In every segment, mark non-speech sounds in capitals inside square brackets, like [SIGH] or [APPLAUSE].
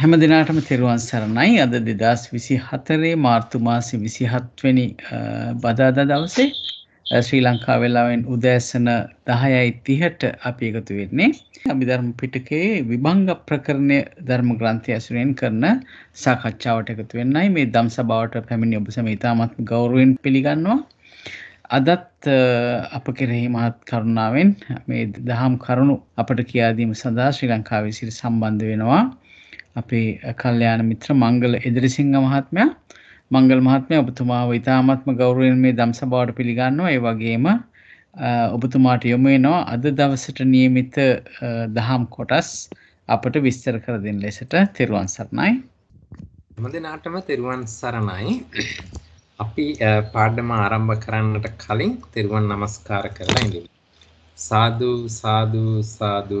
හැම දෙනාටම තෙරුවන් සරණයි අද දෙදස් විසි හතරේ මාර්තුමාසි විසිහත්වනි බදාද දවසේ ශ්‍රී ලංකා වෙලාවෙන් උදෑසන දහයයි තිහට අපි එකතු වෙන්නේ. අභිධර්ම පිටකේ විභංග ප්‍රකරණය ධර්ම ග්‍රන්ථය ඇසුරෙන් කරන සාකච්ඡාවට එකතු වෙන්නයි මේ දම් සභාවට පැමිණි ඔබ සම ඉතාමත් ගෞරුවෙන් පිළිගන්නවා. අදත් අප කෙරෙහි මහත් කරුණාවෙන් මේ දහම් කරුණු අපට කියාදීම සඳහා ශ්‍රී ලංකාවේ සිට සම්බන්ධ වෙනවා. අපේ කල්යාණ මිත්‍ර මංගල එදිරිසිංහ මහත්මයා මංගල මහත්මයා ඔබතුමාව ඉතාමත්ම ගෞරවයෙන් මේ ධම්සභාවට පිළිගන්නවා ඒ වගේම ඔබතුමාට යොමු වෙනවා අද දවසට નિયમિત දහම් කොටස් අපට විස්තර කර දෙන්න ලෙසට තෙරුවන් සරණයි හැමදෙනාටම තෙරුවන් සරණයි අපි පාඩම ආරම්භ කරන්නට කලින් තෙරුවන් নমස්කාර කරලා ඉඳිමු සාදු සාදු සාදු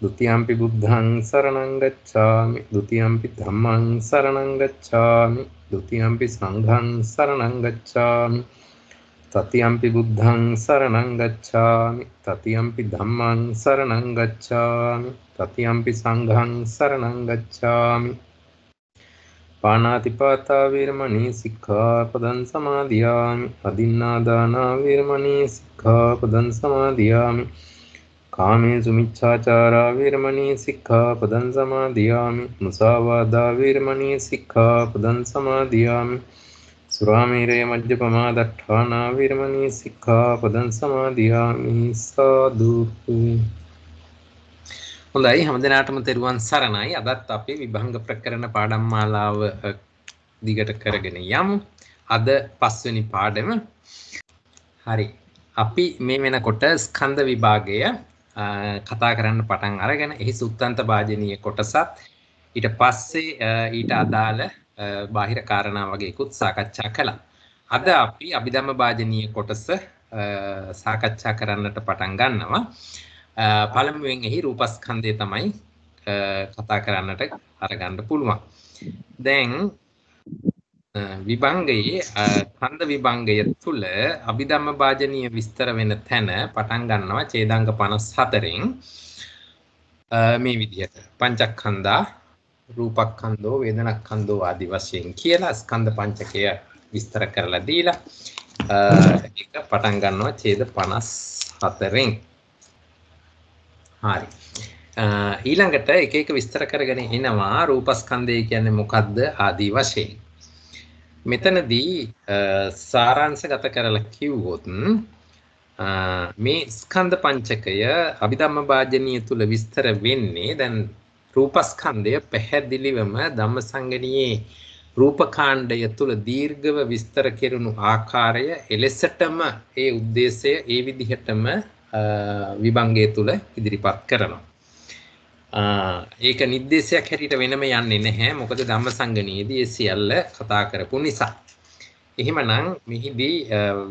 द्वितीयम्पि बुद्धं शरणं गच्छामि द्वितीयम्पि धम्मं शरणं गच्छामि द्वितीयम्पि सङ्घं शरणं गच्छामि तृतीयम्पि बुद्धं शरणं गच्छामि तृतीयम्पि धम्मं शरणं गच्छामि तृतीयम्पि सङ्घं शरणं गच्छामि पाणातिपाता वीर्मणि सिक्खापदं समाधियामि अधिन्नादाना वीर्मणि सिक्खापदं समाधियामि කාමේසු මිච්ඡාචාරා වීරමණී සික්ඛාපදං සමාදියාමි මුසාවාදා වීරමණී සික්ඛාපදං සමාදියාමි සුරාමේරය මජ්ජපමා දට්ඨානා වීරමණී සික්ඛාපදං සමාදියාමි සාදු හොඳයි හැමදිනාටම තෙරුවන් සරණයි අදත් අපි විභංග ප්‍රකරණ පාඩම් මාලාව දිගට කරගෙන යමු අද පස්වෙනි පාඩම හරි අපි මේ වෙනකොට ස්කන්ධ විභාගය කතා කරන්න පටන් අරගෙන එහි සුත්තන්ත භාජනීය කොටසත් ඊට පස්සේ ඊට අදාළ බාහිර කාරණා වගේකුත් සාකච්ඡා කළා. අද අපි අභිධම්ම භාජනීය කොටස සාකච්ඡා කරන්නට පටන් ගන්නවා. පළමුවෙන් එහි රූපස්කන්ධය තමයි කතා කරන්නට අරගන්න පුළුවන්. දැන් විභංගයේ ඡන්ද විභංගය තුල අභිධම්ම වාජනීය විස්තර වෙන තැන පටන් ගන්නවා ඡේදාංග 54න් මේ විදිහට පංචස්කන්ධා රූපස්කන්ධෝ වේදනාස්කන්ධෝ ආදි වශයෙන් කියලා ස්කන්ධ පංචකය විස්තර කරලා දීලා ඒක පටන් ගන්නවා ඡේද 54න් හරි ඊළඟට එක එක විස්තර කරගෙන එනවා රූපස්කන්ධය කියන්නේ මොකද්ද ආදී වශයෙන් මෙතනදී සාරාංශගත කරලා කිව්වොත් මේ ස්කන්ධ පංචකය අභිධම්ම භාජනීය තුල විස්තර වෙන්නේ දැන් රූපස්කන්ධය පැහැදිලිවම ධම්මසංගණියේ රූපකාණ්ඩය තුල දීර්ඝව විස්තර කෙරුණු ආකාරය එලෙසටම ඒ ಉದ್ದೇಶය ඒ විදිහටම විභංගය තුල ඉදිරිපත් කරනවා ඒක නිर्देशයක් හැටියට වෙනම යන්නේ නැහැ. මොකද ධම්මසංගණයේදී ඒ සියල්ල කතා කරපු නිසා. එහෙමනම් මෙහිදී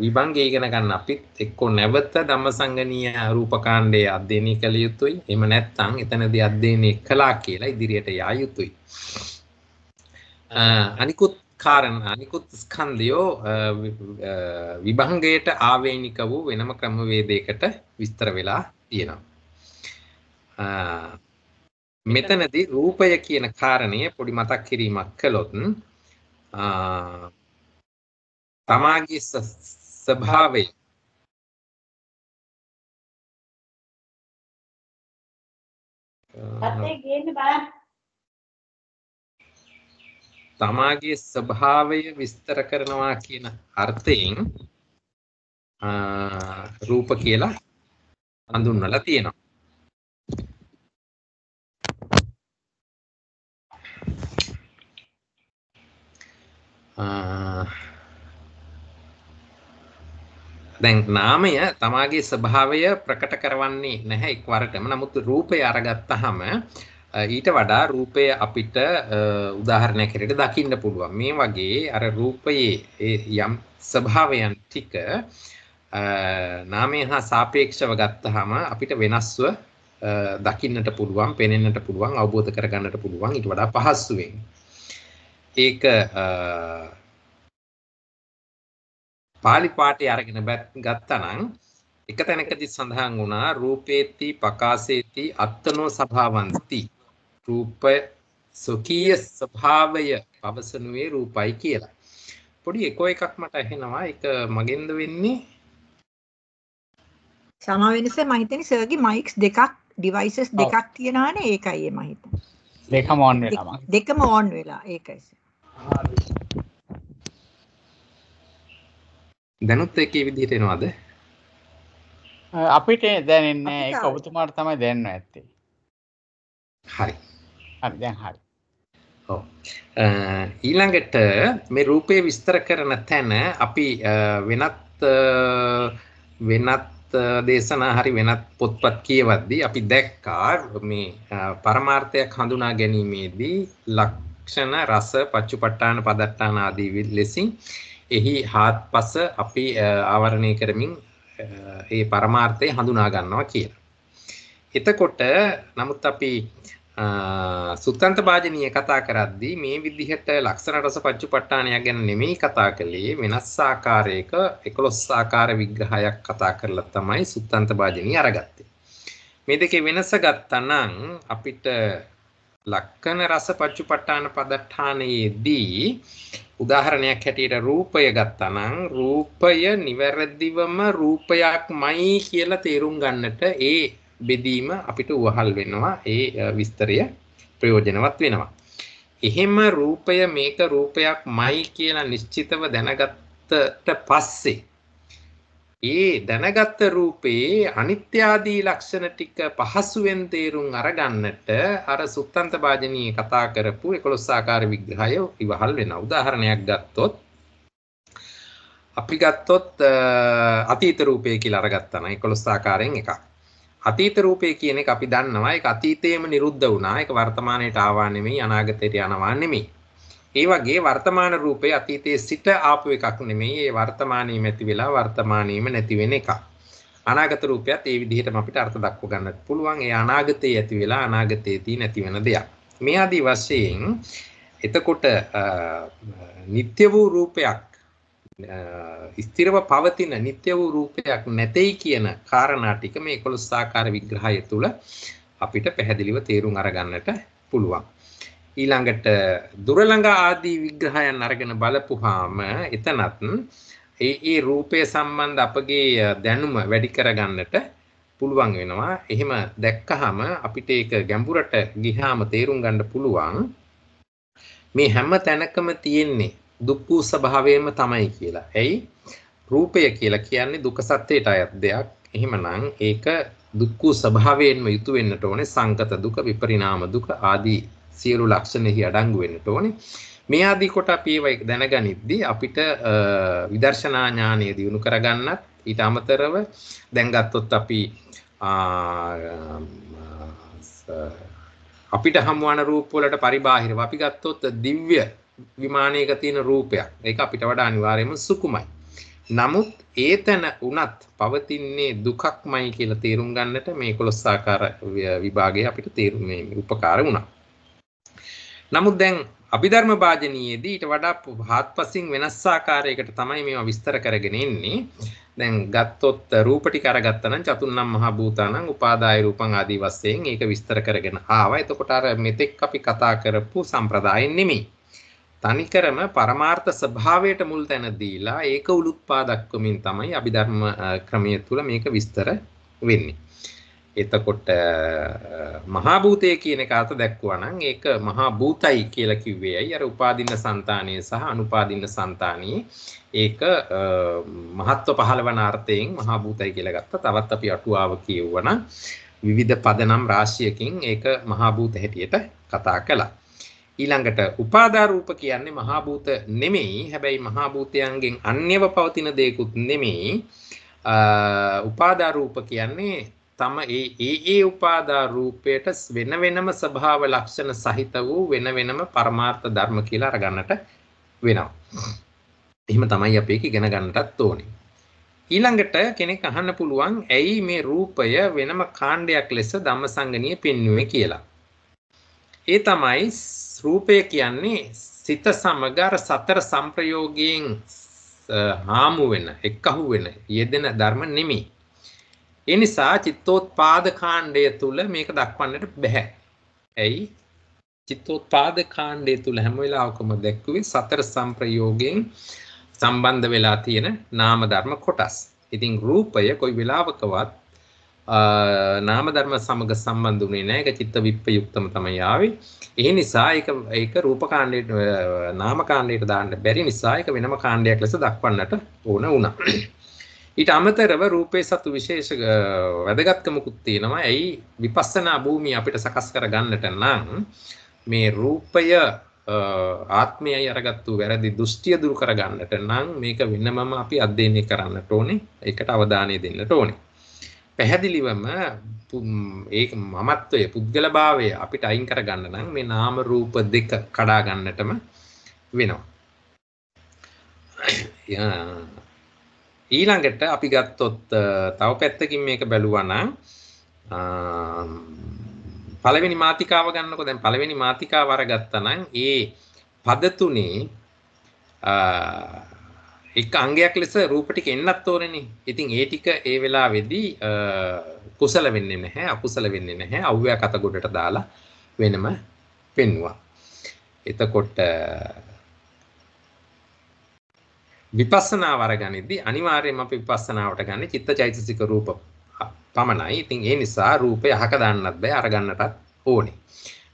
විභංගය ඉගෙන ගන්න අපිත් එක්කෝ නැවත ධම්මසංගණීය රූපකාණ්ඩය අධ්‍යයනය කළ යුතුයි. එහෙම නැත්නම් එතනදී අධ්‍යයනය කළා කියලා ඉදිරියට යා යුතුයි. අනිකුත් කාරණා අනිකුත් ස්කන්ධයෝ විභංගයට ආවේනික වූ වෙනම ක්‍රමවේදයකට විස්තර වෙලා තියෙනවා. මෙතනදී රූපය කියන කාරණය පොඩි මතක් කිරීමක් කළොත් තමාගේ ස්වභාවය තමාගේ ස්වභාවය විස්තර කරනවා කියන අර්ථයෙන් රූප කියලා හඳුන්වලා තියෙනවා දැන් නාමය තමාගේ ස්වභාවය ප්‍රකට කරවන්නේ නැහැ එක්වරටම. නමුත් රූපය අරගත්තාම ඊට වඩා රූපය අපිට උදාහරණයක් හැටියට දකින්න පුළුවන්. මේ වගේ අර රූපයේ යම් ස්වභාවයන් ටික නාමය හා සාපේක්ෂව ගත්තාම අපිට වෙනස්ව දකින්නට පුළුවන්, පෙනෙන්නට පුළුවන්, අවබෝධ කරගන්නට පුළුවන් ඊට වඩා පහසුවෙන්. ඒක පාලි පාඨය අරගෙන ගත්තනම් එක තැනකදී සඳහන් වුණා රූපේති පකාසේති අත්තනෝ සභාවಂತಿ රූපය සොකීය ස්වභාවය පවසනුවේ රූපයි කියලා. පොඩි එකෝ එකක් මට ඇහෙනවා. ඒක මගෙන්ද වෙන්නේ? සමා වෙනසේ මම හිතන්නේ සර්ගේ මයික්ස් දෙකක් ඩිවයිසස් දෙකක් තියනානේ ඒකයි මම හිතන්නේ. දෙකම ඔන් වෙලා මම. දෙකම ඔන් වෙලා ඒකයි සර්. දැනුත් ඒකේ විදිහට එනවද? අපිට දැනෙන්නේ ඒක ඔබතුමාට තමයි දැනන ඇත්තේ. හරි. හරි දැන් හරි. ඔව්. ඊළඟට මේ රූපේ විස්තර කරන තැන අපි වෙනත් වෙනත් දේශනා හරි වෙනත් පොත්පත් කියවද්දී අපි දැක්කා මේ පරමාර්ථයක් හඳුනා ගැනීමේදී ලක් ලක්ෂණ රස පච්චුපට්ඨාන පදට්ටාන ආදී ලෙසින් එහි හාත්පස අපි ආවරණය කරමින් ඒ පරමාර්ථය හඳුනා ගන්නවා කියලා. එතකොට නමුත් අපි සුත්තන්ත භාජනීය කතා කරද්දී මේ විදිහට ලක්ෂණ රස පච්චුපට්ඨානයක් ගැන නෙමෙයි කතා කළේ වෙනස් ආකාරයක 11 ආකාර විග්‍රහයක් කතා කරලා තමයි සුත්තන්ත භාජනීය අරගත්තේ. මේ දෙකේ වෙනස ගත්තා නම් අපිට ලක්කන රස පච්චුපට්ඨාන පදට්ඨානයේදී උදාහරණයක් හැටියට රූපය ගත්තනම් රූපය නිවැරදිවම රූපයක්මයි කියලා තේරුම් ගන්නට ඒ බෙදීම අපිට උවහල් වෙනවා ඒ විස්තරය ප්‍රයෝජනවත් වෙනවා. එහෙම රූපය මේක රූපයක්මයි කියලා නිශ්චිතව දැනගත්තට පස්සේ ඒ දැනගත රූපයේ අනිත්‍ය ආදී ලක්ෂණ ටික පහසුවෙන් තේරුම් අරගන්නට අර සුත්තන්ත වාජනී කතා කරපු 11 ආකාර විග්‍රහය ඉවහල් වෙනවා. උදාහරණයක් ගත්තොත් අපි ගත්තොත් අතීත රූපය කියලා අරගත්තා නම් 11 ආකාරයෙන් එකක්. අතීත රූපය කියන එක අපි දන්නවා ඒක අතීතයේම නිරුද්ධ වුණා. ඒක වර්තමානයට ආවා නෙමෙයි අනාගතයට යනවා නෙමෙයි. ඒ වගේ වර්තමාන රූපය අතීතයේ සිට ආපු එකක් නෙමෙයි. ඒ වර්තමානයේම ඇති වෙලා වර්තමානයේම නැති වෙන එකක්. අනාගත රූපයත් ඒ විදිහටම අපිට අර්ථ දක්ව ගන්නත් පුළුවන්. ඒ අනාගතයේ ඇති වෙලා අනාගතයේදී නැති වෙන දෙයක්. මේ ආදි වශයෙන් එතකොට නিত্য වූ රූපයක් ස්ථිරව පවතින නিত্য වූ රූපයක් නැtei කියන කාරණා ටික මේ 11 ආකාර විග්‍රහය තුළ අපිට පැහැදිලිව තේරුම් අරගන්නට පුළුවන්. ඊළඟට දුරළඟ ආදී විග්‍රහයන් අරගෙන බලපුහාම එතනත් ඒ ඒ රූපය සම්බන්ධ අපගේ දැනුම වැඩි කරගන්නට පුළුවන් වෙනවා. එහෙම දැක්කහම අපිට ඒක ගැඹුරට ගිහාම තේරුම් ගන්න පුළුවන්. මේ හැම තැනකම තියෙන්නේ දුක් වූ ස්වභාවයම තමයි කියලා. එයි රූපය කියලා කියන්නේ දුක සත්‍යයට අයත් දෙයක්. එහෙමනම් ඒක දුක් වූ ස්වභාවයෙන්ම යුතු වෙන්නට ඕනේ සංකත දුක, විපරිණාම දුක ආදී සියලු ලක්ෂණ එහි අඩංගු වෙන්නට ඕනේ. මේ ආදී කොට අපි ඒව දැනගනිද්දී අපිට විදර්ශනා ඥානය දියුණු කරගන්නත් ඊට අමතරව දැන් ගත්තොත් අපි අපිට හමුවන රූප වලට පරිබාහිරව අපි ගත්තොත් දිව්‍ය විමානයක තියෙන රූපයක්. ඒක අපිට වඩා අනිවාර්යයෙන්ම සුකුමයි. නමුත් ඒතන උනත් පවතින්නේ දුකක්මයි කියලා තේරුම් ගන්නට මේ 11 ආකාර විභාගය අපිට තේරුම් මේ උපකාර වුණා. නමුත් දැන් අභිධර්ම භාජනයේදී ඊට වඩා හාත්පසින් වෙනස් ආකාරයකට තමයි මේවා විස්තර කරගෙන එන්නේ. දැන් ගත්තොත් රූප ටික අරගත්තනම් චතුන්නම් මහ භූතානම් උපාදාය රූපං ආදී වශයෙන් ඒක විස්තර කරගෙන ආවා. එතකොට අර මෙතෙක් අපි කතා කරපු සම්ප්‍රදායෙන් නෙමෙයි. තනිකරම පරමාර්ථ ස්වභාවයට මුල් තැන දීලා ඒක උලුත්පාදක්වමින් තමයි අභිධර්ම ක්‍රමය තුල මේක විස්තර වෙන්නේ. එතකොට මහා භූතය කියන එක අත දැක්වුවා නම් ඒක මහා භූතයි කියලා කිව්වේයි අර උපාදින්න సంతානයේ සහ අනුපාදින්න సంతානයේ ඒක මහත්ව පහළවන අර්ථයෙන් මහා භූතයි කියලා ගත්තා. තවත් අපි අටුවාව කියවුවා නම් විවිධ පදනම් රාශියකින් ඒක මහා භූත හැටියට කතා කළා. ඊළඟට උපාදා රූප කියන්නේ මහා භූත නෙමෙයි. හැබැයි මහා භූතයන්ගෙන් අන්‍යව පවතින දෙයක්ුත් නෙමෙයි. උපාදා රූප කියන්නේ තම ඒ ඒ ඒ උපාදා රූපයට වෙන වෙනම ස්වභාව ලක්ෂණ සහිත වූ වෙන වෙනම පරමාර්ථ ධර්ම කියලා අරගන්නට වෙනවා. එහෙම තමයි අපි ඒක ඉගෙන ගන්නටත් ඕනේ. ඊළඟට කෙනෙක් අහන්න පුළුවන් ඇයි මේ රූපය වෙනම කාණ්ඩයක් ලෙස ධම්මසංගණිය පෙන්වුවේ කියලා. ඒ තමයි රූපය කියන්නේ සිත සමග සතර සම්ප්‍රයෝගයෙන් හාමු වෙන, එක්කහුව වෙන, යෙදෙන ධර්ම නෙමෙයි. ඒ නිසා චිත්තෝත්පාද කාණ්ඩය තුල මේක දක්වන්නට බෑ. ඇයි? චිත්තෝත්පාද කාණ්ඩය තුල හැම වෙලාවකම දැක්කුවේ සතර සම්ප්‍රයෝගයෙන් සම්බන්ධ වෙලා තියෙන නාම ධර්ම කොටස්. ඉතින් රූපය කොයි වෙලාවකවත් නාම ධර්ම සමග සම්බන්ධ වුණේ නැහැ. ඒක චිත්ත විප්‍රයුක්තම තමයි ආවේ. ඒ නිසා ඒක ඒක රූප කාණ්ඩයට නාම කාණ්ඩයට දාන්න බැරි නිසා ඒක වෙනම කාණ්ඩයක් ලෙස දක්වන්නට ඕන වුණා. ඊට අමතරව රූපේ සතු විශේෂ වැදගත්කමකුත් තියෙනවා. ඇයි විපස්සනා භූමිය අපිට සකස් කර ගන්නට නම් මේ රූපය ආත්මයයි අරගත්තු වැරදි දෘෂ්ටිය දුරු කර ගන්නට නම් මේක වෙනමම අපි අධ්‍යයනය කරන්නට ඕනේ. ඒකට අවධානය දෙන්නට ඕනේ. පැහැදිලිවම ඒ මමත්වය පුද්ගලභාවය අපිට අයින් කර ගන්න නම් මේ නාම රූප දෙක කඩා ගන්නටම වෙනවා. ඊළඟට අපි ගත්තොත් තව පැත්තකින් මේක බැලුවනම් පළවෙනි මාතිකාව ගන්නකො දැන් පළවෙනි මාතිකාව අරගත්තනම් ඒ පද තුනේ එක අංගයක් ලෙස රූප ටික එන්නත් ඕනේනේ. ඉතින් ඒ ටික ඒ වෙලාවේදී කුසල වෙන්නේ නැහැ, අකුසල වෙන්නේ නැහැ. අව්‍යා කත ගොඩට දාලා වෙනම පෙන්වුවා. එතකොට විපස්සනාව අරගනිද්දී අනිවාර්යයෙන්ම අපි විපස්සනාවට ගන්න චිත්තචෛතසික රූප පමණයි. ඉතින් ඒ නිසා රූපය අහක දාන්නත් බෑ අරගන්නටත් ඕනේ.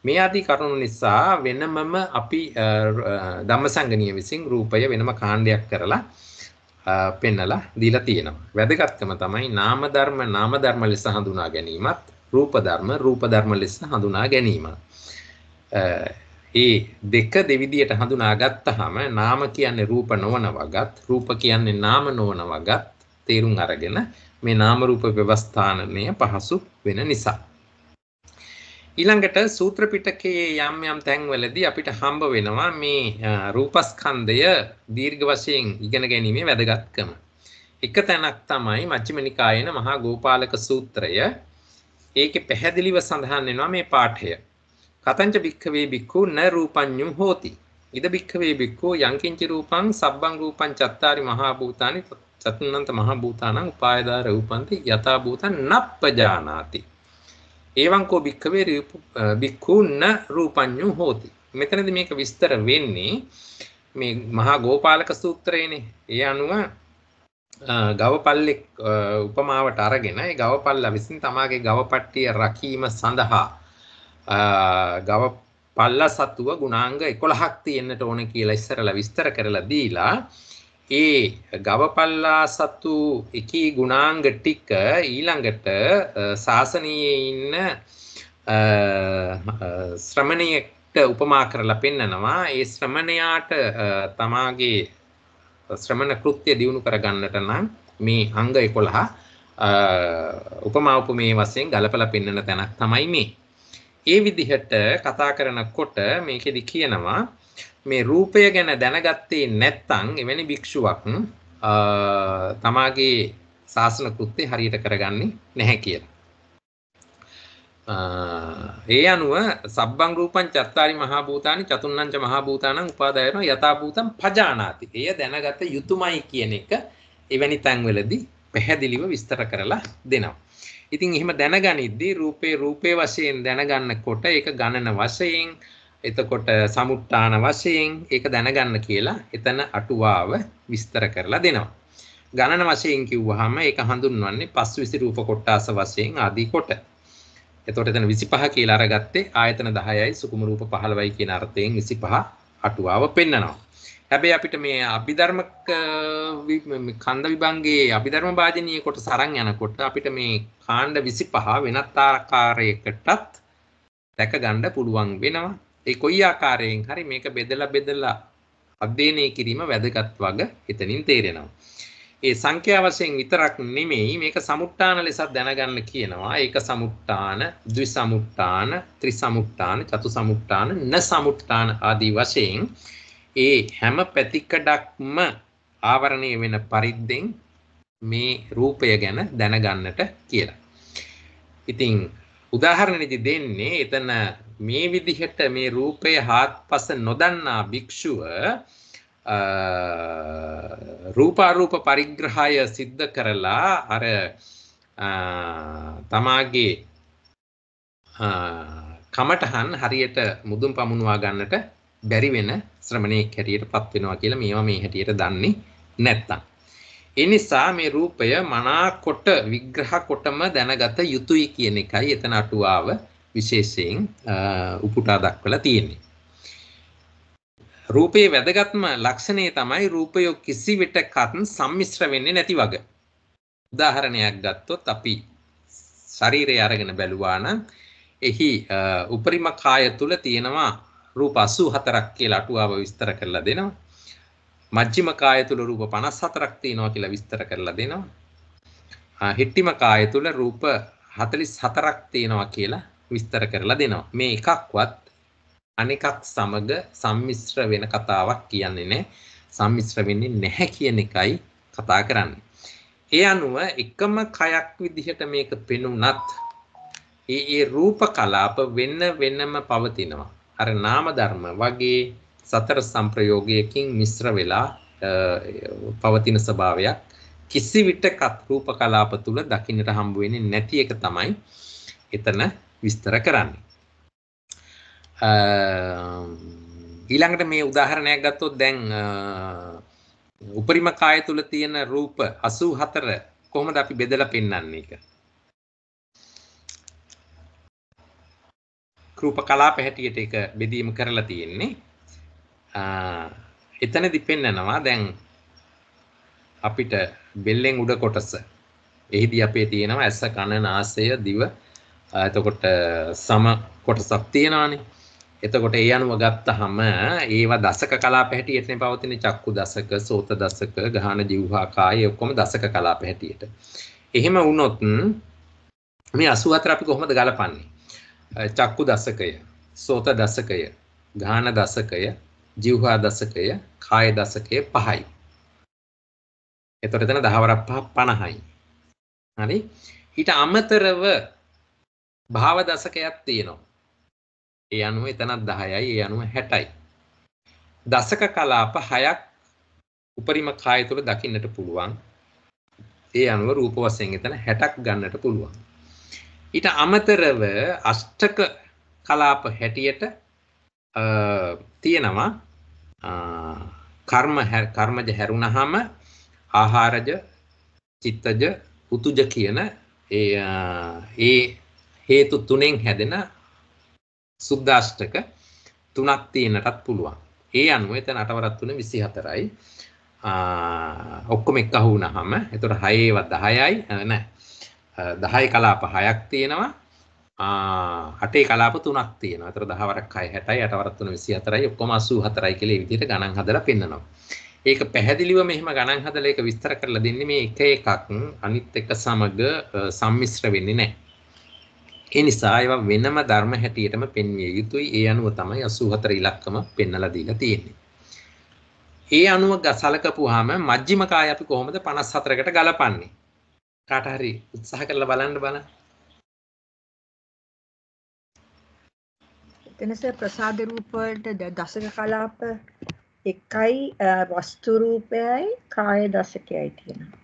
මේ ආදී කරුණු නිසා වෙනමම අපි ධම්මසංගණීය විසින් රූපය වෙනම කාණ්ඩයක් කරලා පෙන්නලා දීලා තියෙනවා. වැදගත්කම තමයි නාම ධර්ම නාම ධර්ම ලෙස හඳුනා ගැනීමත් රූප ධර්ම රූප ධර්ම ලෙස හඳුනා ගැනීමත්. ඒ දෙක දෙවිදියට හඳුනා ගත්තහම නාම කියන්නේ රූප නොවන වගත් රූප කියන්නේ නාම නොවන වගත් තේරුම් අරගෙන මේ නාම රූප ව්‍යවස්ථානය පහසු වෙන නිසා ඊළඟට සූත්‍ර පිටකයේ යම් යම් තැන්වලදී අපිට හම්බ වෙනවා මේ රූපස්කන්ධය දීර්ඝ වශයෙන් ඉගෙන ගැනීමේ වැදගත්කම එක තැනක් තමයි මජ්ක්‍ධිම නිකායේන මහා ගෝපාලක සූත්‍රය ඒකේ පැහැදිලිව සඳහන් වෙනවා මේ පාඨය කතංච භික්ඛවේ භික්ඛු න රූපඤ්ඤුම් හෝති. ඉද භික්ඛවේ භික්ඛු යංකින්ච රූපං සබ්බං රූපං චත්තාරි මහා භූතානි චතුන්නන්ත මහා භූතානං උපායදා රූපන්ති යථා භූතං නප්පජානාති. එවං කෝ භික්ඛවේ භික්ඛු න රූපඤ්ඤුම් හෝති. මෙතනදී මේක විස්තර වෙන්නේ මේ මහා ගෝපාලක සූත්‍රයේනේ. ඒ අනුව ගවපල්ලෙක් උපමාවට අරගෙන ඒ ගවපල්ලා විසින් තමාගේ ගවපට්ටිය රකීම සඳහා ගව පල්ල සතුව ගුණාංග 11ක් තියෙන්නට ඕන කියලා ඉස්සරලා විස්තර කරලා දීලා ඒ ගවපල්ලා සතු එකී ගුණාංග ටික ඊළඟට සාසනීයේ ඉන්න ශ්‍රමණයෙක්ට උපමා කරලා පෙන්නනවා ඒ ශ්‍රමණයාට තමාගේ ශ්‍රමණ කෘත්‍ය දියුණු කරගන්නට නම් මේ අංග 11 උපමා උපමේ වශයෙන් ගලපලා පෙන්නන තැනක් තමයි මේ ඒ විදිහට කතා කරනකොට මේකෙදි කියනවා මේ රූපය ගැන දැනගත්තේ නැත්නම් එවැනි භික්ෂුවක් තමාගේ ශාසන කෘත්‍ය හරියට කරගන්නේ නැහැ කියලා. ඒ අනුව සබ්බං රූපං චත්තාරි මහා භූතානි චතුන්නංච මහා භූතානං උපාදායන යථා භූතං පජානාති. එය දැනගත යුතුයමයි කියන එක එවැනි තැන්වලදී පැහැදිලිව විස්තර කරලා දෙනවා. ඉතින් එහෙම දැනගනිද්දී රූපේ රූපේ වශයෙන් දැනගන්නකොට ඒක ගණන වශයෙන් එතකොට සමුට්ටාන වශයෙන් ඒක දැනගන්න කියලා එතන අටුවාව විස්තර කරලා දෙනවා. ගණන වශයෙන් කිව්වහම ඒක හඳුන්වන්නේ පස්විසි රූප කොටාස වශයෙන් ආදී කොට. එතකොට එතන 25 කියලා අරගත්තේ ආයතන 10යි සුකුම රූප 15යි කියන අර්ථයෙන් 25 අටුවාව පෙන්නනවා. හැබැයි අපිට මේ අභිධර්ම කන්ද විභංගයේ අභිධර්ම වාදිනිය කොට සරන් යනකොට අපිට මේ කාණ්ඩ 25 වෙනත් ආකාරයකටත් දැක ගන්න පුළුවන් වෙනවා. ඒ කොයි ආකාරයෙන් හරි මේක බෙදලා බෙදලා අධ්‍යයනය කිරීම වැදගත් වග එතනින් තේරෙනවා. ඒ සංඛ්‍යා වශයෙන් විතරක් නෙමෙයි මේක සමුට්ටාන ලෙසත් දැනගන්න කියනවා. ඒක සමුට්ටාන, ද්වි සමුට්ටාන, ත්‍රි සමුට්ටාන, චතු සමුට්ටාන, න සමුට්ටාන ආදී වශයෙන් ඒ හැම පැතිකඩක්ම ආවරණය වෙන පරිද්දෙන් මේ රූපය ගැන දැනගන්නට කියලා. ඉතින් උදාහරණෙදි දෙන්නේ එතන මේ විදිහට මේ රූපය හාත්පස නොදන්නා භික්ෂුව රූපාරූප පරිග්‍රහය සිද්ධ කරලා අර තමාගේ කමටහන් හරියට මුදුන් පමුණවා ගන්නට බැරි වෙන ශ්‍රමණයෙක් හැටියට පත් වෙනවා කියලා මේවා මේ හැටියට දන්නේ නැත්තම්. ඒ නිසා මේ රූපය මනාකොට විග්‍රහ කොටම දැනගත යුතුයි කියන එකයි එතන අටුවාව විශේෂයෙන් උපුටා දක්වලා තියෙන්නේ. රූපයේ වැදගත්ම ලක්ෂණය තමයි රූපය කිසි විටකත් සම්මිශ්‍ර වෙන්නේ නැති වග. උදාහරණයක් ගත්තොත් අපි ශරීරය අරගෙන බැලුවා නම් එහි උපරිම කාය තුල තියෙනවා රූප 84ක් කියලා අටුවාව විස්තර කරලා දෙනවා. මජ්ක්‍ධිම කාය තුල රූප 54ක් තියෙනවා කියලා විස්තර කරලා දෙනවා. හිට්ටිම කාය තුල රූප 44ක් තියෙනවා කියලා විස්තර කරලා දෙනවා. මේ එකක්වත් අනෙකක් සමග සම්මිශ්‍ර වෙන කතාවක් කියන්නේ නැහැ. සම්මිශ්‍ර වෙන්නේ නැහැ කියන එකයි කතා කරන්නේ. ඒ අනුව එකම කයක් විදිහට මේක පෙනුනත් ඒ ඒ රූප කලාප වෙන වෙනම පවතිනවා. අර නාම ධර්ම වගේ සතර සංප්‍රයෝගයකින් මිශ්‍ර වෙලා පවතින ස්වභාවයක් කිසි විටකත් රූප කලාප තුල දකින්නට හම්බ වෙන්නේ නැති එක තමයි එතන විස්තර කරන්නේ. ඊළඟට මේ උදාහරණයක් ගත්තොත් දැන් උපරිම කාය තුල තියෙන රූප 84 කොහොමද අපි බෙදලා පෙන්වන්නේ කියලා. රූප කලාප හැටියට ඒක බෙදීම කරලා තියෙන්නේ. එතනදි පෙන්නනවා දැන් අපිට බෙල්ලෙන් උඩ කොටස. එහිදී අපේ තියෙනවා ඇස කන නාසය දිව එතකොට සම කොටසක් තියෙනවානේ. එතකොට ඒ අනුව ගත්තහම ඒවා දසක කලාප හැටියටනේ පවතින චක්කු දසක, සෝත දසක, ගහන ජීවහා කාය ඔක්කොම දසක කලාප හැටියට. එහෙම වුණොත් මේ 84 අපි කොහොමද ගලපන්නේ? චක්කු දසකය, සෝත දසකය, ගාන දසකය, ජීවහා දසකය, කාය දසකය පහයි. එතකොට එතන දහවරක් පහ 50යි. හරි? ඊට අමතරව භාව දසකයක් තියෙනවා. ඒ අනුව එතනත් 10යි, ඒ අනුව 60යි. දසක කලාප 6ක් උපරිම කාය තුල දකින්නට පුළුවන්. ඒ අනුව රූප වශයෙන් එතන 60ක් ගන්නට පුළුවන්. ඊට අමතරව අෂ්ටක කලාප හැටියට තියෙනවා කර්ම කර්මජ හැරුණහම ආහාරජ චිත්තජ උතුජ කියන ඒ ඒ හේතු තුනෙන් හැදෙන සුද්දාෂ්ටක තුනක් තියෙනටත් පුළුවන්. ඒ අනුව එතන අටවරක් තුන 24යි. ඔක්කොම එක අහු වුණාම එතකොට 6 ඒවා 10යි නෑ දහයි කලාප හයක් තියෙනවා අටේ කලාප තුනක් තියෙනවා. ඒතර 10 වරක් 6 60යි 8 වරක් 3 24යි ඔක්කොම 84යි කියලා මේ විදිහට ගණන් හදලා පෙන්නනවා. ඒක පැහැදිලිව මෙහෙම ගණන් හදලා ඒක විස්තර කරලා දෙන්නේ මේ එක එකක් අනිත් එක සමග සම්මිශ්‍ර වෙන්නේ නැහැ. ඒ නිසා ඒවා වෙනම ධර්ම හැටියටම පෙන්විය යුතුයි. ඒ අනුව තමයි 84 ඉලක්කම පෙන්වලා දීලා තියෙන්නේ. ඒ අනුව සලකපුවාම මජ්ක්‍ධිම කාය අපි කොහොමද 54කට ගලපන්නේ? කාට හරි උත්සාහ කරලා බලන්න බලන්න. එතනස ප්‍රසාද රූප වලට දශක කලාප එකයි වස්තු රූපයයි කාය දශකයයි තියෙනවා.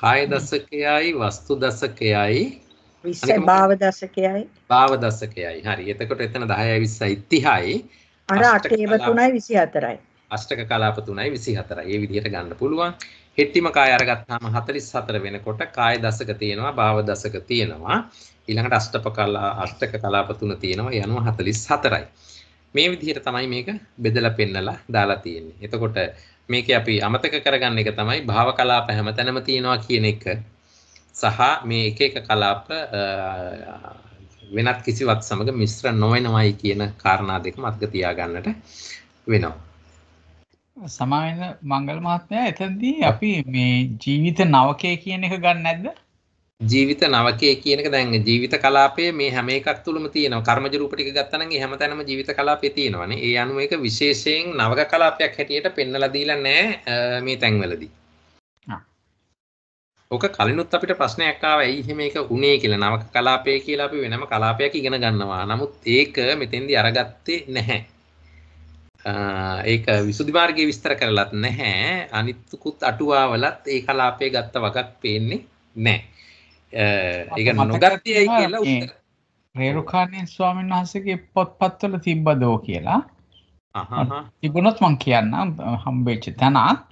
කාය දශකයයි වස්තු දශකයයි විශ්ව භාව දශකයයි භාව දශකයයි හරි එතකොට එතන 10යි 20යි 30යි අර 8 ඒව 3යි 24යි අෂ්ටක කලාප 3යි 24යි. මේ විදිහට ගන්න පුළුවන්. හෙට්ටිම කාය අරගත්තාම 44 වෙනකොට කාය දශක තියෙනවා භාව දශක තියෙනවා ඊළඟට අෂ්ටප කලා අෂ්ටක කලාප තුන තියෙනවා යනවා 44යි මේ විදිහට තමයි මේක බෙදලා පෙන්නලා දාලා තියෙන්නේ එතකොට මේකේ අපි අමතක කරගන්න එක තමයි භාව කලාප හැමතැනම තියෙනවා කියන එක සහ මේ එක එක කලාප වෙනත් කිසිවක් සමග මිශ්‍ර නොවනවයි කියන කාරණා දෙක මතක තියාගන්නට වෙනවා සමාවෙන්න මංගල මහත්මයා එතනදී අපි මේ ජීවිත නවකය කියන එක ගන්න නැද්ද? ජීවිත නවකය කියන එක දැන් ජීවිත කලාපයේ මේ හැම එකක් තුළම තියෙනවා. කර්මජ රූප ටික ගත්තා නම් ඒ හැමතැනම ජීවිත කලාපේ තියෙනවානේ. ඒ අනුව ඒක විශේෂයෙන් නවක කලාපයක් හැටියට පෙන්වලා දීලා නැහැ මේ තැන්වලදී. ඕක කලිනුත් අපිට ප්‍රශ්නයක් ආවා ඇයි එහෙම ඒක උනේ කියලා. නවක කලාපය කියලා අපි වෙනම කලාපයක් ඉගෙන ගන්නවා. නමුත් ඒක මෙතෙන්දී අරගත්තේ නැහැ. ඒක විසුද්ධි මාර්ගයේ විස්තර කරලත් නැහැ. අනිත්කුත් අටුවාවලත් ඒ කලාපය ගත්ත වගක් පේන්නේ නැහැ. ඒක නොගත්තේ කියලා උත්තර. රේරුකාණේ ස්වාමීන් වහන්සේගේ පොත්පත්වල තිබ්බදෝ කියලා. තිබුණොත් මම කියන්නම් හම්බෙච්ච තැනක්.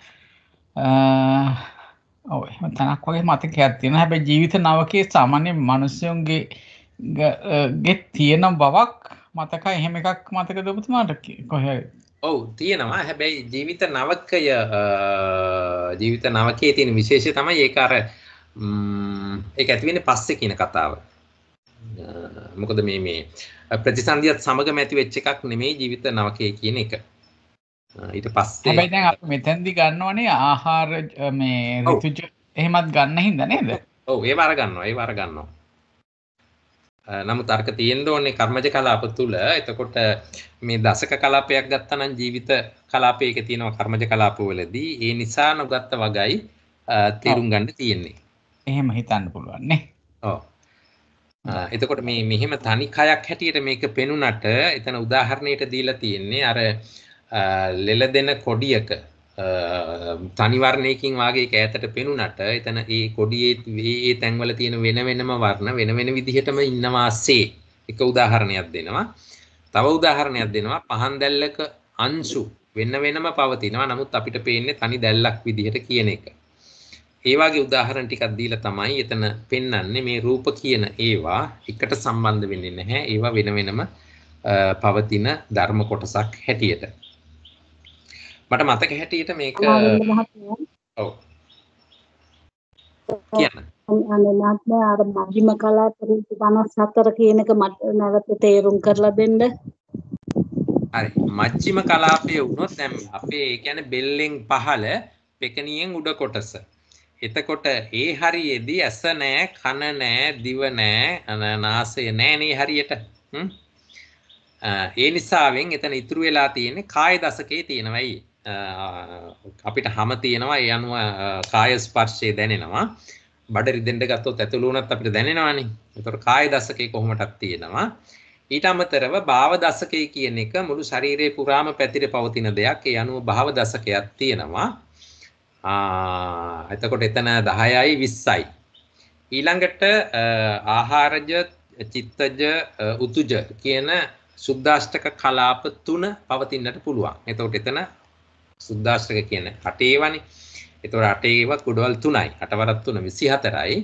ඔව් එහෙම තැනක් වගේ මතකයක් තියෙනවා. හැබැයි ජීවිත නවකයේ සාමාන්‍ය මිනිස්සුන්ගේ ගේ තියෙන බවක් මතකයි එහෙම එකක් මතකද ඔබතුමාට කොහේ ඔව් තියෙනවා හැබැයි ජීවිත නවකය ජීවිත නවකයේ තියෙන විශේෂය තමයි ඒක අර ඒක ඇති වෙන්නේ පස්සේ කියන කතාව. මොකද මේ මේ ප්‍රතිසන්දියත් සමගම ඇති වෙච්ච එකක් නෙමෙයි ජීවිත නවකයේ කියන එක. ඊට පස්සේ හැබැයි දැන් අපි මෙතෙන්දි ගන්නවනේ ආහාර මේ ඍතුජ එහෙමත් ගන්න හින්දා නේද? ඔව් ඒව අර ගන්නවා ඒව අර ගන්නවා. නමුත් අර්ක තියෙන්න ඕනේ කර්මජ කලාප තුල. එතකොට මේ දශක කලාපයක් ගත්තා නම් ජීවිත කලාපයක තියෙනවා කර්මජ කලාපවලදී. ඒ නිසා නොගත්ත වගයි තේරුම් ගන්න තියෙන්නේ. එහෙම හිතන්න පුළුවන් නේ. ඔව්. එතකොට මේ මෙහෙම තනි කයක් හැටියට මේක පෙනුනට එතන උදාහරණයට දීලා තියෙන්නේ අර ලෙල දෙන කොඩියක තනිවර්ණයකින් වගේ ඈතට පෙනුනට එතන ඒ කොඩියේ ඒ තැන්වල තියෙන වෙන වෙනම වර්ණ වෙන වෙන විදිහටම ඉන්නවාස්සේ එක උදාහරණයක් දෙනවා. තව උදාහරණයක් දෙනවා පහන් දැල්ලක අංශු වෙන වෙනම පවතිනවා. නමුත් අපිට පේන්නේ තනි දැල්ලක් විදිහට කියන එක. ඒ වගේ උදාහරණ ටිකක් දීලා තමයි එතන පෙන්වන්නේ මේ රූප කියන ඒවා එකට සම්බන්ධ වෙන්නේ නැහැ. ඒවා වෙන වෙනම පවතින ධර්ම කොටසක් හැටියට. මට මතක හැටියට මේක ඔව් කියන්න අනලත් අර මධ්‍යම කලා පරිදි 54 කියන එක මට නැවත තේරුම් කරලා දෙන්න හරි මජ්ජිම කලාපය වුණොත් දැන් අපේ ඒ කියන්නේ බෙල්ලෙන් පහළ පෙකණියෙන් උඩ කොටස. එතකොට ඒ හරියේදී ඇස නෑ කන නෑ දිව නෑ නාසය නෑ නේ හරියට. ඒ නිසාවෙන් එතන ඉතුරු වෙලා තියෙන්නේ කාය දශකයේ තියෙනවයි. අපිට හැම තියෙනවා ඒ අනුව කාය ස්පර්ශය දැනෙනවා බඩ රිදෙන්න ගත්තොත් ඇතුළු වුණත් අපිට දැනෙනවානේ ඒතකොට කාය දසකේ කොහොමදක් තියෙනවා ඊට අමතරව භාව දසකේ කියන එක මුළු ශරීරේ පුරාම පැතිර පවතින දෙයක් ඒ අනුව භාව දසකයක් තියෙනවා ආ එතකොට එතන 10යි 20යි ඊළඟට ආහාරජ චිත්තජ උතුජ කියන සුද්දාෂ්ටක කලාප තුන පවතින්නට පුළුවන්. එතකොට එතන සුද්දාශ්‍රක කියන්නේ අටේවනේ. ඒතකොට අටේව කුඩවල් 3යි. අටවරක් 3 24යි.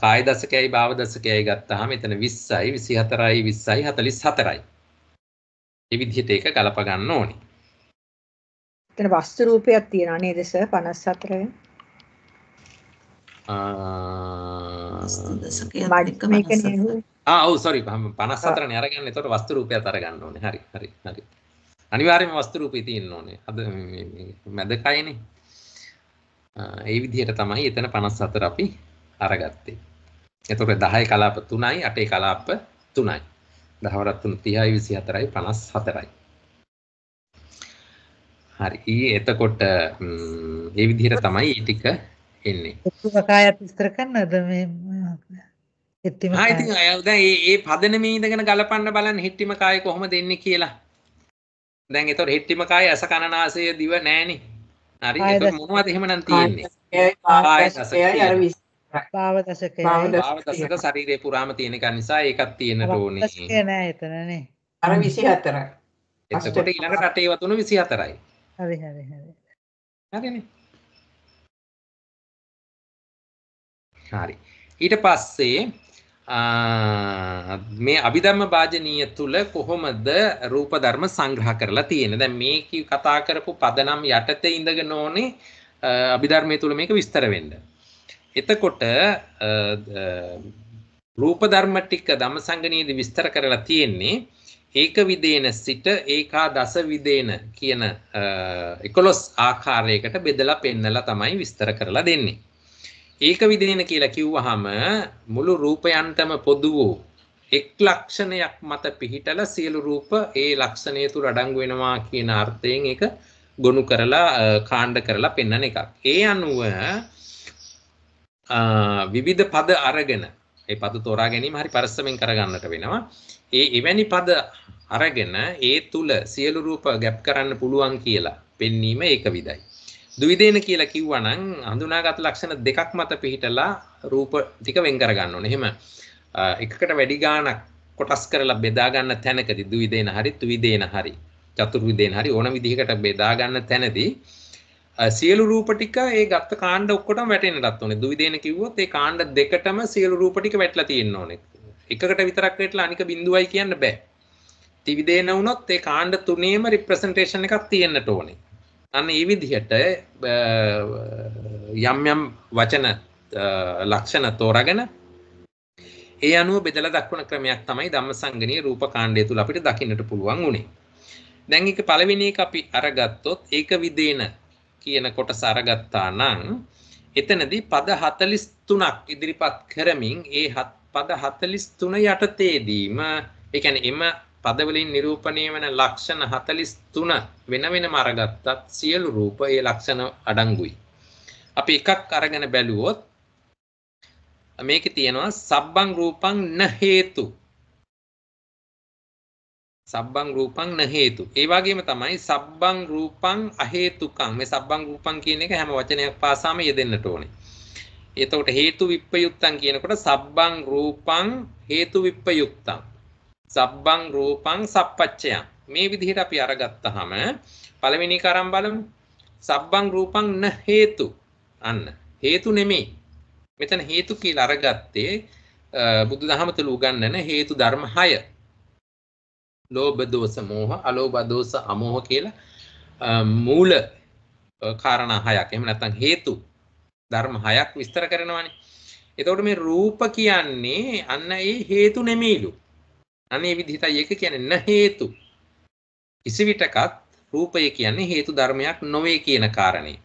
කාය දශකයයි භාව දශකයයි ගත්තාම එතන 20යි 24යි 20යි 44යි. මේ විදිහට ඒක ගලප ගන්න ඕනේ. එතන වස්තු රූපයක් තියෙනවා නේද සර් 54 ආ ඔව් සෝරි 54 නේ අරගන්න. එතකොට වස්තු රූපයත් අරගන්න ඕනේ. හරි හරි හරි. අනිවාර්යයෙන්ම වස්තු රූපේ තියෙන්න ඕනේ. අද මැද කයනේ. ඒ විදිහට තමයි එතන 54 අපි අරගත්තේ. එතකොට 10 කලාප 3යි 8 කලාප 3යි. 10 වරක් 3 30යි 24යි 54යි. හරි. ඊ එතකොට ඒ විදිහට තමයි ඊ ටික එන්නේ. එක්කකායත් විස්තර කරනවද මේ හෙට්ටිම කාය? ආ ඉතින් දැන් මේ මේ පදනමේ ඉඳගෙන ගලපන්න බලන්න හෙට්ටිම කාය කොහොමද එන්නේ කියලා. දැන් එතකොට හෙට්ටිම කාය ඇස කනනාසය දිව නෑනේ. හරි. එතකොට මොනවද එහෙමනම් තියෙන්නේ? කාය රසකයයි අර භාව දශකයයි. භාව දශක ශරීරේ පුරාම තියෙන එක නිසා ඒකක් තියෙන්න ඕනේ. දශකේ නෑ එතනනේ. අර 24යි. එතකොට ඊළඟට රටේ වතුන 24යි. හරි හරි හරි. හරිනේ. හරි. ඊට පස්සේ මේ අභිධර්ම භාජනීය තුල කොහොමද රූප ධර්ම සංග්‍රහ කරලා තියෙන්නේ? දැන් මේ කතා කරපු පදනම් යටතේ ඉඳගෙන ඕනේ අභිධර්මයේ තුල මේක විස්තර වෙන්න. එතකොට රූප ධර්ම ටික ධම්මසංගණීයේදී විස්තර කරලා තියෙන්නේ ඒක විදේන සිට ඒකා දස විදේන කියන 11 ආකාරයකට බෙදලා පෙන්නලා තමයි විස්තර කරලා දෙන්නේ. ඒක විදින කියලා කිව්වහම මුළු රූපයන්ටම පොදු වූ එක් ලක්ෂණයක් මත පිහිටල සියලු රූප ඒ ලක්ෂණය තුළ අඩංගු වෙනවා කියන අර්ථයෙන් ඒක ගොනු කරලා කාණ්ඩ කරලා පෙන්වන එකක්. ඒ අනුව විවිධ පද අරගෙන ඒ පද තෝරා ගැනීම හරි පරිස්සමෙන් කරගන්නට වෙනවා. ඒ එවැනි පද අරගෙන ඒ තුල සියලු රූප ගැප් කරන්න පුළුවන් කියලා පෙන්වීම ඒක විදයි. ද්විදේන කියලා කිව්වනම් හඳුනාගත් ලක්ෂණ දෙකක් මත පිහිටලා රූප ටික වෙන් කර ගන්න ඕනේ. එහෙම එකකට වැඩි ගාණක් කොටස් කරලා බෙදා ගන්න තැනකදී ද්විදේන හරි ත්‍රිදේන හරි චතුර්විදේන හරි ඕන විදිහකට බෙදා ගන්න තැනදී සියලු රූප ටික ඒ ගත්ත කාණ්ඩ ඔක්කොටම වැටෙන්නටත් ඕනේ. ද්විදේන කිව්වොත් ඒ කාණ්ඩ දෙකටම සියලු රූප ටික වැටලා තියෙන්න ඕනේ. එකකට විතරක් වැටලා අනික බිඳුවයි කියන්න බෑ. ත්‍රිවිදේන වුණොත් ඒ කාණ්ඩ තුනේම රිප්‍රසන්ටේෂන් එකක් තියෙන්නට ඕනේ. අන්න ඒ විදිහට යම් යම් වචන ලක්ෂණ තෝරාගෙන ඒ අනුව බෙදලා දක්වන ක්‍රමයක් තමයි ධම්මසංගණී රූප කාණ්ඩය තුල අපිට දකින්නට පුළුවන් උනේ. දැන් ඒක පළවෙනි එක අපි අරගත්තොත් ඒක විදේන කියන කොටස අරගත්තා නම් එතනදී පද 43ක් ඉදිරිපත් කරමින් ඒ පද 43 යටතේදීම ඒ කියන්නේ එම පද වලින් නිරූපණය වන ලක්ෂණ 43 වෙන වෙනම අරගත්තත් සියලු රූප ඒ ලක්ෂණ අඩංගුයි. අපි එකක් අරගෙන බැලුවොත් මේකේ තියෙනවා සබ්බං රූපං න හේතු සබ්බං රූපං න හේතු. ඒ වගේම තමයි සබ්බං රූපං අ හේතුකං. මේ සබ්බං රූපං කියන එක හැම වචනයක් පාසාම යෙදෙන්නට ඕනේ. එතකොට හේතු විප්පයුක්තං කියනකොට සබ්බං රූපං හේතු විප්පයුක්තං. සබ්බං රූපං සප්පච්චයං මේ විදිහට අපි අරගත්තාම පළවෙනි කරම් බලමු සබ්බං රූපං න හේතු අන්න හේතු නෙමෙයි මෙතන හේතු කියලා අරගත්තේ බුදුදහම තුළ උගන්වන හේතු ධර්ම 6 ලෝභ දෝෂ මෝහ අලෝභ දෝෂ අමෝහ කියලා මූල කාරණා හයක් එහෙම නැත්නම් හේතු ධර්ම හයක් විස්තර කරනවානේ එතකොට මේ රූප කියන්නේ අන්න ඒ හේතු නෙමෙයිලු අනේ විදිහටයි ඒක කියන්නේ න හේතු කිසිවිටකත් රූපය කියන්නේ හේතු ධර්මයක් නොවේ කියන කාරණේ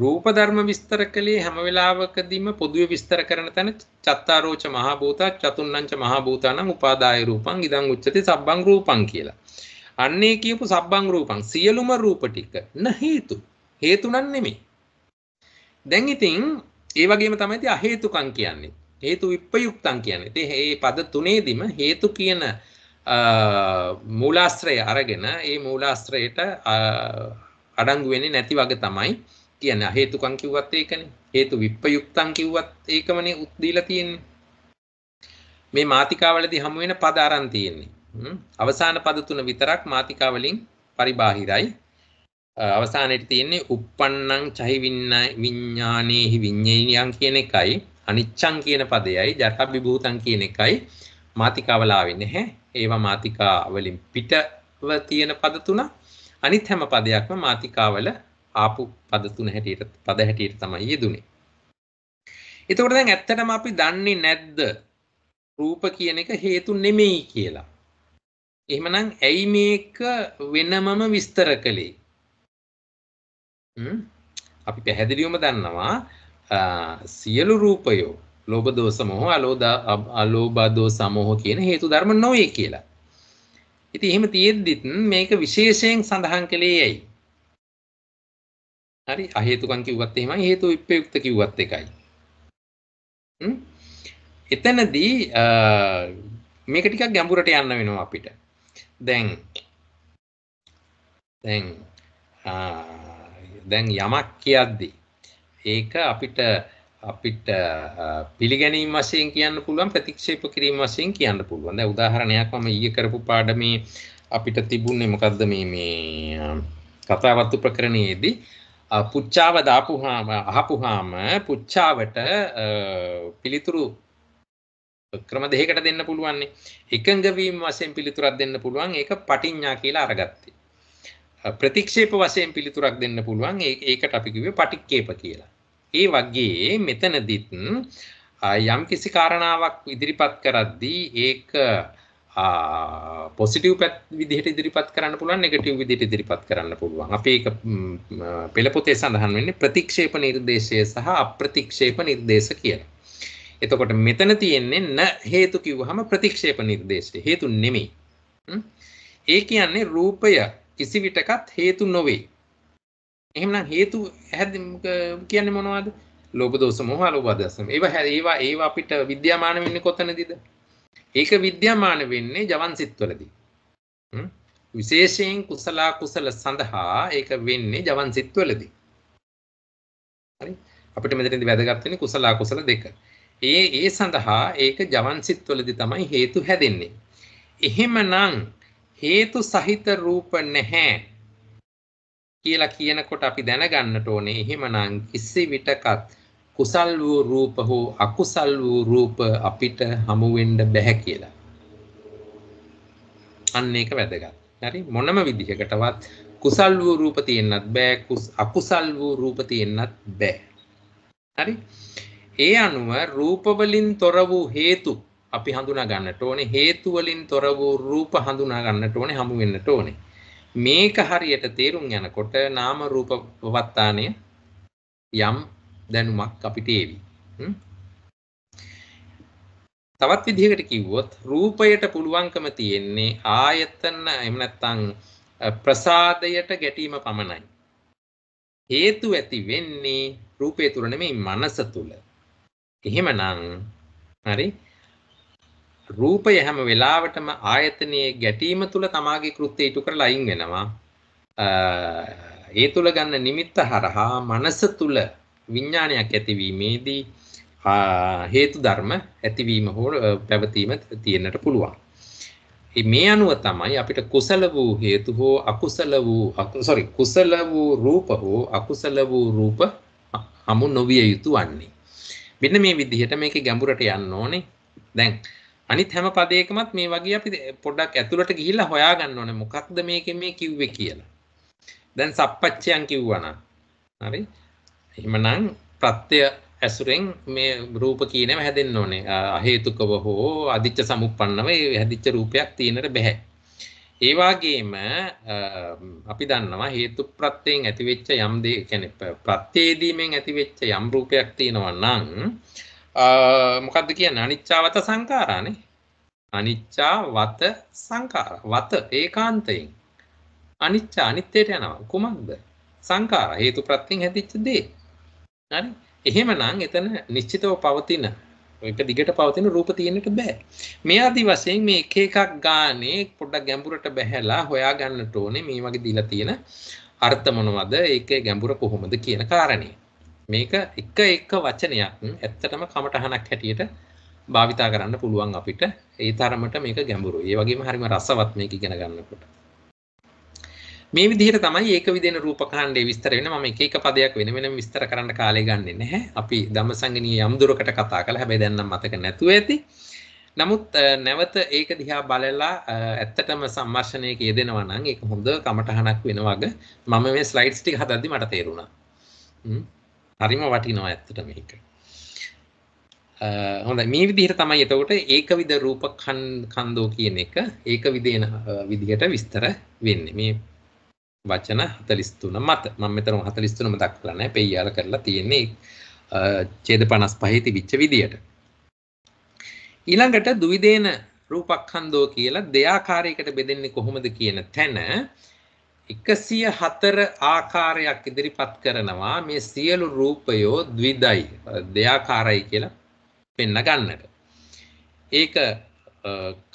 රූප ධර්ම විස්තර කළේ හැම වෙලාවකදීම පොදුවේ විස්තර කරන තැන චත්තාරෝච මහා භූතා චතුන්නංච මහා භූතානම් උපාදාය රූපං ඉදං උච්චති සබ්බං රූපං කියලා. අන්නේ කියපු සබ්බං රූපං සියලුම රූප ටික න හේතු. හේතු නම් නෙමෙයි. දැන් ඉතින් ඒ වගේම තමයි ති අහේතුකම් කියන්නේ. හේතු විප්‍රයුක්තං කියන්නේ. ඉතින් මේ පද තුනේදීම හේතු කියන මූලාශ්‍රය අරගෙන ඒ මූලාශ්‍රයට අඩංගු වෙන්නේ නැති වගේ තමයි කියන්නේ. හේතුකම් කිව්වත් ඒකනේ. හේතු විප්‍රයුක්තං කිව්වත් ඒකමනේ උද්දීලා තියෙන්නේ. මේ මාතිකාවලදී හමු වෙන පද aran තියෙන්නේ. අවසාන පද තුන විතරක් මාතිකාවලින් පරිබාහිරයි. අවසානයේ තියෙන්නේ uppannang chahi vinna විඤ්ඤාණේහි විඤ්ඤේයං කියන එකයි අනිච්ඡං කියන පදයයි ජරා විභූතං කියන එකයි මාතිකාවල ආවෙන්නේ නැහැ. ඒවා මාතිකා වලින් පිටව තියෙන පද තුනක්. අනිත් හැම පදයක්ම මාතිකාවල ආපු පද තුන හැටියට පද හැටියට තමයි යෙදුනේ. එතකොට දැන් ඇත්තටම අපි දන්නේ නැද්ද රූප කියන එක හේතු නෙමෙයි කියලා. එහෙමනම් ඇයි මේක වෙනමම විස්තර කළේ? අපි පැහැදිලිවම දන්නවා සියලු රූපයෝ ලෝභ දෝෂ මොහ අලෝදා අලෝභ දෝෂ මොහ කියන හේතු ධර්ම නොවේ කියලා. ඉතින් එහෙම තියෙද්දිත් මේක විශේෂයෙන් සඳහන් කළේ ඇයි? හරි අ හේතුකම් කිව්වත් එහෙමයි හේතු විප්‍රයුක්ත කිව්වත් එකයි. එතනදී මේක ටිකක් ගැඹුරට යන්න වෙනවා අපිට. දැන් දැන් දැන් යමක් කියද්දී ඒක අපිට අපිට පිළිගැනීම් වශයෙන් කියන්න පුළුවන් ප්‍රතික්ෂේප කිරීම වශයෙන් කියන්න පුළුවන්. දැන් උදාහරණයක් මම ඊයේ කරපු පාඩමේ අපිට තිබුණේ මොකද්ද මේ මේ කතාවත්තු ප්‍රකරණයේදී පුච්චාව දාපුහාම අහපුහාම පුච්චාවට පිළිතුරු ක්‍රම දෙකකට දෙන්න පුළුවන්. එකඟ වීම වශයෙන් පිළිතුරක් දෙන්න පුළුවන්. ඒක පටිඤ්ඤා කියලා අරගත්තේ. ප්‍රතික්ෂේප වශයෙන් පිළිතුරක් දෙන්න පුළුවන් ඒකට අපි කිව්වේ පටික්කේප කියලා. ඒ වගේ මෙතනදිත් යම් කිසි කාරණාවක් ඉදිරිපත් කරද්දී ඒක පොසිටිව් පැත් විදිහට ඉදිරිපත් කරන්න පුළුවන් නෙගටිව් විදිහට ඉදිරිපත් කරන්න පුළුවන්. අපි ඒක පෙළ පොතේ සඳහන් වෙන්නේ ප්‍රතික්ෂේප නිර්දේශය සහ අප්‍රතික්ෂේප නිර්දේශ කියලා. එතකොට මෙතන තියෙන්නේ න හේතු කිව්වහම ප්‍රතික්ෂේප නිර්දේශය. හේතු නෙමෙයි. ඒ කියන්නේ රූපය කිසි විටකත් හේතු නොවේ. එහෙමනම් හේතු කියන්නේ මොනවද? ලෝභ දෝෂ මොහ ලෝභ දසම. ඒවා ඒවා ඒවා අපිට විද්‍යාමාන වෙන්නේ කොතනදීද? ඒක විද්‍යාමාන වෙන්නේ ජවන් සිත්වලදී. විශේෂයෙන් කුසල කුසල සඳහා ඒක වෙන්නේ ජවන් සිත්වලදී. හරි? අපිට මෙතනදී වැදගත් වෙන්නේ කුසල අකුසල දෙක. ඒ ඒ සඳහා ඒක ජවන් සිත්වලදී තමයි හේතු හැදෙන්නේ. එහෙමනම් හේතු සහිත රූප නැහැ කියලා කියනකොට අපි දැනගන්නට ඕනේ එහෙමනම් කිසි විටකත් කුසල් වූ රූප හෝ අකුසල් වූ රූප අපිට හමු වෙන්න බෑ කියලා. අන්න ඒක වැදගත්. හරි මොනම විදිහකටවත් කුසල් වූ රූප තියෙන්නත් බෑ අකුසල් වූ රූප තියෙන්නත් බෑ. හරි ඒ අනුව රූපවලින් තොර වූ හේතු අපි හඳුනා ගන්නට ඕනේ හේතු වලින් තොර වූ රූප හඳුනා ගන්නට ඕනේ හමු වෙන්නට ඕනේ මේක හරියට තේරුම් යනකොට නාම රූප වත්තාණය යම් දැනුමක් අපිට එවි තවත් විදිහකට කිව්වොත් රූපයට පුළුවන්කම තියෙන්නේ ආයතන එහෙම නැත්නම් ප්‍රසාදයට ගැටීම පමණයි හේතු ඇති වෙන්නේ රූපය තුල නෙමෙයි මනස තුල එහෙමනම් හරි රූපය හැම වෙලාවටම ආයතනයේ ගැටීම තුල තමාගේ කෘත්‍ය ඉටු කරලා අයින් වෙනවා. ඒ තුල ගන්න නිමිත්ත හරහා මනස තුල විඥානයක් ඇතිවීමේදී හේතු ධර්ම ඇතිවීම හෝ පැවතීම තියෙන්නට පුළුවන්. මේ අනුව තමයි අපිට කුසල වූ හේතු හෝ අකුසල වූ sorry කුසල වූ රූප හෝ අකුසල වූ රූප හමු නොවිය යුතු වන්නේ. මෙන්න මේ විදිහට මේකේ ගැඹුරට යන්න ඕනේ. දැන් අනිත් හැම පදයකමත් මේ වගේ අපි පොඩ්ඩක් ඇතුළට ගිහිල්ලා හොයාගන්න ඕනේ මොකක්ද මේකේ මේ කිව්වේ කියලා. දැන් සප්පච්චයන් කිව්වනම් හරි. එහෙමනම් ප්‍රත්‍ය ඇසුරෙන් මේ රූප කියනව හැදෙන්න ඕනේ. අහේතුකව හෝ අදිච්ච සමුප්පන්නව ඒ හැදිච්ච රූපයක් තියෙන්නට බෑ. ඒ වගේම අපි දන්නවා හේතු ප්‍රත්‍යයෙන් ඇතිවෙච්ච යම් දේ කියන්නේ ප්‍රත්‍යේදීමෙන් ඇතිවෙච්ච යම් රූපයක් තියෙනවා නම් මොකක්ද කියන්නේ අනිච්චාවත සංඛාරානේ අනිච්චාවත සංඛාර වත ඒකාන්තයෙන් අනිච්ච අනිත්‍යයට යනවා කුමක්ද සංඛාර හේතු ප්‍රත්‍යයෙන් හැදිච්ච දේ හරි එහෙමනම් එතන නිශ්චිතව පවතින එක දිගට පවතින රූප තියෙන්නට බෑ මේ ආදි වශයෙන් මේ එක එකක් ගානේ පොඩ්ඩක් ගැඹුරට බැහැලා හොයා ගන්නට ඕනේ මේ වගේ දීලා තියෙන අර්ථ මොනවද ඒකේ ගැඹුර කොහොමද කියන කාරණේ මේක එක එක වචනයක් ඇත්තටම කමටහනක් හැටියට භාවිතා කරන්න පුළුවන් අපිට ඒ තරමට මේක ගැඹුරුයි. ඒ වගේම හරිම රසවත් මේක ඉගෙන ගන්නකොට. මේ විදිහට තමයි ඒක විදින රූපකාණ්ඩේ විස්තර වෙන මම එක එක පදයක් වෙන වෙනම විස්තර කරන්න කාලය ගන්නෙ නැහැ. අපි ධම්මසංගණී යම් දුරකට කතා කළා. හැබැයි දැන් නම් මතක නැතුව ඇති. නමුත් නැවත ඒක දිහා බලලා ඇත්තටම සම්මර්ෂණයක යෙදෙනවා නම් ඒක හොඳ කමටහනක් වෙනවග මම මේ ස්ලයිඩ්ස් ටික හදද්දි මට තේරුණා. හරිම වටිනවා ඇත්තට මේක හොඳ මේ විදිහට තමයි එතකොට ඒක විද රූප කන්දෝ කියන එක ඒක විදේන විදිහට විස්තර වෙන්නේ මේ වචන 43 මත මම මෙතන 43ම දක්වලා නැහැ පෙය්‍යාල කරලා තියෙන්නේ ඡේද 55 තිබිච්ච විදිහට ඊළඟට ද්විදේන රූපකන්දෝ කියලා දෙයාකාරයකට බෙදෙන්නේ කොහොමද කියන තැන එකසිය හතර ආකාරයක් ඉදිරිපත් කරනවා මේ සියලු රූපයෝ ද්විදයි දෙයාකාරයි කියලා පෙන්න ගන්නට. ඒක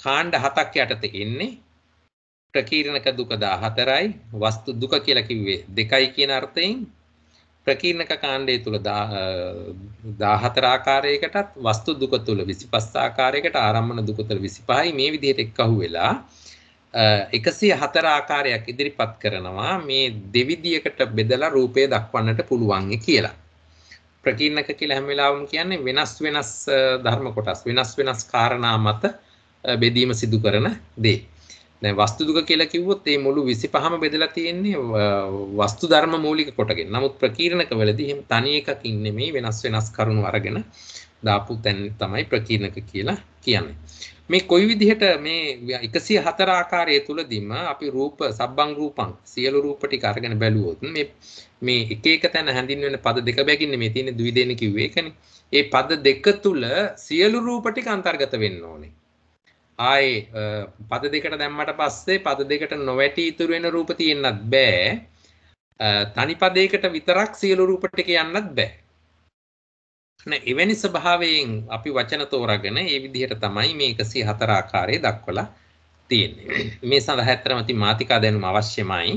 කාණ්ඩ හතක් යටතේ ඉන්නේ ප්‍රකීර්ණක දුක 14යි වස්තු දුක කියලා කිව්වේ දෙකයි කියන අර්ථයෙන් ප්‍රකීර්ණක කාණ්ඩය තුල 14 ආකාරයකටත් වස්තු දුක තුල 25 ආකාරයකට ආරම්මන දුක තුල 25යි මේ විදිහට එක්කහුවෙලා වෙලා එකසිය හතර ආකාරයක් ඉදිරිපත් කරනවා මේ දෙවිදියකට බෙදලා රූපය දක්වන්නට පුළුවන් කියලා. ප්‍රකීණක කියලා හැම වෙලාවෙම කියන්නේ වෙනස් වෙනස් ධර්ම කොටස් වෙනස් වෙනස් කාරණා මත බෙදීම සිදු කරන දේ. දැන් වස්තු දුක කියලා කිව්වොත් මේ මුළු 25ම බෙදලා තියෙන්නේ වස්තු ධර්ම මූලික කොටගෙන. නමුත් ප්‍රකීණක වලදී එහෙම තනි එකකින් නෙමෙයි වෙනස් වෙනස් කරුණු අරගෙන දාපු තැන තමයි ප්‍රකීණක කියලා කියන්නේ. මේ කොයි විදිහට මේ 104 ආකාරය තුලදීම අපි රූප සබ්බං රූපං සියලු රූප ටික අරගෙන බැලුවොත් මේ මේ එක එක තැන හැඳින්වෙන පද දෙක බැගින්නේ මේ තියෙන ද්විදේන කිව්වේ ඒකනේ. ඒ පද දෙක තුල සියලු රූප ටික අන්තර්ගත වෙන්න ඕනේ. ආයේ පද දෙකට දැම්මට පස්සේ පද දෙකට නොවැටි ඉතුරු වෙන රූප තියෙන්නත් බෑ. තනි පදයකට විතරක් සියලු රූප ටික යන්නත් බෑ. එවැනි ස්වභාවයෙන් අපි වචන තෝරාගෙන ඒ විදිහට තමයි මේ 104 ආකාරයේ දක්වලා තියෙන්නේ. මේ සඳහා ඇත්තම ඉතින් මාතිකා දැනුම අවශ්‍යමයි.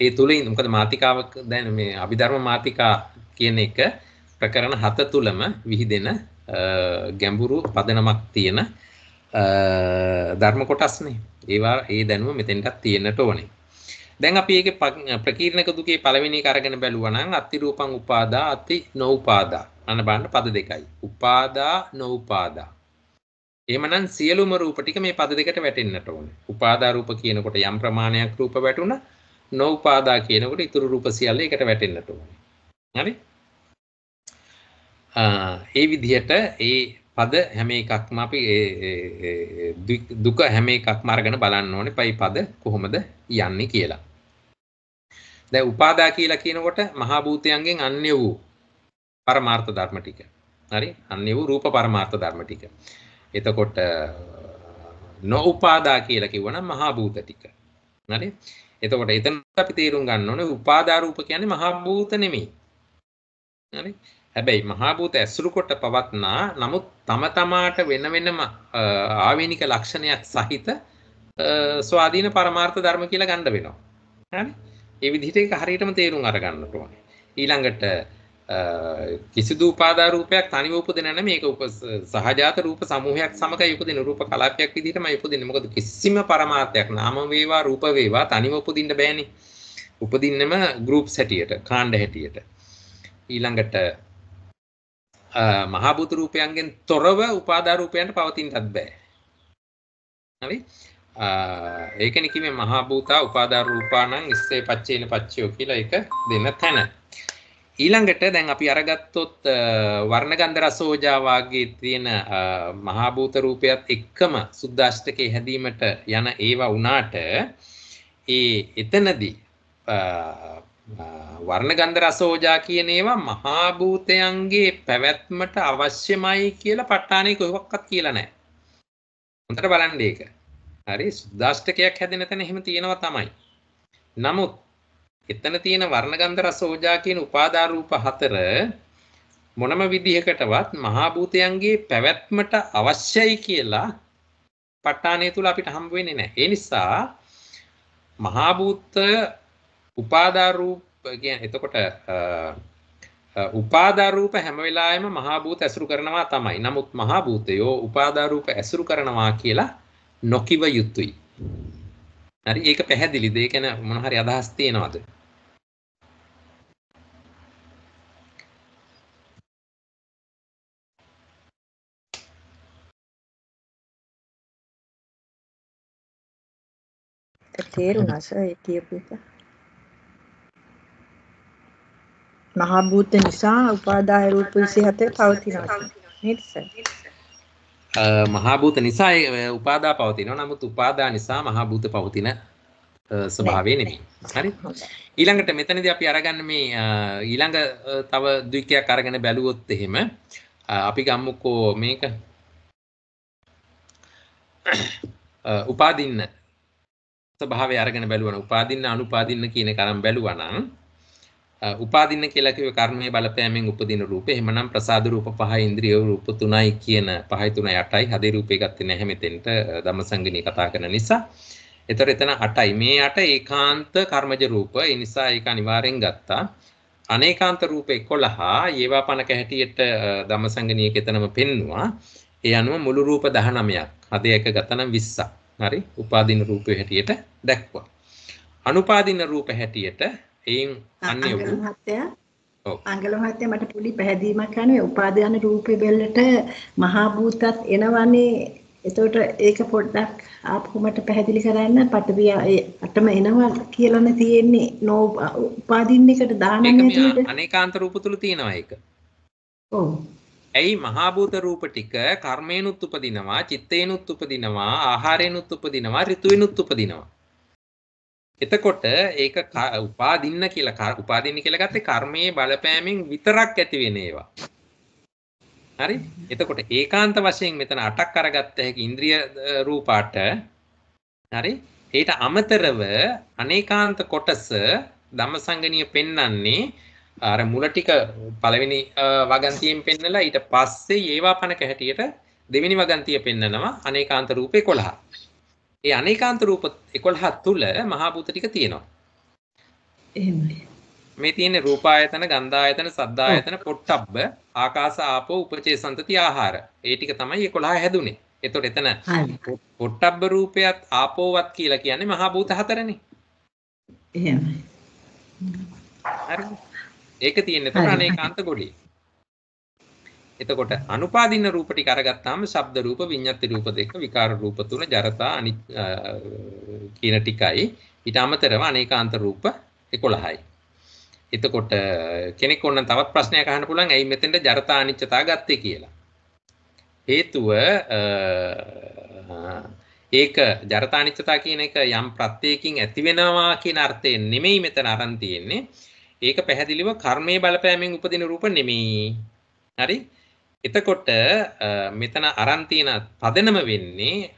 ඒ තුලින් මොකද මාතිකාව දැන් මේ අභිධර්ම මාතිකා කියන එක ප්‍රකරණ 7 තුලම විහිදෙන ගැඹුරු පදනමක් තියෙන ධර්ම කොටස්නේ. ඒවා ඒ දැනුම මෙතෙන්ටත් තියෙන්නට ඕනේ. දැන් අපි ඒක ප්‍රකීර්ණක දුකේ පළවෙනි කරගෙන බැලුවා නම් අති රූපං උපාදා අති නොඋපාදා අන්න බලන්න පද දෙකයි. උපාදා නොඋපාදා. එහෙමනම් සියලුම රූප ටික මේ පද දෙකට වැටෙන්නට ඕනේ. උපාදා රූප කියනකොට යම් ප්‍රමාණයක් රූප වැටුණා නොඋපාදා කියනකොට ඉතුරු රූප සියල්ල එකට වැටෙන්නට ඕනේ. හරි? ඒ විදිහට ඒ පද හැම එකක්ම අපි දුක හැම එකක්ම අරගෙන බලන්න ඕනේ. පයි පද කොහොමද යන්නේ කියලා. දැන් උපාදා කියලා කියනකොට මහා භූතයන්ගෙන් අන්‍ය වූ පරමාර්ථ ධර්ම ටික. හරි? අන්‍ය වූ රූප පරමාර්ථ ධර්ම ටික. එතකොට නොඋපාදා කියලා කිව්වනම් මහා භූත ටික. හරි? එතකොට එතන අපි තේරුම් ගන්න ඕනේ උපාදා රූප කියන්නේ මහා භූත නෙමෙයි. හරි? හැබැයි මහා භූත ඇසුරු කොට පවත්නා නමුත් තම තමාට වෙන වෙනම ආවේනික ලක්ෂණයක් සහිත ස්වාධීන පරමාර්ථ ධර්ම කියලා ගන්න වෙනවා. හරි? ඒ විදිහට ඒක හරියටම තේරුම් අරගන්න ඕනේ. ඊළඟට කිසිදු උපාදා රූපයක් තනිව උපදින නැ මේක උප සහජාත රූප සමූහයක් සමග උපදින රූප කලාපයක් විදිහටමයි උපදින්නේ. මොකද කිසිම પરමාර්ථයක් නාම වේවා රූප වේවා තනිව උපදින්න බෑනේ. උපදින්නෙම ගෲප්ස් හැටියට, කාණ්ඩ හැටියට. ඊළඟට මහා භූත රූපයන්ගෙන් තොරව උපාදා රූපයන්ට පවතින්නත් බෑ. හරි? ඒකනේ කිව්වේ මහා භූතා උපාදාර රූපාණං ඉස්සේ පච්චේන පච්චයෝ කියලා ඒක දෙන තැන. ඊළඟට දැන් අපි අරගත්තොත් වර්ණ ගන්ධ රසෝජා වාගේ තියෙන මහා භූත රූපයත් එක්කම සුද්දාෂ්ටකේ හැදීමට යන ඒවා වුණාට ඒ එතනදී වර්ණ ගන්ධ රසෝජා කියන ඒවා මහා භූතයන්ගේ පැවැත්මට අවශ්‍යමයි කියලා ප ဋ ාණේ කොහොක්වත් කියලා නැහැ. හොඳට බලන්න ඒක. හරි සුද්දාෂ්ටකයක් හැදෙන තැන එහෙම තියෙනවා තමයි. නමුත් එතන තියෙන වර්ණ ගන්ධ රස ඕජා කියන උපාදාන රූප හතර මොනම විදිහකටවත් මහා භූතයන්ගේ පැවැත්මට අවශ්‍යයි කියලා ප ဋ ාණය තුල අපිට හම් වෙන්නේ නැහැ. ඒ නිසා මහා භූත උපාදා රූප කියන්නේ එතකොට උපාදා රූප හැම වෙලාවෙම මහා භූත ඇසුරු කරනවා තමයි. නමුත් මහා භූතයෝ උපාදා රූප ඇසුරු කරනවා කියලා නොකිව යුතුයි. හරි ඒක පැහැදිලිද? ඒ කියන්නේ මොන හරි අදහස් තියනවාද? තේරුණා සර් ඒ කියපු එක. මහා භූත නිසා උපාදාය රූප 27 පවතිනවා. නේද සර්? මහාභූත නිසා උපාදා පවතිනවා නමුත් උපාදා නිසා මහාභූත පවතින ස්වභාවය නෙමෙයි. හරි? ඊළඟට මෙතනදී අපි අරගන්න මේ ඊළඟ තව ද්විකයක් අරගෙන බැලුවොත් එහෙම අපි ගම්මුකෝ මේක උපාදින්න ස්වභාවය අරගෙන බැලුවා නම් උපාදින්න අනුපාදින්න කියන කරන් බැලුවා නම් උපාදින්න කියලා කිව්වේ කර්මයේ බලපෑමෙන් උපදින රූපේ. එහෙමනම් ප්‍රසාද රූප පහයි ඉන්ද්‍රිය රූප තුනයි කියන පහයි තුනයි අටයි හදේ රූපේ ගත්තේ නැහැ මෙතෙන්ට ධම්මසංගණී කතා කරන නිසා. ඒතර එතන අටයි. මේ අට ඒකාන්ත කර්මජ රූප. ඒ නිසා ඒක අනිවාර්යෙන් ගත්තා. අනේකාන්ත රූප 11 ඒවා පනක හැටියට ධම්මසංගණීක එතනම පෙන්නවා. ඒ අනුව මුළු රූප 19ක්. හදේ එක ගතනම් 20ක්. හරි. උපාදින රූපේ හැටියට දැක්වා. අනුපාදින රූප හැටියට එයින් අන්නේ ඔව් අංගල මහත්තයා මට පොඩි පැහැදීමක් කරන්න උපාදාන රූපේ බෙල්ලට මහා භූතත් එනවනේ එතකොට ඒක පොඩ්ඩක් ආපහුමට පැහැදිලි කරන්න පටවිය අටම එනවා කියලානේ තියෙන්නේ නෝ උපාදින්න එකට දාන නැතිවට අනේකාන්ත රූප තුල තියෙනවා ඒක. ඔව්. ඇයි මහා භූත රූප ටික කර්මේනුත් උපදිනවා, චිත්තේනුත් උපදිනවා, ආහාරේනුත් උපදිනවා, ඍතුවිනුත් උපදිනවා. එතකොට ඒක උපාදින්න කියලා උපාදින්න කියලා ගත්තේ කර්මයේ බලපෑමෙන් විතරක් ඇති වෙන ඒවා. හරි? එතකොට ඒකාන්ත වශයෙන් මෙතන අටක් අරගත්ත හැකි ඉන්ද්‍රිය රූපාට හරි? ඊට අමතරව අනේකාන්ත කොටස ධම්මසංගණිය පෙන්වන්නේ අර මුල ටික පළවෙනි වගන්තියෙන් පෙන්නලා ඊට පස්සේ ඒවා පනක හැටියට දෙවෙනි වගන්තිය පෙන්නනවා අනේකාන්ත රූපේ 11. ඒ අනේකාන්ත රූප 11 තුල මහා භූත ටික තියෙනවා. එහෙමයි. මේ තියෙන රූපායතන, ගන්ධායතන, සද්දායතන, පොට්ටබ්බ, ආකාස ආපෝ උපචේසන්තති ආහාර. ඒ ටික තමයි 11 හැදුනේ. එතකොට එතන පොට්ටබ්බ රූපයත් ආපෝවත් කියලා කියන්නේ මහා භූත හතරනේ. එහෙමයි. හරි. ඒක තියෙන තර අනේකාන්ත ගොඩේ. එතකොට අනුපාදින්න රූප ටික අරගත්තාම ශබ්ද රූප විඤ්ඤාති රූප දෙක විකාර රූප තුන ජරතා අනිත් කියන ටිකයි ඊට අමතරව අනේකාන්ත රූප 11යි. එතකොට කෙනෙක් ඕන තවත් ප්‍රශ්නයක් අහන්න පුළුවන් ඇයි මෙතෙන්ට ජරතා අනිත්‍යතාව ගත්තේ කියලා. හේතුව ඒක ජරතා අනිත්‍යතාව කියන එක යම් ප්‍රත්‍යයකින් ඇති වෙනවා කියන අර්ථයෙන් නෙමෙයි මෙතන අරන් තියෙන්නේ. ඒක පැහැදිලිව කර්මයේ බලපෑමෙන් උපදින රූප නෙමෙයි. හරි එතකොට මෙතන අරන් තියෙන පදනම වෙන්නේ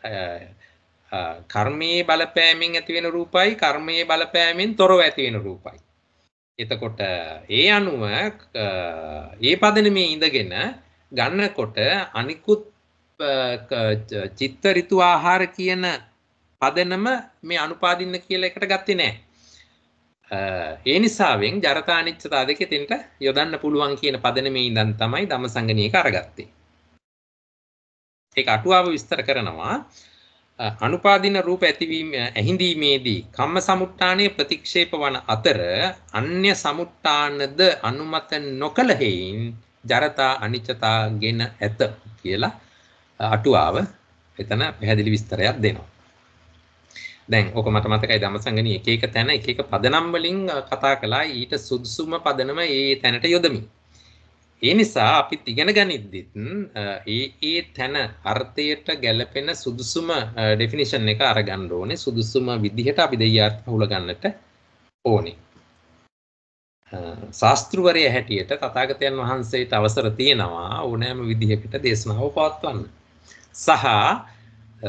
කර්මයේ බලපෑමෙන් ඇතිවෙන රූපයි කර්මයේ බලපෑමෙන් තොරව ඇතිවෙන රූපයි. එතකොට ඒ අනුව ඒ පදනමේ ඉඳගෙන ගන්නකොට අනිකුත් චිත්ත ඍතු ආහාර කියන පදනම මේ අනුපාදින්න කියලා එකට ගත්තේ නැහැ. ඒ නිසාවෙන් ජරතා අනිච්චතා දෙක එතෙන්ට යොදන්න පුළුවන් කියන පදනමේ ඉඳන් තමයි ධම්මසංගණීක අරගත්තේ. ඒක අටුවාව විස්තර කරනවා අනුපාදින රූප ඇතිවීම ඇහිඳීමේදී කම්ම සමුට්ටානයේ ප්‍රතික්ෂේප වන අතර අන්‍ය සමුට්ටානද අනුමත නොකළ හේයින් ජරතා අනිච්චතා ගෙන ඇත කියලා අටුවාව එතන පැහැදිලි විස්තරයක් දෙනවා. දැන් ඕක මට මතකයි ධම්මසංගණී එක එක තැන එක එක පදනම් වලින් කතා කළා ඊට සුදුසුම පදනම ඒ තැනට යොදමි. ඒ නිසා අපිත් ඉගෙන ගනිද්දිත් ඒ ඒ තැන අර්ථයට ගැළපෙන සුදුසුම ඩෙෆිනිෂන් එක අරගන්න ඕනේ. සුදුසුම විදිහට අපි දෙය අර්ථ හුලගන්නට ඕනේ. ශාස්ත්‍රවරය හැටියට තථාගතයන් වහන්සේට අවසර තියෙනවා ඕනෑම විදිහකට දේශනාව පවත්වන්න. සහ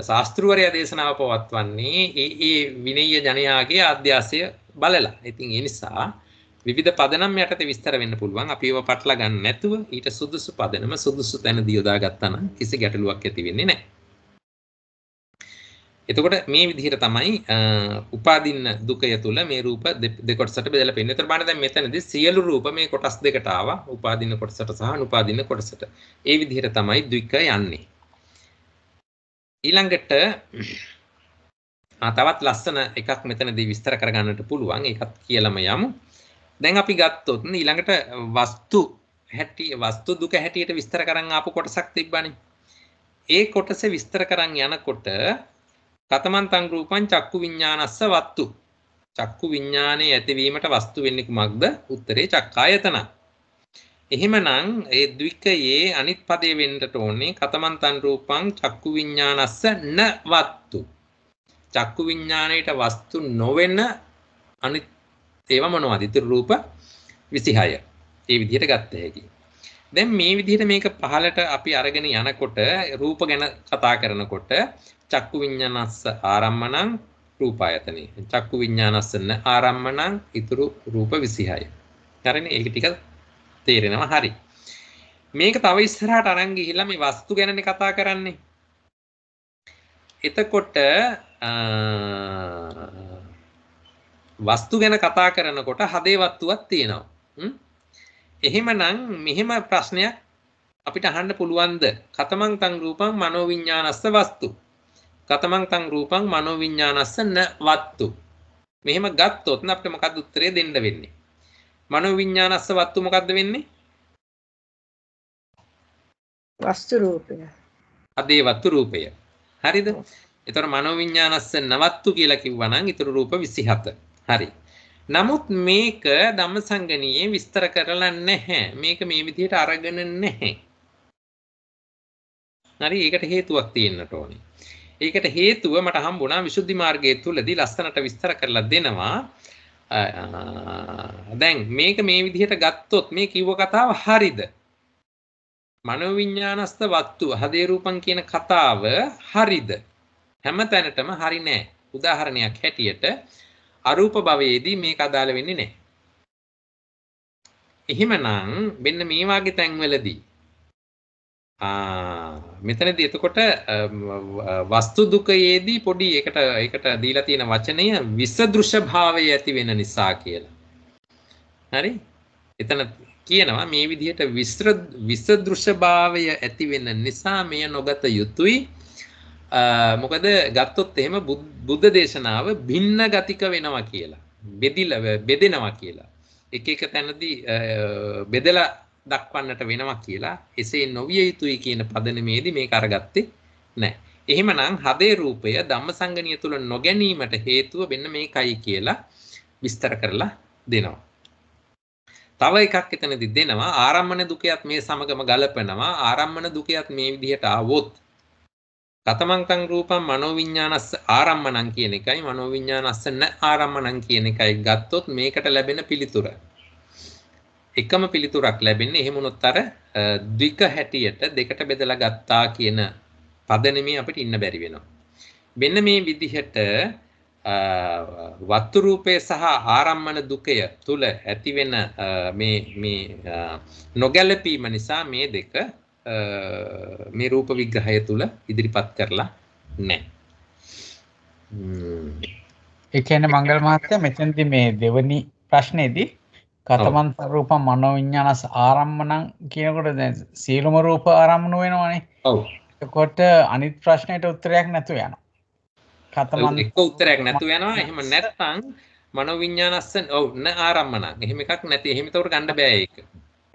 ශාස්තෘවරයා දේශනාව පවත්වන්නේ ඒ ඒ විනීය ජනයාගේ අධ්‍යාසය බලලා. ඉතින් ඒ නිසා විවිධ පදනම් යටතේ විස්තර වෙන්න පුළුවන්. අපි ඒව පටලා ගන්න නැතුව ඊට සුදුසු පදනම සුදුසු තැනදී යොදා ගත්තා නම් කිසි ගැටලුවක් ඇති වෙන්නේ නැහැ. එතකොට මේ විදිහට තමයි උපාදින්න දුකය තුල මේ රූප දෙකොටසට බෙදලා පෙන්නන. එතකොට බලන්න දැන් මෙතනදී සියලු රූප මේ කොටස් දෙකට ආවා. උපාදින්න කොටසට සහ අනුපාදින්න කොටසට. ඒ විදිහට තමයි ද්වික යන්නේ. ඊළඟට තවත් ලස්සන එකක් මෙතනදී විස්තර කරගන්නට පුළුවන් ඒකත් කියලම යමු. දැන් අපි ගත්තොත් ඊළඟට වස්තු හැටි වස්තු දුක හැටියට විස්තර කරන් ආපු කොටසක් තිබ්බනේ. ඒ කොටස විස්තර කරන් යනකොට කතමන්තං රූපං චක්කු විඥානස්ස වත්තු. චක්කු විඥානයේ ඇතිවීමට වස්තු වෙන්නේ කුමක්ද? උත්තරේ චක්කායතන. එහෙමනම් ඒ ද්විකයේ අනිත් පදේ වෙන්නට ඕනේ කතමන්තන් රූපං චක්කු විඥානස්ස න වත්තු. චක්කු විඥාණයට වස්තු නොවන අනිත් ඒවා මොනවද? ඉතුරු රූප 26. ඒ විදිහට ගත්ත හැකි. දැන් මේ විදිහට මේක පහලට අපි අරගෙන යනකොට රූප ගැන කතා කරනකොට චක්කු විඤ්ඤාණස්ස ආරම්මණං රූපායතනෙ. චක්කු විඤ්ඤාණස්සන ආරම්මණං ඉතුරු රූප 26. හරිනේ ඒක ටික තේරෙනවා හරි. මේක තව ඉස්සරහට අරන් ගිහිල්ලා මේ වස්තු ගැනනේ කතා කරන්නේ. එතකොට වස්තු ගැන කතා කරනකොට හදේ වස්තුවක් තියෙනවා. එහෙමනම් මෙහෙම ප්‍රශ්නයක් අපිට අහන්න පුළුවන්ද? කතමං තං රූපං මනෝවිඤ්ඤාණස්ස වස්තු. කතමං තං රූපං මනෝවිඤ්ඤාණස්ස න වස්තු. මෙහෙම ගත්තොත් අපිට මොකද උත්තරේ දෙන්න වෙන්නේ? මනෝ විඤ්ඤාණස්ස වත්තු මොකද්ද වෙන්නේ? වස්තු රූපය. අදේ වත්තු රූපය. හරිද? එතකොට මනෝ විඤ්ඤාණස්ස නවත්තු කියලා කිව්වනම් ඊතුරු රූප 27. හරි. නමුත් මේක ධම්මසංගණියේ විස්තර කරලා නැහැ. මේක මේ විදිහට අරගෙන නැහැ. හරි ඒකට හේතුවක් තියෙන්නට ඕනේ. ඒකට හේතුව මට හම්බුණා විසුද්ධි මාර්ගයේ තුලදී ලස්සනට විස්තර කරලා දෙනවා. දැන් මේක මේ විදිහට ගත්තොත් මේ කිව්ව කතාව හරිද? මනෝවිඤ්ඤාණස්ත වස්තු හදේ රූපං කියන කතාව හරිද? හැම තැනටම හරි නෑ. උදාහරණයක් හැටියට අරූප භවයේදී මේක අදාළ වෙන්නේ නෑ. එහෙමනම් මෙන්න මේ වගේ තැන්වලදී මෙතනදී එතකොට වස්තු දුකයේදී පොඩි එකට එකට දීලා තියෙන වචනය විසදෘෂ භාවය ඇති වෙන නිසා කියලා. හරි? එතන කියනවා මේ විදිහට විස්ත්‍ර විසදෘෂ භාවය ඇති වෙන නිසා මෙය නොගත යුතුයි. මොකද ගත්තොත් එහෙම බුද්ධ දේශනාව භින්න ගතික වෙනවා කියලා. බෙදිලා බෙදෙනවා කියලා. එක එක තැනදී බෙදලා දක්වන්නට වෙනවා කියලා එසේ නොවිය යුතුයි කියන පදනමේදී මේක අරගත්තේ නැහැ. එහෙමනම් හදේ රූපය ධම්මසංගණිය තුල නොගැනීමට හේතුව වෙන්න මේකයි කියලා විස්තර කරලා දෙනවා. තව එකක් එතනදී දෙනවා ආරම්මන දුකයත් මේ සමගම ගලපනවා ආරම්මන දුකයත් මේ විදිහට આવොත් කතමංකං රූපං මනෝවිඤ්ඤාණස්ස ආරම්මණං කියන එකයි මනෝවිඤ්ඤාණස්ස න ආරම්මණං කියන එකයි ගත්තොත් මේකට ලැබෙන පිළිතුර එකම පිළිතුරක් ලැබෙන්නේ එහෙම වුණොත් අර ද්වික හැටියට දෙකට බෙදලා ගත්තා කියන පදනමේ අපිට ඉන්න බැරි වෙනවා. මෙන්න මේ විදිහට වත්තු රූපය සහ ආරම්මන දුකය තුල ඇතිවෙන මේ මේ නොගැලපීම නිසා මේ දෙක මේ රූප විග්‍රහය තුල ඉදිරිපත් කරලා නැහැ. ඒ කියන්නේ මංගල මහත්තයා මෙතනදී මේ දෙවනි ප්‍රශ්නේදී කතමන්ත රූප මනෝවිඤ්ඤාණස් ආරම්මණං කියනකොට දැන් සීලම රූප ආරම්මන වෙනවනේ. ඔව්. එතකොට අනිත් ප්‍රශ්නෙට උත්තරයක් නැතුව යනවා. කතමන්ත එක්ක උත්තරයක් නැතුව යනවා. එහෙම නැත්නම් මනෝවිඤ්ඤාණස්ස ඔව් න ආරම්මණං. එහෙම එකක් නැති. එහෙම ඒතකොට ගන්න බෑ ඒක.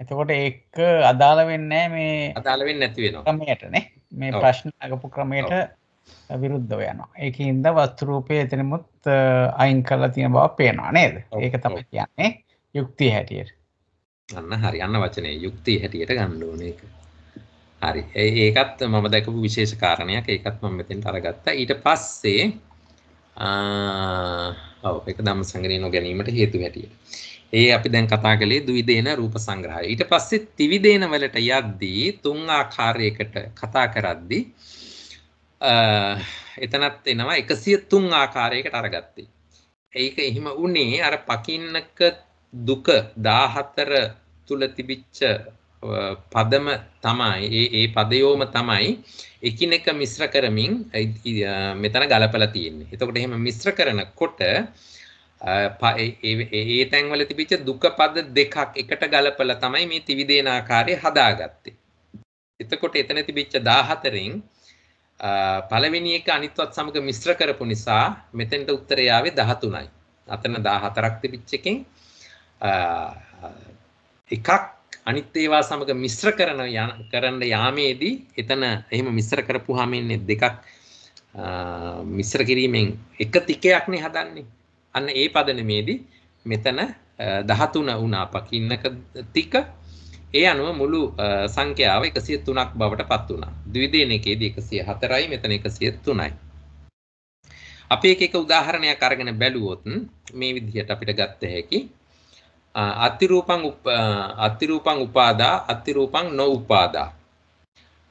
එතකොට ඒක අදාළ වෙන්නේ මේ අදාළ වෙන්නේ නැති වෙනවා. ක්‍රමයටනේ. මේ ප්‍රශ්න අගපු ක්‍රමයට විරුද්ධව යනවා. ඒකින්ද වස්තු රූපය එතනමුත් අයින් කරලා තියෙන බව පේනවා නේද? ඒක තමයි කියන්නේ. යුක්තිය හැටියට. අන්න හරි අන්න වචනේ යුක්තිය හැටියට ගන්න ඕනේ ඒක. හරි. ඒකත් මම දැකපු විශේෂ කාරණයක්. ඒකත් මම මෙතෙන්ට අරගත්තා. ඊට පස්සේ ආ ඔව් ඒක ධම්මසංග්‍රහය නොගැනීමට හේතු හැටියට. ඒ අපි දැන් කතා කළේ ද්විදේන රූප සංග්‍රහය. ඊට පස්සේ ත්‍රිවිදේන වලට යද්දී තුන් ආකාරයකට කතා කරද්දී එතනත් එනවා 103 ආකාරයකට අරගත්තේ. ඒක එහෙම උනේ අර පකින්නක දුක 14 තුල තිබිච්ච පදම තමයි ඒ ඒ පදයෝම තමයි එකිනෙක මිශ්‍ර කරමින් මෙතන ගලපලා තියෙන්නේ. එතකොට එහෙම මිශ්‍ර කරනකොට ඒ තැන්වල තිබිච්ච දුක පද දෙකක් එකට ගලපලා තමයි මේ ත්‍රිවිධේන ආකාරය හදාගත්තේ. එතකොට එතන තිබිච්ච 14න් පළවෙනි එක අනිත්වත් සමග මිශ්‍ර කරපු නිසා මෙතෙන්ට උත්තරය ආවේ 13යි. අතන 14ක් තිබිච්ච එකෙන් එකක් අනිත් ඒවා සමග මිශ්‍ර කරන කරන්න යාමේදී එතන එහෙම මිශ්‍ර කරපු හමන්නේ දෙකක් මිශ්‍ර කිරීමෙන් එක තිකයක්නේ හදන්නේ අන්න ඒ පදනමේදී මෙතන දහතුන වුණා පකින්නක තික ඒ අනුව මුළු සංඛ්‍යාව එකසිය තුනක් බවට පත් වුණා ද්විදේන එකේදී එකසිය හතරයි මෙතන එකසිය තුනයි අපි එක එක උදාහරණයක් අරගෙන බැලුවොත් මේ විදිහට අපිට ගත්ත හැකි අතිරූපං අතිරූපං උපාදා අතිරූපං නොඋපාදා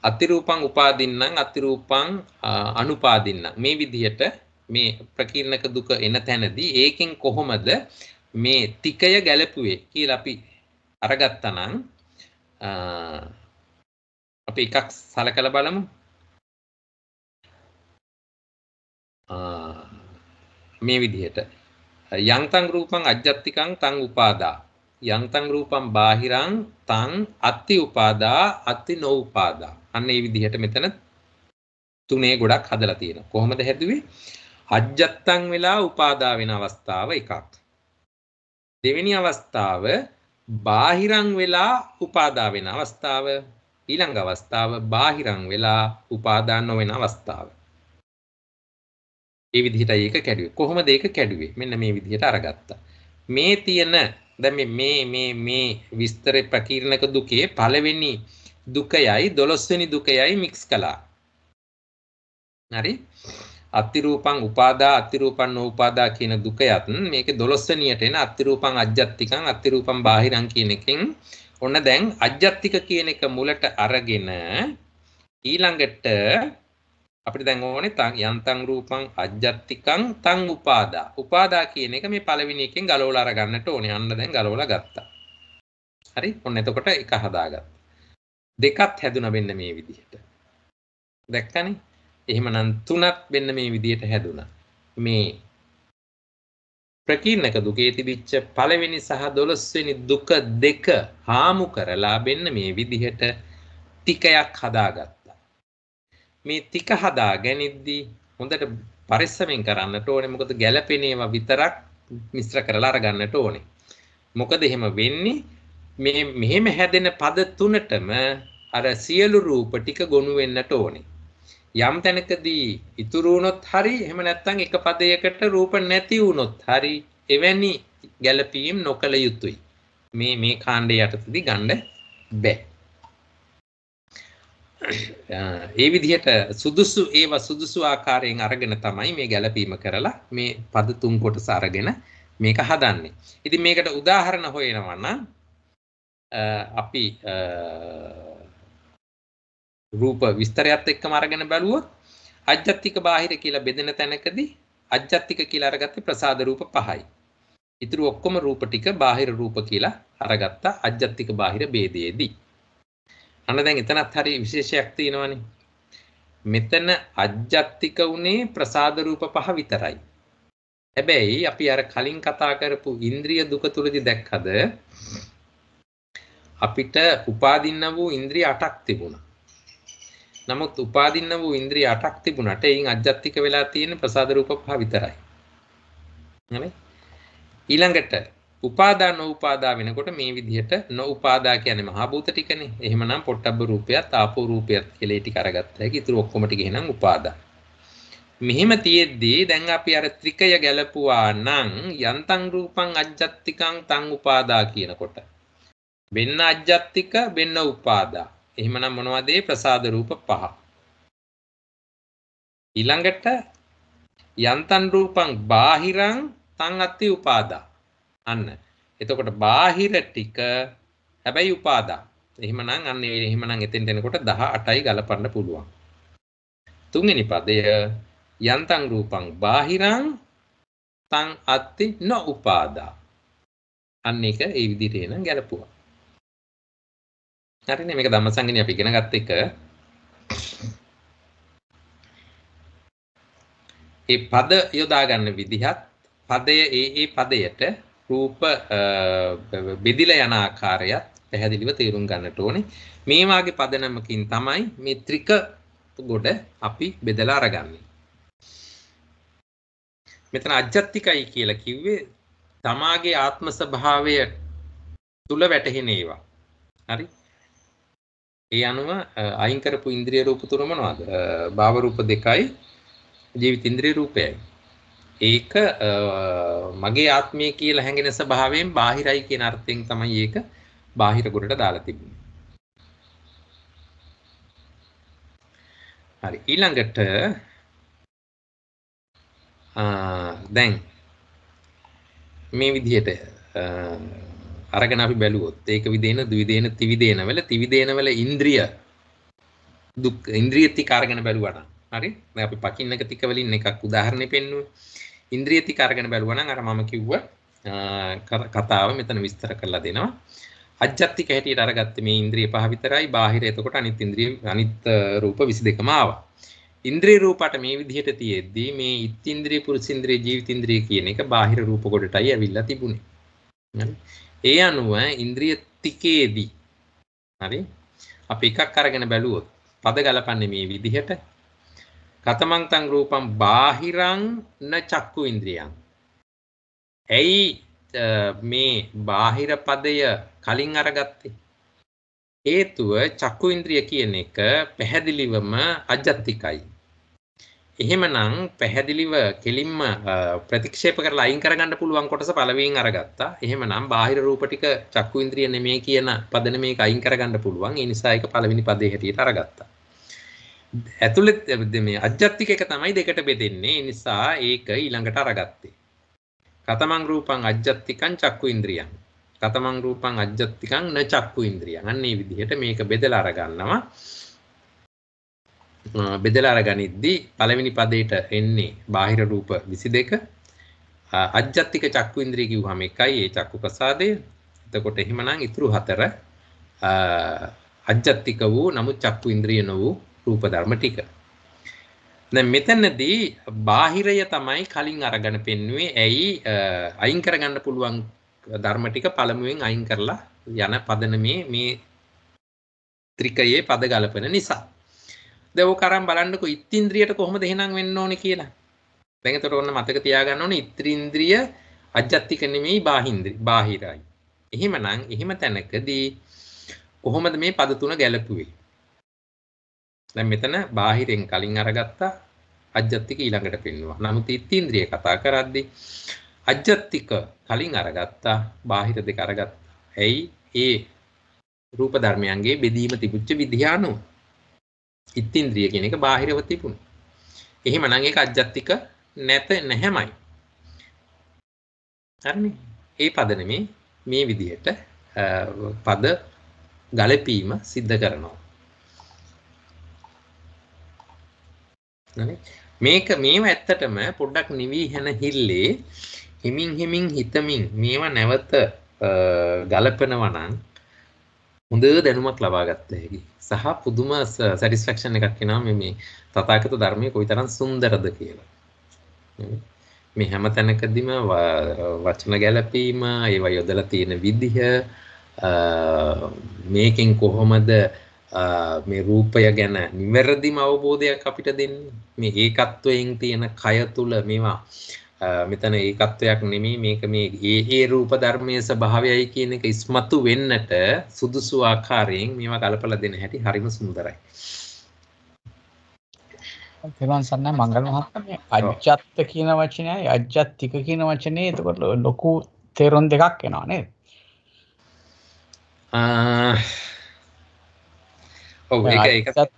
අතිරූපං උපාදින්නම් අතිරූපං අනුපාදින්නම් මේ විදිහට මේ ප්‍රකීර්ණක දුක එන තැනදී ඒකෙන් කොහොමද මේ තිකය ගැලපුවේ කියලා අපි අරගත්තනම් අපි එකක් සලකලා බලමු මේ විදිහට යන්තං රූපං අජ්ජත්තිකං තං උපාදා යන්තං රූපං බාහිරං තං අත්ති උපාදා අත්ති නොඋපාදා අන්න ඒ විදිහට මෙතන තුනේ ගොඩක් හදලා තියෙනවා කොහොමද හැදුවේ අජ්ජත්තං වෙලා උපාදා වෙන අවස්ථාව එකක් දෙවෙනි අවස්ථාව බාහිරං වෙලා උපාදා වෙන අවස්ථාව ඊළඟ අවස්ථාව බාහිරං වෙලා උපාදා නොවන අවස්ථාව ඒ විදිහටයි ඒක කැඩුවේ. කොහොමද ඒක කැඩුවේ? මෙන්න මේ විදිහට අරගත්තා. මේ තියෙන දැන් මේ මේ මේ විස්තරේ ප්‍රකීර්ණක දුකේ පළවෙනි දුකයයි 12 වෙනි දුකයයි මික්ස් කළා. හරි? අතිරූපං උපාදා අතිරූපං නෝපාදා කියන දුකයත් මේකේ 12 වෙනියට එන අතිරූපං අජ්ජත්තිකං අතිරූපං බාහිරං කියන එකෙන් ඔන්න දැන් අජ්ජත්තික කියන එක මුලට අරගෙන ඊළඟට අපිට දැන් ඕනේ තං යන්තං රූපං අජ්ජත්තිකං තං උපාදා. උපාදා කියන එක මේ පළවෙනි එකෙන් ගලවලා අරගන්නට ඕනේ. අන්න දැන් ගලවලා ගත්තා. හරි? ඔන්න එතකොට එක හදාගත්තා. දෙකත් හැදුනා වෙන්න මේ විදිහට. දැක්කනේ? එහෙමනම් තුනත් වෙන්න මේ විදිහට හැදුනා. මේ ප්‍රකීර්ණක දුකේ තිබිච්ච පළවෙනි සහ 12 වෙනි දුක දෙක හාමු කරලා වෙන්න මේ විදිහට ටිකයක් හදාගත්තා. මේ ටික හදා ගැනිද්දී හොඳට පරිස්සමෙන් කරන්නට ඕනේ. මොකද ගැළපෙන ඒවා විතරක් මිශ්‍ර කරලා අරගන්නට ඕනේ. මොකද එහෙම වෙන්නේ මේ මෙහෙම හැදෙන පද තුනටම අර සියලු රූප ටික ගොනු වෙන්නට ඕනේ. යම් තැනකදී ඉතුරු වුණොත් හරි එහෙම නැත්නම් එක පදයකට රූප නැති වුණොත් හරි එවැනි ගැළපීම් නොකළ යුතුයි. මේ මේ කාණ්ඩය යටතදී ගන්න බෑ. [COUGHS] ඒ විදිහට සුදුසු ඒව සුදුසු ආකාරයෙන් අරගෙන තමයි මේ ගැළපීම කරලා මේ පද තුන් කොටස අරගෙන මේක හදන්නේ. ඉතින් මේකට උදාහරණ හොයනවා නම් අපි රූප විස්තරයත් එක්කම අරගෙන බලුවොත් අජ්ජත්තික බාහිර කියලා බෙදෙන තැනකදී අජ්ජත්තික කියලා අරගත්තේ ප්‍රසාද රූප පහයි. ඉතුරු ඔක්කොම රූප ටික බාහිර රූප කියලා අරගත්ත අජ්ජත්තික බාහිර ભેදයේදී අන්න දැන් එතනත් හරි විශේෂයක් තියෙනවනේ. මෙතන අජ්ජත්තික උනේ ප්‍රසාද රූප පහ විතරයි. හැබැයි අපි අර කලින් කතා කරපු ඉන්ද්‍රිය දුක තුලදී දැක්කද අපිට උපාදින්න වූ ඉන්ද්‍රිය 8ක් තිබුණා. නමුත් උපාදින්න වූ ඉන්ද්‍රිය 8ක් තිබුණාට එයින් අජ්ජත්තික වෙලා තියෙන ප්‍රසාද රූප පහ විතරයි. හරි? ඊළඟට උපාදා නොඋපාදා වෙනකොට මේ විදිහට නොඋපාදා කියන්නේ මහා භූත ටිකනේ. එහෙමනම් පොට්ටබ්බ රූපයත් ආපෝ රූපයත් කියලා ටික අරගත්ත හැකි. ඉතුරු ඔක්කොම ටික එහෙනම් උපාදා. මෙහෙම තියෙද්දී දැන් අපි අර ත්‍රිකය ගැලපුවා නම් යන්තං රූපං අජ්ජත්තිකං තං උපාදා කියනකොට. වෙන්න අජ්ජත්තික වෙන්න උපාදා. එහෙමනම් මොනවද ප්‍රසාද රූප පහ. ඊළඟට යන්තං රූපං බාහිරං තං අත්ති උපාදා. අන්න. එතකොට බාහිර ටික හැබැයි උපාදා. එහෙමනම් අන්න එහෙමනම් එතෙන්ට එනකොට 18යි ගලපන්න පුළුවන්. තුන්වෙනි පදය යන්තං රූපං බාහිරං තං අත්ති න උපාදා. අන්න ඒක ඒ විදිහට එන ගැලපුවා. හරිනේ මේක ධම්මසංගනේ අපි ඉගෙන ගත්ත එක. ඒ පද යොදා ගන්න විදිහත් පදය ඒ ඒ පදයට රූප බෙදිලා යන ආකාරයත් පැහැදිලිව තේරුම් ගන්නට ඕනේ. මේ වාගේ පදනමකින් තමයි මේ ත්‍රික ගොඩ අපි බෙදලා අරගන්නේ. මෙතන අජ්ජත්තිකයි කියලා කිව්වේ තමාගේ ආත්ම ස්වභාවය තුල වැටහෙන ඒවා. හරි? ඒ අනුව අයින් කරපු ඉන්ද්‍රිය රූප තුන මොනවද? භාව රූප දෙකයි ජීවිත ඉන්ද්‍රිය රූපයයි. ඒක මගේ ආත්මය කියලා හැඟෙන ස්වභාවයෙන් බාහිරයි කියන අර්ථයෙන් තමයි ඒක බාහිර ගොඩට දාලා තිබුණේ. හරි ඊළඟට දැන් මේ විදිහට අරගෙන අපි බැලුවොත් ඒක විදේන ද්විදේන ත්‍රිවිදේන වල ත්‍රිවිදේන වල ඉන්ද්‍රිය දුක් ඉන්ද්‍රිය ටික අරගෙන බැලුවා නම් හරි දැන් අපි පකින්නක ටික වලින් එකක් උදාහරණෙ පෙන්නුවේ ඉන්ද්‍රියති කාර්ගෙන බැලුවනම් අර මම කිව්ව කතාව මෙතන විස්තර කරලා දෙනවා. අජ්ජත්තික හැටියට අරගත්තේ මේ ඉන්ද්‍රිය පහ විතරයි බාහිර එතකොට අනිත් ඉන්ද්‍රිය අනිත් රූප 22ම ආවා. ඉන්ද්‍රිය රූපට මේ විදිහට තියෙද්දී මේ ඉත්ින්ද්‍රිය පුරුසින්ද්‍රිය ජීවිතින්ද්‍රිය කියන එක බාහිර රූප කොටටයි ඇවිල්ලා තිබුණේ. ඒ අනුව ඉන්ද්‍රිය තිකේදී හරි අපි එකක් අරගෙන බැලුවොත් පද ගලපන්නේ මේ විදිහට කතමන්තං රූපං බාහිරං න චක්කු ඉන්ද්‍රියං. ඇයි මේ බාහිර පදය කලින් අරගත්තේ? හේතුව චක්කු ඉන්ද්‍රිය කියන එක පැහැදිලිවම අජත්තිකයි. එහෙමනම් පැහැදිලිව කෙලින්ම ප්‍රතික්ෂේප කරලා අයින් කරගන්න පුළුවන් කොටස පළවෙනිින් අරගත්තා. එහෙමනම් බාහිර රූප ටික චක්කු ඉන්ද්‍රිය නෙමෙයි කියන පද නෙමේක අයින් කරගන්න පුළුවන්. ඒ නිසා ඒක පළවෙනි පදේ හැටියට අරගත්තා. ඇතුළෙත් මේ අජ්ජත්තික එක තමයි දෙකට බෙදෙන්නේ. නිසා ඒක ඊළඟට අරගත්තේ. කතමං රූපං අජ්ජත්තිකං චක්කු ඉන්ද්‍රියං. කතමං රූපං අජ්ජත්තිකං න චක්කු ඉන්ද්‍රියං. අන්න මේ විදිහට මේක බෙදලා අරගන්නවා. බෙදලා අරගනිද්දී පළවෙනි පදේට එන්නේ බාහිර රූප 22 අජ්ජත්තික චක්කු ඉන්ද්‍රිය කිව්වම එකයි ඒ චක්කු ප්‍රසාදය. එතකොට එහෙමනම් ඉතුරු හතර අජ්ජත්තික වූ නමුත් චක්කු ඉන්ද්‍රිය නොවූ රූප ධර්ම ටික. දැන් මෙතනදී බාහිරය තමයි කලින් අරගෙන පෙන්වුවේ. ඇයි අයින් කරගන්න පුළුවන් ධර්ම ටික පළමුවෙන් අයින් කරලා යන පදනමේ මේ ත්‍රිකයේ පද ගලපන නිසා. දැන් ඕක අරන් බලන්නකෝ ඉත්ත්‍ින්ද්‍රියට කොහොමද එහෙනම් වෙන්න ඕනේ කියලා. දැන් ඒතර ඔන්න මතක තියාගන්න ඕනේ ඉත්ත්‍ින්ද්‍රිය අජ්ජත්තික නෙමෙයි බාහින්ද්‍රි බාහිරයි. එහෙමනම් එහෙම තැනකදී කොහොමද මේ පද තුන ගැලපුවේ? දැන් මෙතන බාහිරෙන් කලින් අරගත්තා අජ්ජත්තික ඊළඟට පෙන්වුවා. නමුත් ඉත්ීන්ද්‍රිය කතා කරද්දී අජ්ජත්තික කලින් අරගත්තා බාහිර දෙක අරගත්තා. ඇයි ඒ රූප ධර්මයන්ගේ බෙදීම තිබුච්ච විද්‍යානු ඉත්ීන්ද්‍රිය කියන එක බාහිරව තිබුණා. එහෙමනම් ඒක අජ්ජත්තික නැත නැහැමයි. හරිනේ. ඒ පදනමේ මේ විදිහට පද ගලපීම සිද්ධ කරනවා. මේක මේව ඇත්තටම පොඩ්ඩක් නිවී හැන හිල්ලේ හිමින් හිමින් හිතමින් මේව නැවත ගලපනවා නම් හොඳ දැනුමක් ලබා ගත්ත හැකි. සහ පුදුම සැටිස්ෆැක්ෂන් එකක් එනවා මේ මේ තථාගත ධර්මයේ කොයිතරම් සුන්දරද කියලා. මේ හැම තැනකදීම වචන ගැලපීම, ඒවා යොදලා තියෙන විදිහ මේකෙන් කොහොමද මේ රූපය ගැන නිවැරදිම අවබෝධයක් අපිට දෙන්නේ මේ ඒකත්වයෙන් තියෙන කය තුල මේවා මෙතන ඒකත්වයක් නෙමෙයි මේක මේ ඒ ඒ රූප ධර්මයේ ස්වභාවයයි කියන එක ඉස්මතු වෙන්නට සුදුසු ආකාරයෙන් මේවා කලපලා දෙන හැටි හරිම සුන්දරයි. තෙරුවන් සරණයි මංගල මහත්මයා අජ්ජත් කියන වචනයයි අජ්ජත්තික කියන වචනේ එතකොට ලොකු තේරුම් දෙකක් එනවා නේද? ඔව් ඒක ඒක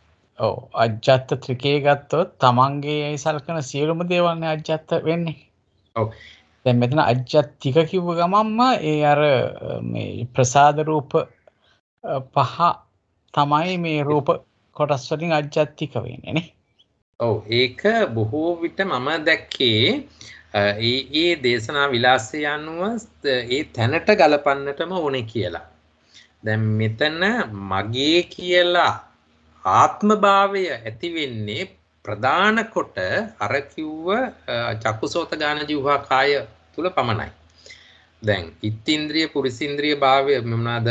ඔව් අජ්ජත්ත ත්‍රිකය ගත්තොත් තමන්ගේ ඇයි සලකන සියලුම දේවල්නේ අජ්ජත්ත වෙන්නේ. ඔව්. දැන් මෙතන අජ්ජත්තික කිව්ව ගමන්ම ඒ අර මේ ප්‍රසාද රූප පහ තමයි මේ රූප කොටස් වලින් අජ්ජත්තික වෙන්නේ නේ. ඔව් ඒක බොහෝ විට මම දැක්කේ ඒ ඒ දේශනා විලාසය අනුව ඒ තැනට ගලපන්නටම ඕනේ කියලා. දැන් මෙතන මගේ කියලා ආත්මභාවය ඇති වෙන්නේ ප්‍රධාන කොට අර කිව්ව චක්කුසෝත ගාන ජීවහා කාය තුල පමණයි. දැන් ඉත්ත්‍ින්ද්‍රිය පුරිසින්ද්‍රිය භාවය මොනවාද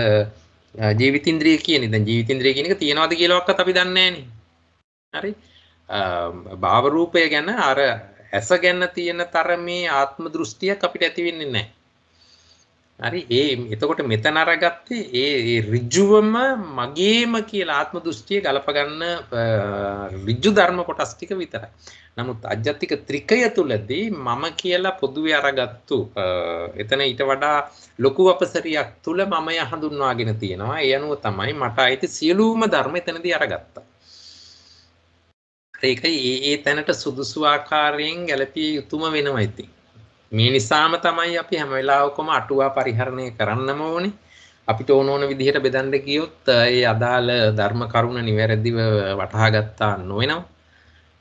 ජීවිතින්ද්‍රිය කියන්නේ දැන් ජීවිතින්ද්‍රිය කියන එක තියනවාද කියලාවත් අපි දන්නේ හරි භාව රූපය ගැන අර ඇස ගැන තියෙන තරමේ ආත්ම දෘෂ්ටියක් අපිට ඇති වෙන්නේ නැහැ. හරි ඒ එතකොට මෙතන අරගත්තේ ඒ ඍජුවම මගේම කියලා ආත්ම දෘෂ්ටිය ගලපගන්න ඍජු ධර්ම කොටස් ටික විතරයි. නමුත් අජ්ජත්තික ත්‍රිකය තුලදී මම කියලා පොදුවේ අරගත්තු එතන ඊට වඩා ලොකු අපසරියක් තුල මම හඳුන්වාගෙන තියෙනවා. ඒ අනුව තමයි මට අයිති සියලුම ධර්ම එතනදී අරගත්තා. ඒක ඒ ඒ තැනට සුදුසු ආකාරයෙන් ගැලපිය යුතුම වෙනවා ඉතින්. මේ නිසාම තමයි අපි හැම වෙලාවකම අටුවා පරිහරණය කරන්නම ඕනේ. අපිට ඕන ඕන විදිහට බෙදන්න ගියොත් ඒ අදාළ ධර්ම කරුණ නිවැරදිව වටහා ගත්තා නොවෙනවා.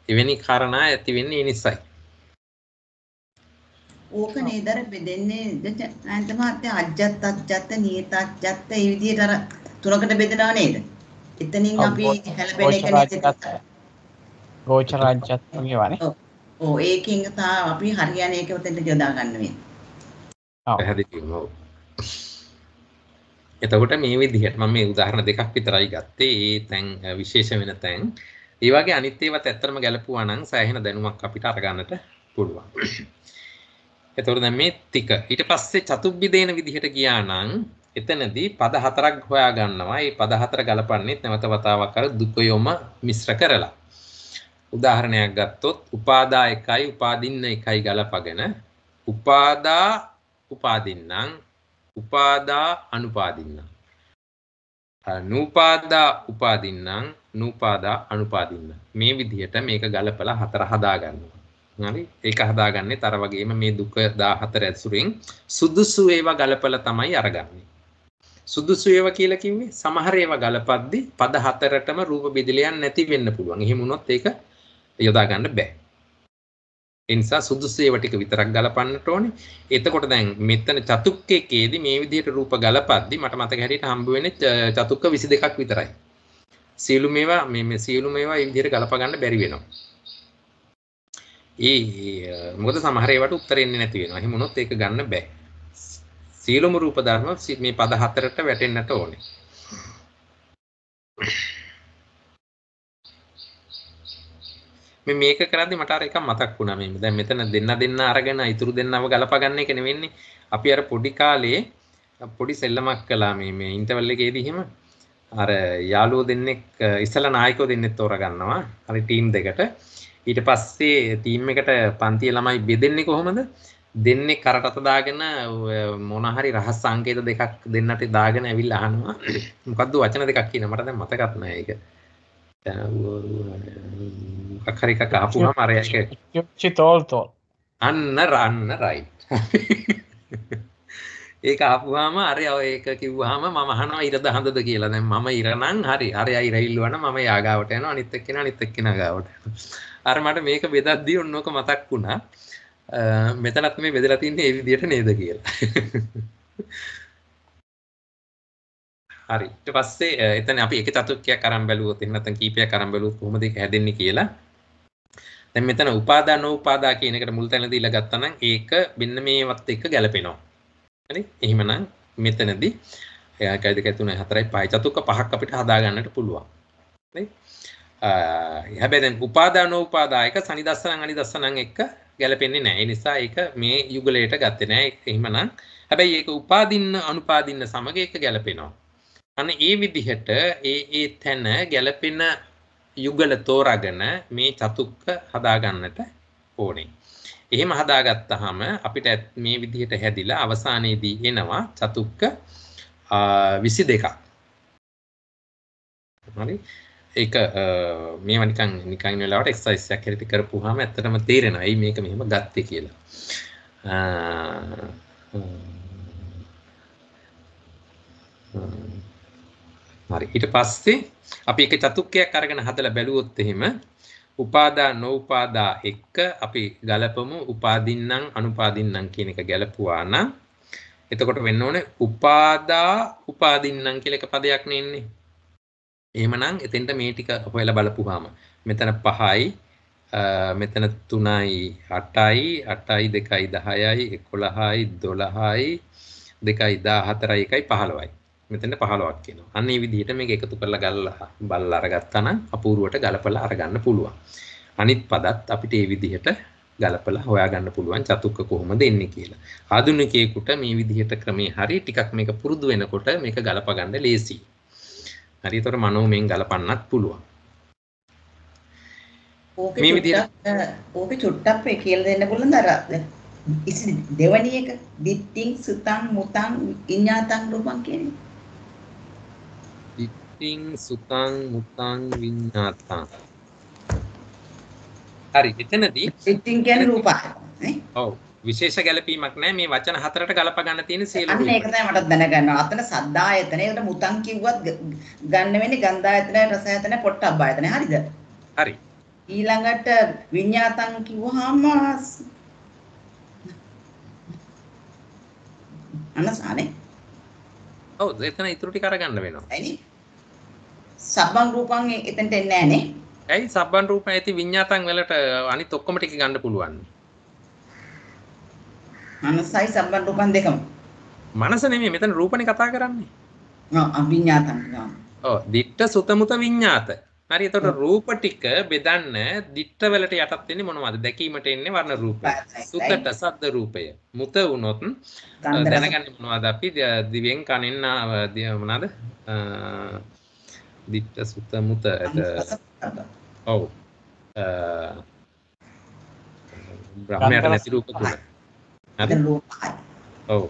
එවැනි කාරණා ඇති වෙන්නේ ඒ නිසයි. ඕක නේද බෙදෙන්නේ ඇන්ත මාත්‍ය අජ්ජත් අජ්ජත් නියත අජ්ජත් ඒ විදිහට අර තුනකට බෙදනවා නේද? එතනින් අපි හැලපෙන එක නේද? ගෝචර අජ්ජත් වගේ වනේ. ඔව් ඒකෙන් තමයි අපි හරියන එක උතෙන්ට යොදා ගන්න වෙන්නේ. එතකොට මේ විදිහට මම මේ උදාහරණ දෙකක් විතරයි ගත්තේ. ඒ තැන් විශේෂ වෙන තැන්. ඒ වගේ අනිත් ඒවාත් ඇත්තටම ගැලපුවා නම් සෑහෙන දැනුමක් අපිට අරගන්නට පුළුවන්. එතකොට දැන් මේ ටික ඊට පස්සේ චතුබ්බිදේන විදිහට ගියා නම් එතනදී පද හතරක් හොයා ගන්නවා. මේ පද හතර ගලපන්නේ නැවත වතාවක් අර දුකයොම මිශ්‍ර කරලා. උදාහරණයක් ගත්තොත් උපාදා එකයි උපාදින්න එකයි ගලපගෙන උපාදා උපාදින්නම් උපාදා අනුපාදින්නම් නූපාදා උපාදින්නම් නූපාදා අනුපාදින්න මේ විදිහට මේක ගලපලා හතර හදාගන්නවා හරි ඒක හදාගන්නේ තර වගේම මේ දුක 14 ඇසුරින් සුදුසු ඒවා ගලපලා තමයි අරගන්නේ සුදුසු ඒවා කියලා කිව්වේ සමහර ඒවා ගලපද්දි පද හතරටම රූප බෙදලියක් නැති වෙන්න පුළුවන්. එහෙම වුණොත් ඒක යොදා ගන්න බෑ. ඒ නිසා සුදුසු ඒවා ටික විතරක් ගලපන්නට ඕනේ. එතකොට දැන් මෙතන චතුක්කයේදී මේ විදිහට රූප ගලපද්දි මට මතක හැටියට හම්බ වෙන්නේ චතුක්ක 22ක් විතරයි. සියලු මේවා මේ මේ සියලු මේවා මේ විදිහට ගලප ගන්න බැරි වෙනවා. ඒ මොකද සමහර ඒවට උත්තර එන්නේ නැති වෙනවා. එහෙම වුණොත් ඒක ගන්න බෑ. සියලුම රූප ධර්ම මේ පද හතරට වැටෙන්නට ඕනේ. මේ මේක කරද්දි මට අර එකක් මතක් වුණා මේ. දැන් මෙතන දෙන්න දෙන්න අරගෙන ඉතුරු දෙන්නව ගලපගන්න එක නෙවෙන්නේ. අපි අර පොඩි කාලේ පොඩි සෙල්ලමක් කළා මේ මේ ඉන්ටර්වල් එකේදී එහෙම. අර යාළුවෝ දෙන්නෙක් ඉස්සලා නායකයෝ දෙන්නෙක් තෝරගන්නවා. අර ටීම් දෙකට. ඊට පස්සේ ටීම් එකට පන්තියේ ළමයි බෙදෙන්නේ කොහොමද? දෙන්නේ කරට අත දාගෙන මොන හරි රහස් සංකේත දෙකක් දෙන්නට දාගෙන ඇවිල්ලා අහනවා. මොකද්ද වචන දෙකක් කියන මට දැන් මතකත් නෑ ඒක. මොකක් හරි එකක් ආපුවාම අර ඒක චිතෝල් තෝල් අන්න රන්න රයිට් ඒක ආපුවාම අර ඒක කිව්වහම මම අහනවා ඉරද හඳද කියලා දැන් මම ඉර නම් හරි අරයා ඉර ඉල්ලුවනම් මම යාගාවට යනවා අනිත් එක්කෙනා අනිත් එක්කෙනා ගාවට අර මට මේක බෙදද්දී ඔන්නෝක මතක් වුණා මෙතනත් මේ බෙදලා තින්නේ ඒ විදිහට නේද කියලා හරි ඊට පස්සේ එතන අපි එක චතුර්කයක් අරන් බැලුවොත් එහෙම නැත්නම් කීපයක් අරන් බැලුවොත් කොහොමද ඒක හැදෙන්නේ කියලා දැන් මෙතන උපාදාන උපාදා කියන එකට මුල් තැන දීලා ගත්තා නම් ඒක මෙන්න මේවත් එක්ක ගැලපෙනවා හරි එහෙමනම් මෙතනදී එකයි දෙකයි තුනයි හතරයි පහයි චතුර්ක පහක් අපිට හදා ගන්නට පුළුවන් නේ හැබැයි දැන් උපාදානෝපාදායක සනිදස්සනං අනිදස්සනං එක්ක ගැලපෙන්නේ නැහැ. ඒ නිසා ඒක මේ යුගලයට ගත්තේ නැහැ. එහෙමනම් හැබැයි ඒක උපාදින්න අනුපාදින්න සමග ඒක ගැලපෙනවා. අන්න ඒ විදිහට ඒ ඒ තැන ගැළපෙන යුගල තෝරාගෙන මේ චතුක්ක හදාගන්නට ඕනේ. එහෙම හදාගත්තාම අපිට මේ විදිහට හැදිලා අවසානයේදී එනවා චතුක්ක 22ක්. හරි. ඒක මේව නිකන් නිකන් වෙලාවට එක්සර්සයිස් එකක් හරි කරපුවාම ඇත්තටම තේරෙනවා. එයි මේක මෙහෙම ගත්තේ කියලා. අ හරි ඊට පස්සේ අපි එක චතුක්කයක් අරගෙන හදලා බැලුවොත් එහෙම උපාදා නෝඋපාදා එක්ක අපි ගලපමු උපාදින්නම් අනුපාදින්නම් කියන එක ගැලපුවා නම් එතකොට වෙන්න ඕනේ උපාදා උපාදින්නම් කියලා එක පදයක් නෙන්නේ. එහෙමනම් එතෙන්ට මේ ටික හොයලා බලපුවාම මෙතන 5යි මෙතන 3යි 8යි 8යි 2යි 10යි 11යි 12යි 2යි 14යි 1යි 15යි මෙතන 15ක් කියනවා. අන්න ඒ විදිහට මේක එකතු කරලා ගල්ලා බල්ලා අරගත්තා නම් අපූර්වට ගලපලා අරගන්න පුළුවන්. අනිත් පදත් අපිට ඒ විදිහට ගලපලා හොයාගන්න පුළුවන් චතුක්ක කොහොමද එන්නේ කියලා. ආධුනිකයෙකුට මේ විදිහට ක්‍රමේ හරි ටිකක් මේක පුරුදු වෙනකොට මේක ගලප ගන්න ලේසියි. හරිතොර මනෝමයෙන් ගලපන්නත් පුළුවන්. ඕකේ මේ විදිහට ඕකේ චුට්ටක් මේ කියලා දෙන්න පුළුවන් අර ඉසි දෙවණි එක දිට්ඨින් සුතං මුතං විඤ්ඤාතං රූපං කියන්නේ සුතිං සුතං මුතං විඤ්ඤාතං හරි එතනදී ඉතින් කියන්නේ රූපා ඔව් විශේෂ ගැළපීමක් නැහැ මේ වචන හතරට ගලප ගන්න තියෙන සියලු අන්න ඒක තමයි මට දැනගන්න. අතන සද්දායතන ඒකට මුතං කිව්වත් ගන්න වෙන්නේ ගන්ධායතන රසායතන පොට්ටබ්බායතන හරිද? හරි. ඊළඟට විඤ්ඤාතං කිව්වහම අනසානේ. ඔව් එතන ඊටු ටික අරගන්න වෙනවා. ඇයි සබ්බන් රූපන් එතනට එන්නේ නැහනේ. ඇයි සබ්බන් රූපන් ඇති විඤ්ඤාතං වලට අනිත් ඔක්කොම ටික ගන්න පුළුවන්. මනසයි සබ්බන් රූපන් දෙකම. මනස නෙමෙයි මෙතන රූපනේ කතා කරන්නේ. ඔව් අවිඤ්ඤාතං. ඔව් දිට්ඨ සුතමුත විඤ්ඤාත. හරි එතකොට රූප ටික බෙදන්න දිට්ඨ වලට යටත් වෙන්නේ මොනවද? දැකීමට එන්නේ වර්ණ රූපය. සුතට සද්ද රූපය. මුත වුණොත් දැනගන්නේ මොනවද අපි දිවෙන් කනින්න මොනවද? dita sutamuta ada ඔව් බ්‍රහ්මයාට නැති රූප තුන හරි ඔව්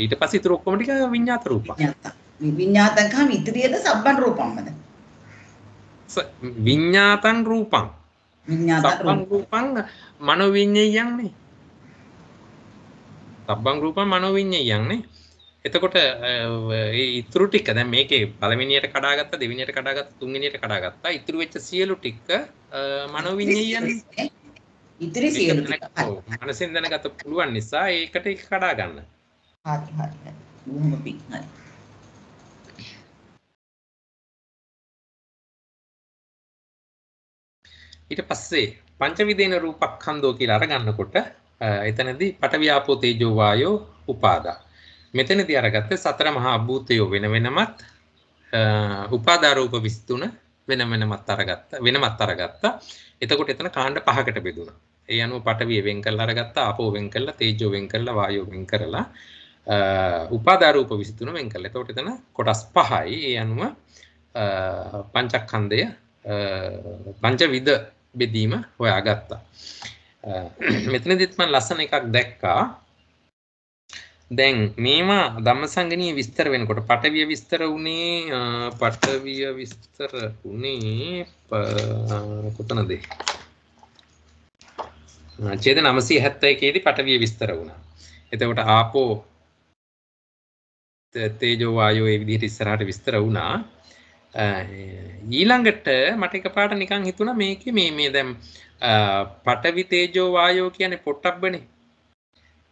ඊට පස්සේ ඉතුරු ඔක්කොම ටික විඤ්ඤාත රූප විඤ්ඤාතං කම ඉදිරියට සබ්බන් රූපම්මද විඤ්ඤාතං රූපං විඤ්ඤාතං රූපං මනෝවිඤ්ඤයයන් නේ සබ්බන් රූපං මනෝවිඤ්ඤයයන් නේ එතකොට ඒ ඉතුරු ටික දැන් මේකේ පළවෙනියට කඩාගත්තා දෙවෙනියට කඩාගත්තා තුන්වෙනියට කඩාගත්තා ඉතුරු වෙච්ච සියලු ටික මනෝවිඤ්ඤාණ ඉතිරි සියලු ටික මනසෙන් දැනගත පුළුවන් නිසා ඒකට ඒක කඩා ගන්න. හරි හරි. බොහොම පිං හරි. ඊට පස්සේ පංචවිදේන රූපක්ඛන්தோ කියලා අරගන්නකොට එතනදී පටවියාපෝ තේජෝ වායෝ උපාදා මෙතනදී අරගත්තේ සතර මහා අභූතය වෙන වෙනමත් උපාදාරූප 23 වෙන වෙනමත් අරගත්තා වෙනමත් අරගත්තා. එතකොට එතන කාණ්ඩ පහකට බෙදුණා. ඒ අනුව පටවිය වෙන් කරලා අරගත්තා, ආපෝ වෙන් කරලා, තේජෝ වෙන් කරලා, වායෝ වෙන් කරලා උපාදාරූප 23 වෙන් කරලා. එතකොට එතන කොටස් පහයි. ඒ අනුව පංචස්කන්ධය පංචවිධ බෙදීම හොයාගත්තා. මෙතනදිත් මම ලස්සන එකක් දැක්කා. දැන් මේවා ධම්මසංගණී විස්තර වෙනකොට පටවිය විස්තර උනේ පටවිය විස්තර උනේ කොතනද? ඡේද 971 දී පටවිය විස්තර වුණා. එතකොට ආපෝ තේජෝ වායෝ ඒ විදිහට ඉස්සරහට විස්තර වුණා. ඊළඟට මට එකපාරට නිකන් හිතුණා මේකේ මේ මේ දැන් පටවි තේජෝ වායෝ කියන්නේ පොට්ටබ්බනේ.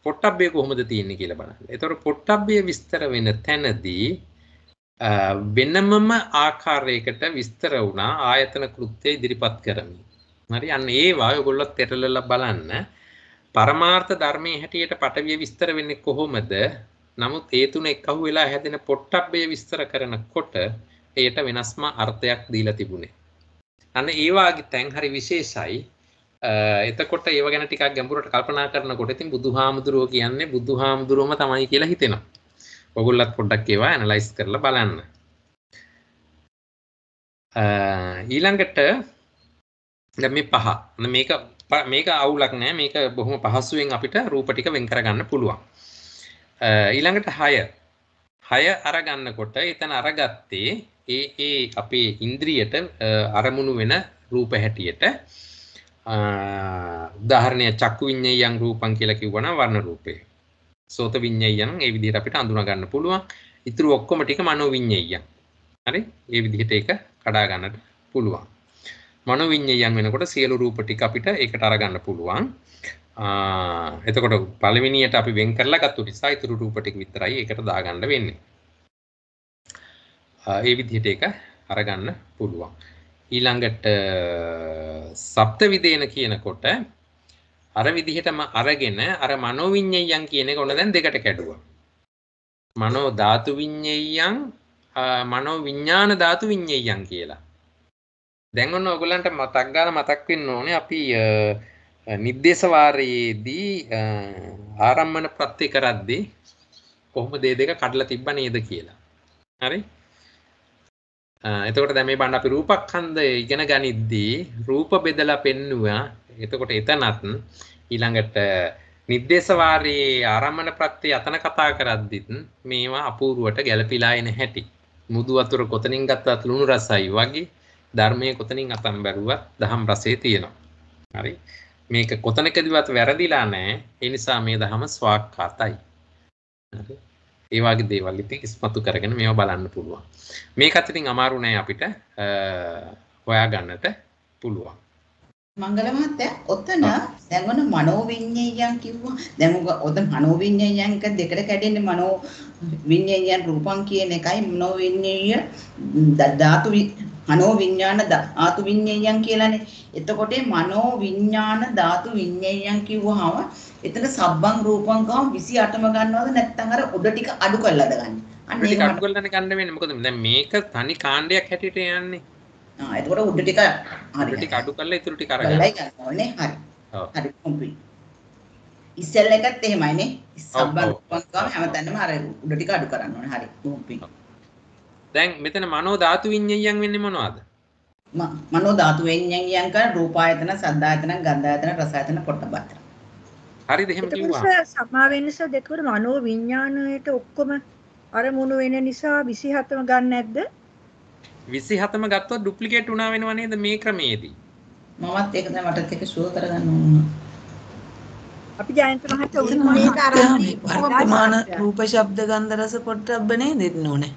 පොට්ටබ්බේ කොහොමද තියෙන්නේ කියලා බලන්න. ඒතකොට පොට්ටබ්බේ විස්තර වෙන තැනදී වෙනමම ආකාරයකට විස්තර වුණා ආයතන කෘත්‍ය ඉදිරිපත් කරමි. හරි අන්න ඒවා ඔයගොල්ලෝ පෙරලලා බලන්න. පරමාර්ථ ධර්මයේ හැටියට පටවිය විස්තර වෙන්නේ කොහොමද? නමුත් ඒ තුන එකහු වෙලා හැදෙන පොට්ටබ්බේ විස්තර කරනකොට ඒට වෙනස්ම අර්ථයක් දීලා තිබුණේ. අන්න ඒ වාගේ තැන් හරි විශේෂයි. එතකොට ඒව ගැන ටිකක් ගැඹුරට කල්පනා කරනකොට ඉතින් බුදුහාමුදුරුවෝ කියන්නේ බුදුහාමුදුරුවම තමයි කියලා හිතෙනවා. ඔගොල්ලත් පොඩ්ඩක් ඒවා ඇනලයිස් කරලා බලන්න. ඊළඟට දැන් මේ පහ. මේක මේක අවුලක් නෑ. මේක බොහොම පහසුවෙන් අපිට රූප ටික වෙන් කරගන්න පුළුවන්. ඊළඟට 6. 6 අරගන්නකොට එතන අරගත්තේ ඒ ඒ අපේ ඉන්ද්‍රියට අරමුණු වෙන රූප හැටියට උදාහරණය චක්කු විඤ්ඤයයන් රූපං කියලා කිව්වනම් වර්ණ රූපේ. සෝත විඤ්ඤයයන් ඒ විදිහට අපිට අඳුනා ගන්න පුළුවන්. ඉතුරු ඔක්කොම ටික මනෝ විඤ්ඤයයන්. හරි? ඒ විදිහට ඒක කඩා ගන්නට පුළුවන්. මනෝ විඤ්ඤයයන් වෙනකොට සියලු රූප ටික අපිට ඒකට අරගන්න පුළුවන්. එතකොට පළවෙනියට අපි වෙන් කරලා ගත්තු නිසා ඉතුරු රූප ටික විතරයි ඒකට දාගන්න වෙන්නේ. ඒ විදිහට ඒක අරගන්න පුළුවන්. ඊළඟට සප්ත විදේන කියනකොට අර විදිහටම අරගෙන අර මනෝවිඤ්ඤයයන් කියන එක ඔන්න දැන් දෙකට කැඩුවා. මනෝ ධාතු විඤ්ඤයයන් මනෝ විඥාන ධාතු විඤ්ඤයයන් කියලා. දැන් ඔන්න ඔයගලන්ට මතක් ගාලා මතක් වෙන්න ඕනේ අපි නිर्देश වාරයේදී ආරම්මන ප්‍රත්‍ය කරද්දී කොහොමද මේ දෙක කඩලා තිබ්බ නේද කියලා. හරි? එතකොට දැන් මේ බණ්ඩ අපි රූපකන්දය ඉගෙන ගනිද්දී රූප බෙදලා පෙන්නවා. එතකොට එතනත් ඊළඟට නිද්දේශවාරී ආරම්මන ප්‍රත්‍ය යතන කතා කරද්දිත් මේවා අපූර්වට ගැළපීලා එන හැටි. මුදු වතුර කොතනින් ගත්තත් ලුණු රසයි වගේ ධර්මයේ කොතනින් අතම් බැරුවත් දහම් රසයේ තියෙනවා. හරි. මේක කොතනකදවත් වැරදිලා නැහැ. ඒ නිසා මේ දහම ස්වාක්ඛාතයි. හරි. ඒවාගේ දේවල් ඉතින් ඉස්මතු කරගෙන මේවා බලන්න පුළුවන්. මේකත් ඉතින් අමාරු නෑ අපිට හොයාගන්නට පුළුවන්. මංගල මහත්තයා ඔතන දැන් ඔන මනෝවිඤ්ඤයයන් කිව්වා. දැන් ඔත මනෝවිඤ්ඤයයන් එක දෙකට කැඩෙන්නේ මනෝ විඤ්ඤයයන් රූපං කියන එකයි මනෝවිඤ්ඤය ධාතු මනෝ විඤ්ඤාණ ධාතු විඤ්ඤයයන් කියලානේ. එතකොට මනෝ විඤ්ඤාණ ධාතු විඤ්ඤයයන් කිව්වහම එතන සබ්බං රූපං ගාම 28ම ගන්නවද නැත්නම් අර උඩ ටික අඩු කරලාද ගන්න. අන්න ඒක අඩු කරලා ගන්න වෙන්නේ මොකද දැන් මේක තනි කාණ්ඩයක් හැටියට යන්නේ. ආ එතකොට උඩ ටික හරි. උඩ ටික අඩු කරලා ඉතුරු ටික අරගන්න. හරි. හරි කොම්ප්ලීට්. ඉස්සෙල් එකත් එහෙමයි නේ. සබ්බං රූපං ගාම හැමතැනම අර උඩ ටික අඩු කරන්න ඕනේ. හරි කොම්ප්ලීට්. දැන් මෙතන මනෝ ධාතු විඤ්ඤයයන් වෙන්නේ මොනවද? මනෝ ධාතු විඤ්ඤයයන් කරන රූපායතන, සද්දායතන, ගන්ධායතන, රසායතන, පොට්ටබත්තන. හරිද එහෙම කිව්වා සම්මා වෙනස දෙකවල මනෝ විඥාණයට ඔක්කොම අරමුණු වෙන නිසා 27ම ගන්න නැද්ද 27ම ගත්තොත් ඩුප්ලිකේට් වුණා වෙනව නේද මේ ක්‍රමයේදී මමත් ඒක දැන් මටත් ඒක ෂුවර් කරගන්න ඕන අපි ජයන්ත මහත්තයා උතුම් මේක අරන් වර්තමාන රූප ශබ්ද ගන්ධ රස පොට්ටබ්බනේ දෙන්න ඕනේ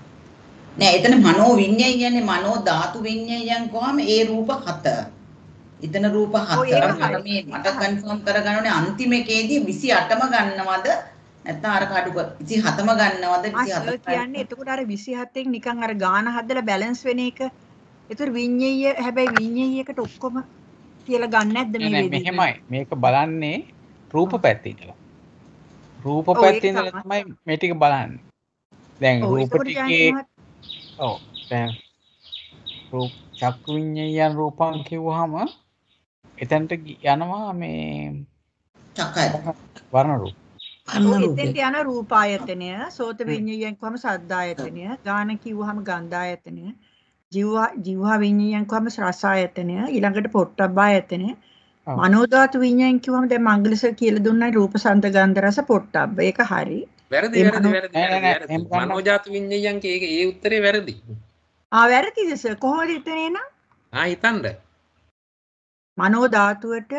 නෑ එතන මනෝ විඤ්ඤය කියන්නේ මනෝ ධාතු විඤ්ඤයයන් කොහම ඒ රූප හත ඉදන රූප හතර මේ මට කන්ෆර්ම් කරගන්න ඕනේ අන්තිම එකේදී 28ම ගන්නවද නැත්නම් අර කඩු 27ම ගන්නවද 27 කියන්නේ එතකොට අර 27 එන් නිකන් අර ගාන හදලා බැලන්ස් වෙන එක. ඒතර විඤ්ඤය හැබැයි විඤ්ඤයයකට ඔක්කොම කියලා ගන්න නැද්ද මේ වේදී? මෙහෙමයි. මේක බලන්නේ රූප පැත්තේ ඉඳලා. රූප පැත්තේ ඉඳලා තමයි මේ ටික බලන්නේ. දැන් රූප ටිකේ ඔව් දැන් රූප චක්කු විඤ්ඤයයන් රූපං කිව්වහම එතනට යනවා මේ චක්කය වර්ණ රූප එතෙන්ට යන රූපායතනය සෝත විඤ්ඤයෙන් කොහම සද්දායතනය ගාන කිව්වහම ගන්ධායතනය ජීව ජීව විඤ්ඤයෙන් කොහම රසායතනය ඊළඟට පොට්ටබ්බායතනය මනෝධාතු විඤ්ඤයෙන් කිව්වම දැන් මංගලස කියලා දුන්නයි රූපසන්ත ගන්ධ රස පොට්ටබ්බ ඒක හරි වැරදි වැරදි වැරදි මනෝධාතු විඤ්ඤයෙන් කේ ඒ උත්තරේ වැරදි ආ වැරදිද සර් කොහොමද හිතන්නේ නම් ආ හිතන්න මනෝ ධාතුවට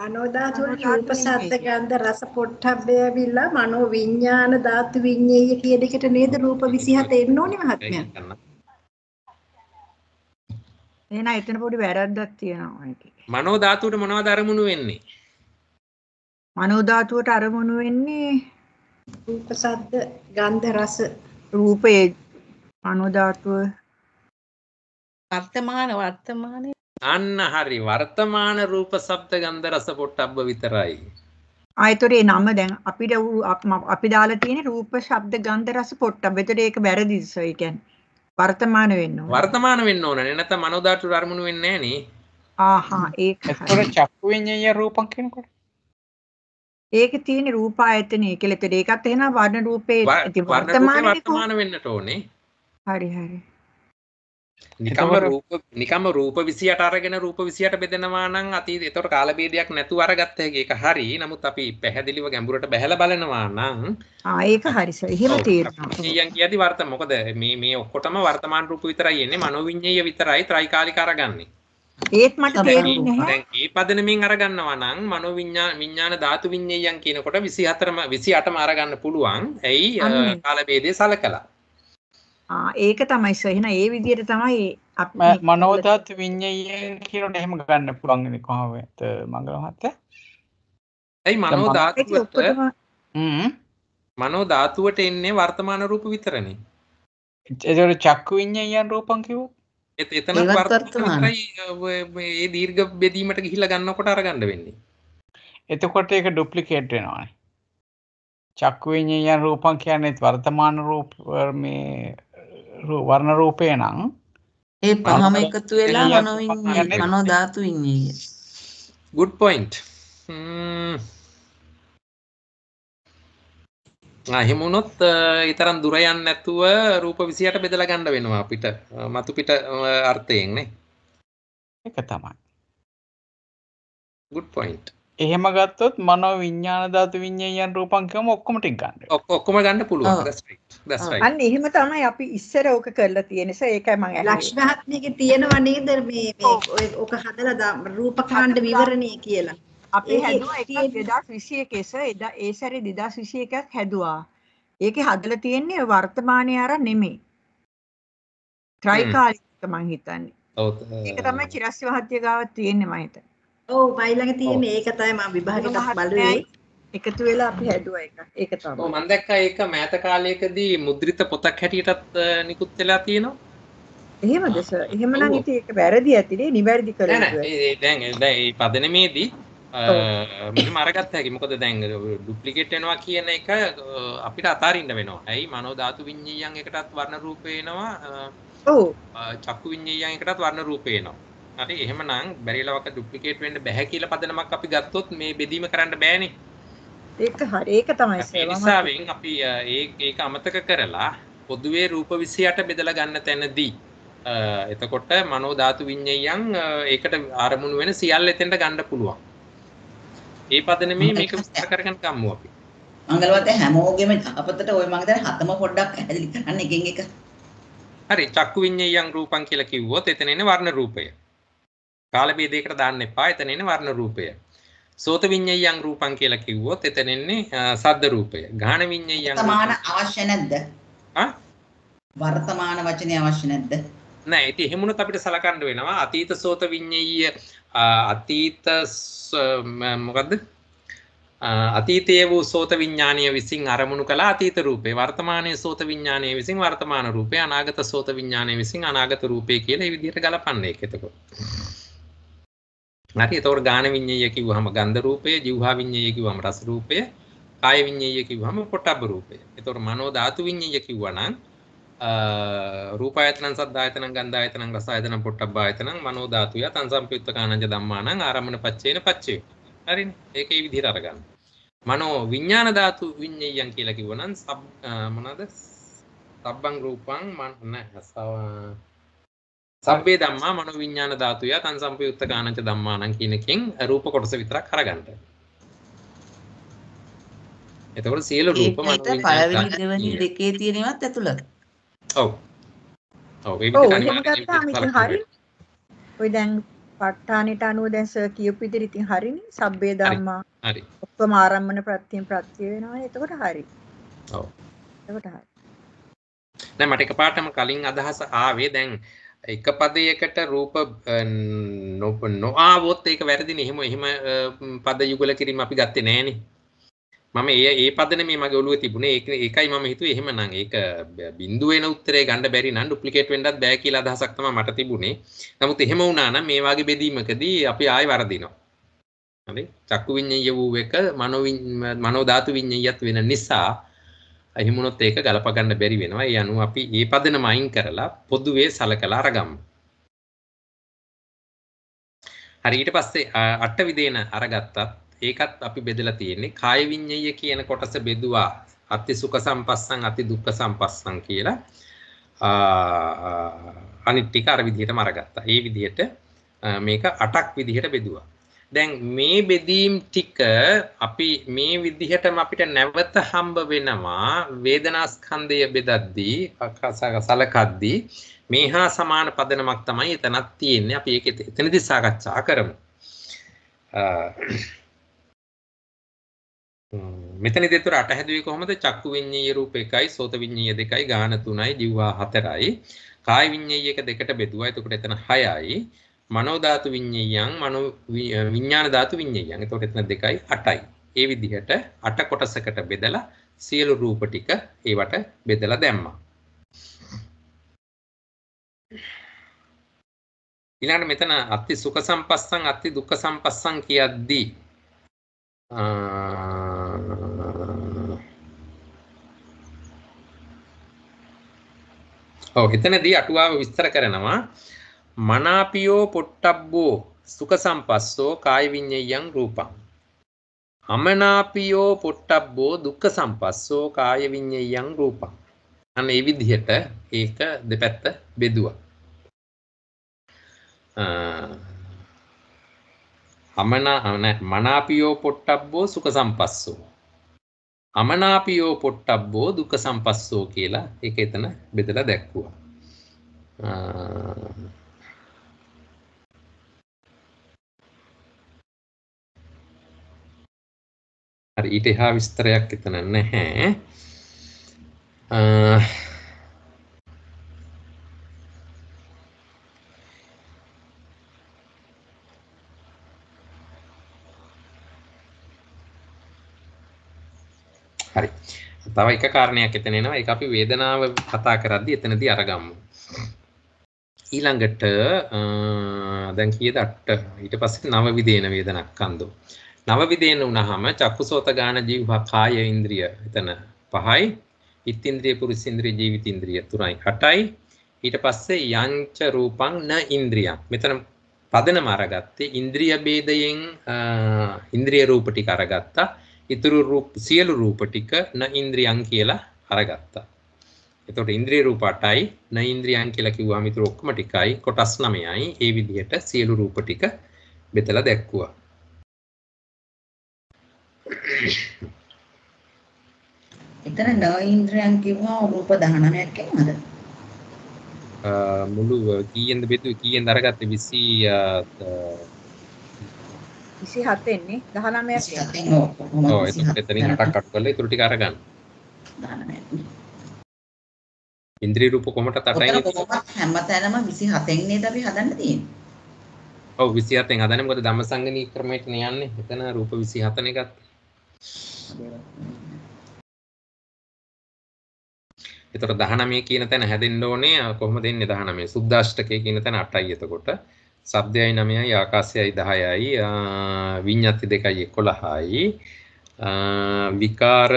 මනෝ ධාතුවට රූප ශබ්ද ගන්ධ රස පොට්ටබ්බය ඇවිල්ලා මනෝ විඥාන ධාතු විඤ්ඤේය කියන එකට නේද රූප 27 එන්න ඕනේ මහත්මයා. එහෙනම් එතන පොඩි වැරද්දක් තියෙනවා ඒකේ. මනෝ ධාතුවට මොනවද අරමුණු වෙන්නේ? මනෝ ධාතුවට අරමුණු වෙන්නේ රූප ශබ්ද ගන්ධ රස රූපයේ මනෝ ධාතුව වර්තමාන වර්තමානයේ අන්න හරි වර්තමාන රූප ශබ්ද ගන්ධ රස පොට්ටබ්බ විතරයි. ආයතරේ නම දැන් අපිට අපි දාලා තියෙන රූප ශබ්ද ගන්ධ රස පොට්ටබ්බ. ඒතර ඒක වැරදි සෝ ඒ කියන්නේ වර්තමාන වෙන්න ඕන. වර්තමාන වෙන්න ඕන නේ නැත්නම් මනෝදාතු අරමුණු වෙන්නේ නැහැ නේ. ආහා ඒක. ඒතර චක්කු විඤ්ඤය රූපං කියනකොට ඒක තියෙන රූප ආයතනය කියලා. ඒතර ඒකත් එහෙනම් වර්ණ රූපේ වර්තමාන වෙන්නට ඕනේ. හරි හරි. නිකම රූප නිකම රූප 28 අරගෙන රූප 28 බෙදෙනවා නම් අතීත ඒතර කාල බේදයක් නැතුව අරගත්ත හැකි ඒක හරි. නමුත් අපි පැහැදිලිව ගැඹුරට බහැලා බලනවා නම් ආ ඒක හරි සර්. එහෙම තේරෙනවා. කියන් කියදි වර්ත මොකද මේ මේ ඔක්කොටම වර්තමාන රූප විතරයි එන්නේ. මනෝවිඤ්ඤය විතරයි ත්‍රිකාලික අරගන්නේ. ඒත් මට තේරෙන්නේ නැහැ. දැන් මේ පදනමින් අරගන්නවා නම් මනෝ විඥාන විඥාන ධාතු විඤ්ඤයයන් කියනකොට 24ම 28ම අරගන්න පුළුවන්. ඇයි කාල ભેදේ සලකලා. ඒක තමයි සෙහින ඒ විදිහට තමයි මනෝදත් විඤ්ඤයෙන් කියනට එහෙම ගන්න පුළුවන් ඉන්නේ කොහොමද මංගල මහත්තයා? ඇයි මනෝ ධාතුවට මනෝ ධාතුවට එන්නේ වර්තමාන රූප විතරනේ. ඒතර චක්කු විඤ්ඤයයන් රූපං කිව්වොත් එතන වර්තමානයි මේ දීර්ඝ බෙදීමට ගිහිල්ලා ගන්නකොට අරගන්න වෙන්නේ. එතකොට ඒක ඩුප්ලිකේට් වෙනවානේ. චක්කු විඤ්ඤයයන් රූපං කියන්නේ වර්තමාන රූප මේ වර්ණ රූපේ නම් ඒ පහම එකතු වෙලා මනෝවිඤ්ඤාණය මනෝ ධාතු විඤ්ඤාණය. good point. එහෙම වුණොත් ඊතරම් දුර යන්නේ නැතුව රූප 20ට බෙදලා ගන්න වෙනවා අපිට. මතු පිට අර්ථයෙන් නේ. ඒක තමයි. good point. එහෙම ගත්තොත් මනෝ විඤ්ඥාන ධාතු විඤ්ඥයන් රූපංකම ඔක්කොම ටික් ගන්න ඔක්කොම ගන්න පුළුවන් අන්න එහෙම තමයි අපි ඉස්සර ඕක කරලා තියෙනස ඒකයි මං ලක්ෂණාත්මක තියෙනවා නේද මේ ඕක හදලා රූපකාණ්ඩ විවරණය කියලා අපි හැදුවා එකක් 2021 එදා ඒ සැරේ 2021ක් හැදුවා ඒකේ හදලා තියෙන්නේ වර්තමානයේ අර නෙමෙයි ත්‍රිකාලික මං හිතන්නේ ඔව් ඒක තමයි චිරස්වහත්ය ගාව තියෙන්නේ මම හිතන්නේ ඔව් මයි ළඟ තියෙන මේක තමයි මම විභාගෙට බලුවේ. එකතු වෙලා අපි හැදුවා එක. ඒක තමයි. ඔව් මම දැක්කා ඒක මෑත කාලයකදී මුද්‍රිත පොතක් හැටියටත් නිකුත් වෙලා තියෙනවා. එහෙමද සර්? එහෙමනම් ඉතින් ඒක වැරදි ඇතිනේ නිවැරදි කරලා. නෑ දැන් දැන් මේ පදනමේදී මම අරගත්ත හැකි. මොකද දැන් ඩුප්ලිකේට් වෙනවා කියන එක අපිට අතාරින්න වෙනවා. ඇයි මනෝ ධාතු විඤ්ඤාණයන් එකටත් වර්ණ රූප වෙනවා. ඔව්. චක්කු විඤ්ඤාණයන් එකටත් වර්ණ රූප වෙනවා. හරි එහෙමනම් බැරිලවක ඩුප්ලිකේට් වෙන්න බෑ කියලා පදනමක් අපි ගත්තොත් මේ බෙදීම කරන්න බෑනේ. ඒක හරි ඒක තමයි සේවම. නිසාවෙන් අපි ඒ ඒක අමතක කරලා පොදුවේ රූප 28 බෙදලා ගන්න තැනදී එතකොට මනෝ ධාතු විඤ්ඤයයන් ඒකට ආරමුණු වෙන සියල්ල එතෙන්ට ගන්න පුළුවන්. ඒ පදනමේ මේක විස්තර කරගෙන ගමු අපි. මංගලවත් හැමෝගෙම අපතට ওই මං දැන් හතම පොඩ්ඩක් ඇදලි කරන්න එකෙන් එක. හරි චක්කු විඤ්ඤයයන් රූපං කියලා කිව්වොත් එතන එන්නේ වර්ණ රූපය. කාල ભેදයකට දාන්න එපා. එතන එන්නේ වර්ණ රූපය. සෝත විඤ්ඤයයන් රූපං කියලා කිව්වොත් එතන එන්නේ සද්ද රූපය. ගාහන විඤ්ඤයයන් වර්තමාන අවශ්‍ය නැද්ද? ආ? වර්තමාන වචනේ අවශ්‍ය නැද්ද? නෑ. ඉතින් එහෙමුණත් අපිට සලකන්න වෙනවා අතීත සෝත විඤ්ඤයීය අතීත මොකද්ද? අතීතයේ වූ සෝත විඥානීය විසින් අරමුණු කළ අතීත රූපේ වර්තමානයේ සෝත විඥානීය විසින් වර්තමාන රූපේ අනාගත සෝත විඥානීය විසින් අනාගත රූපේ කියලා මේ විදිහට ගලපන්නේ ඒක එතකොට හරි එතකොට ගාන විඤ්ඤය කිව්වහම ගන්ධ රූපය, જીවහා විඤ්ඤය කිව්වහම රස රූපය, කාය විඤ්ඤය කිව්වහම පොට්ටබ්බ රූපය. එතකොට මනෝ ධාතු විඤ්ඤය කිව්වනම් රූපායතනං සද්ධායතනං ගන්ධායතනං රසායතනං පොට්ටබ්බායතනං මනෝ ධාතුය තං සම්පයුත්ත කාණංජ ධම්මානං ආරම්මන පච්චේන පච්චේ. හරිනේ. ඒකේ විදිහට අරගන්න. මනෝ විඥාන ධාතු විඤ්ඤයයන් කියලා කිව්වනම් මොනවාද? සබ්බං රූපං මන සබ්බේ ධම්මා මනෝවිඤ්ඤාණ ධාතුය තන් සම්පයුක්ත ගානච ධම්මානම් කියන එකෙන් රූප කොටස විතරක් අරගන්න. එතකොට සියලු රූප මනෝවිඤ්ඤාණ පළවෙනි දෙකේ තියෙනවත් ඇතුළත. ඔව්. ඔව් ඒක හරි. ඔය දැන් ප ဋ ාණයට අනුව දැන් සර් කියපු විදිහට ඉතින් හරිනේ. සබ්බේ ධම්මා. හරි. ඔක්කොම ආරම්මන ප්‍රත්‍යයෙන් ප්‍රත්‍ය වෙනවා. එතකොට හරි. ඔව්. එතකොට හරි. දැන් මට එකපාරටම කලින් අදහස ආවේ දැන් එක පදයකට රූප නොආවොත් ඒක වැරදින එහෙම එහෙම පද යුගල කිරීම අපි ගත්තේ නෑනේ මම ඒ ඒ පදන මේ මගේ ඔළුව තිබුණේ ඒක ඒකයි මම හිතුවේ එහෙම නම් ඒක බිඳුව වෙන උත්තරේ ගන්න බැරි නම් ඩුප්ලිකේට් වෙන්නත් බෑ කියලා අදහසක් තමයි මට තිබුණේ නමුත් එහෙම වුණා නම් මේ වගේ බෙදීමකදී අපි ආයෙ වරදිනවා හරි චක්කු විඤ්ඤය වූ එක මනෝ මනෝ ධාතු විඤ්ඤයයත් වෙන නිසා එහෙමුණොත් ඒක ගලපගන්න බැරි වෙනවා. ඒ අනුව අපි ඒ පදනම අයින් කරලා පොදුවේ සලකලා අරගමු. හරි ඊට පස්සේ අට විදේන අරගත්තත් ඒකත් අපි බෙදලා තියෙන්නේ කාය විඤ්ඤය කියන කොටස බෙදුවා අති සුඛ සම්පස්සං අති දුක්ඛ සම්පස්සං කියලා අනිත් ටික අර විදිහටම අරගත්තා. ඒ විදිහට මේක අටක් විදිහට බෙදුවා. දැන් මේ බෙදීම් ටික අපි මේ විදිහටම අපිට නැවත හම්බ වෙනවා වේදනාස්කන්ධය බෙදද්දී සලකද්දී මේ හා සමාන පදනමක් තමයි එතනක් තියෙන්නේ අපි ඒක එතනදී සාකච්ඡා කරමු මෙතන දෙතර අට හැදුවේ කොහොමද චක්කු විඤ්ඤාය රූප එකයි සෝත විඤ්ඤාය දෙකයි ගාන තුනයි දිවවා හතරයි කාය විඤ්ඤාය එක දෙකට බෙදුවා එතකොට එතන හයයි මනෝ ධාතු විඤ්ඤයයන් මනෝ විඥාන ධාතු විඤ්ඤයයන්. එතකොට එතන 2යි 8යි. ඒ විදිහට 8 කොටසකට බෙදලා සියලු රූප ටික ඒවට බෙදලා දැම්මා. ඊළඟට මෙතන අත්ති සුඛ සම්පස්සං අත්ති දුක්ඛ සම්පස්සං කියද්දී ඔව් එතනදී අටුවාව විස්තර කරනවා මනාපියෝ පොට්ටබ්බෝ සුඛ සම්පස්සෝ කාය විඤ්ඤයං රූපං අමනාපියෝ පොට්ටබ්බෝ දුක්ඛ සම්පස්සෝ කාය විඤ්ඤයං රූපං අන්න ඒ විදිහට ඒක දෙපැත්ත බෙදුවා අමනා මනාපියෝ පොට්ටබ්බෝ සුඛ සම්පස්සෝ අමනාපියෝ පොට්ටබ්බෝ දුක්ඛ සම්පස්සෝ කියලා ඒක එතන බෙදලා දැක්කුවා හරි ඊට එහා විස්තරයක් එතන නැහැ. හරි. තව එක කාරණයක් එතන එනවා. ඒක අපි වේදනාව කතා කරද්දී එතනදී අරගමු. ඊළඟට දැන් කීයද 8 ඊට පස්සේ නව විදේන වේදනක් අන්දෝ. නවවිදේන වුණාම චක්කුසෝත ගාන ජීව කාය ඉන්ද්‍රිය එතන පහයි ඉත්ඉන්ද්‍රිය පුරුසින්ද්‍රිය ජීවිතින්ද්‍රිය තුනයි අටයි ඊට පස්සේ යංච රූපං න ඉන්ද්‍රියං මෙතන පදනම අරගත්තේ ඉන්ද්‍රිය ભેදයෙන් ඉන්ද්‍රිය රූප ටික අරගත්තා ඉතුරු රූප සියලු රූප ටික න ඉන්ද්‍රියං කියලා අරගත්තා එතකොට ඉන්ද්‍රිය රූප 8යි න ඉන්ද්‍රියන් කියලා කිව්වම ඉතුරු ඔක්කොම ටිකයි කොටස් 9යි ඒ විදිහට සියලු රූප ටික බෙදලා දැක්වුවා එතන නව ඉන්ද්‍රයන් කිව්වා රූප 19ක් එනවද? මුළු කීයෙන්ද බෙදුවේ කීයෙන් අරගත්තේ 20 27 එන්නේ 19ක් ඔව් එතනින් 8ක් කට් කරලා ඊටු ටික අරගන්න 19 ඉන්ද්‍රිය රූප කොමට තටයිනේ කොහොමද හැමතැනම 27න් නේද අපි හදන්න තියෙන්නේ ඔව් 27න් හදන්නේ මොකද ධම්මසංගණී ක්‍රමයට යන්නේ එතන රූප 27 නේ ගත්තේ එතකොට 19 කියන තැන හැදෙන්න ඕනේ කොහොමද එන්නේ 19 සුද්දාෂ්ටකය කියන තැන 8යි එතකොට සබ්දයයි 9යි ආකාශයයි 10යි විඤ්ඤාති 2යි 11යි විකාර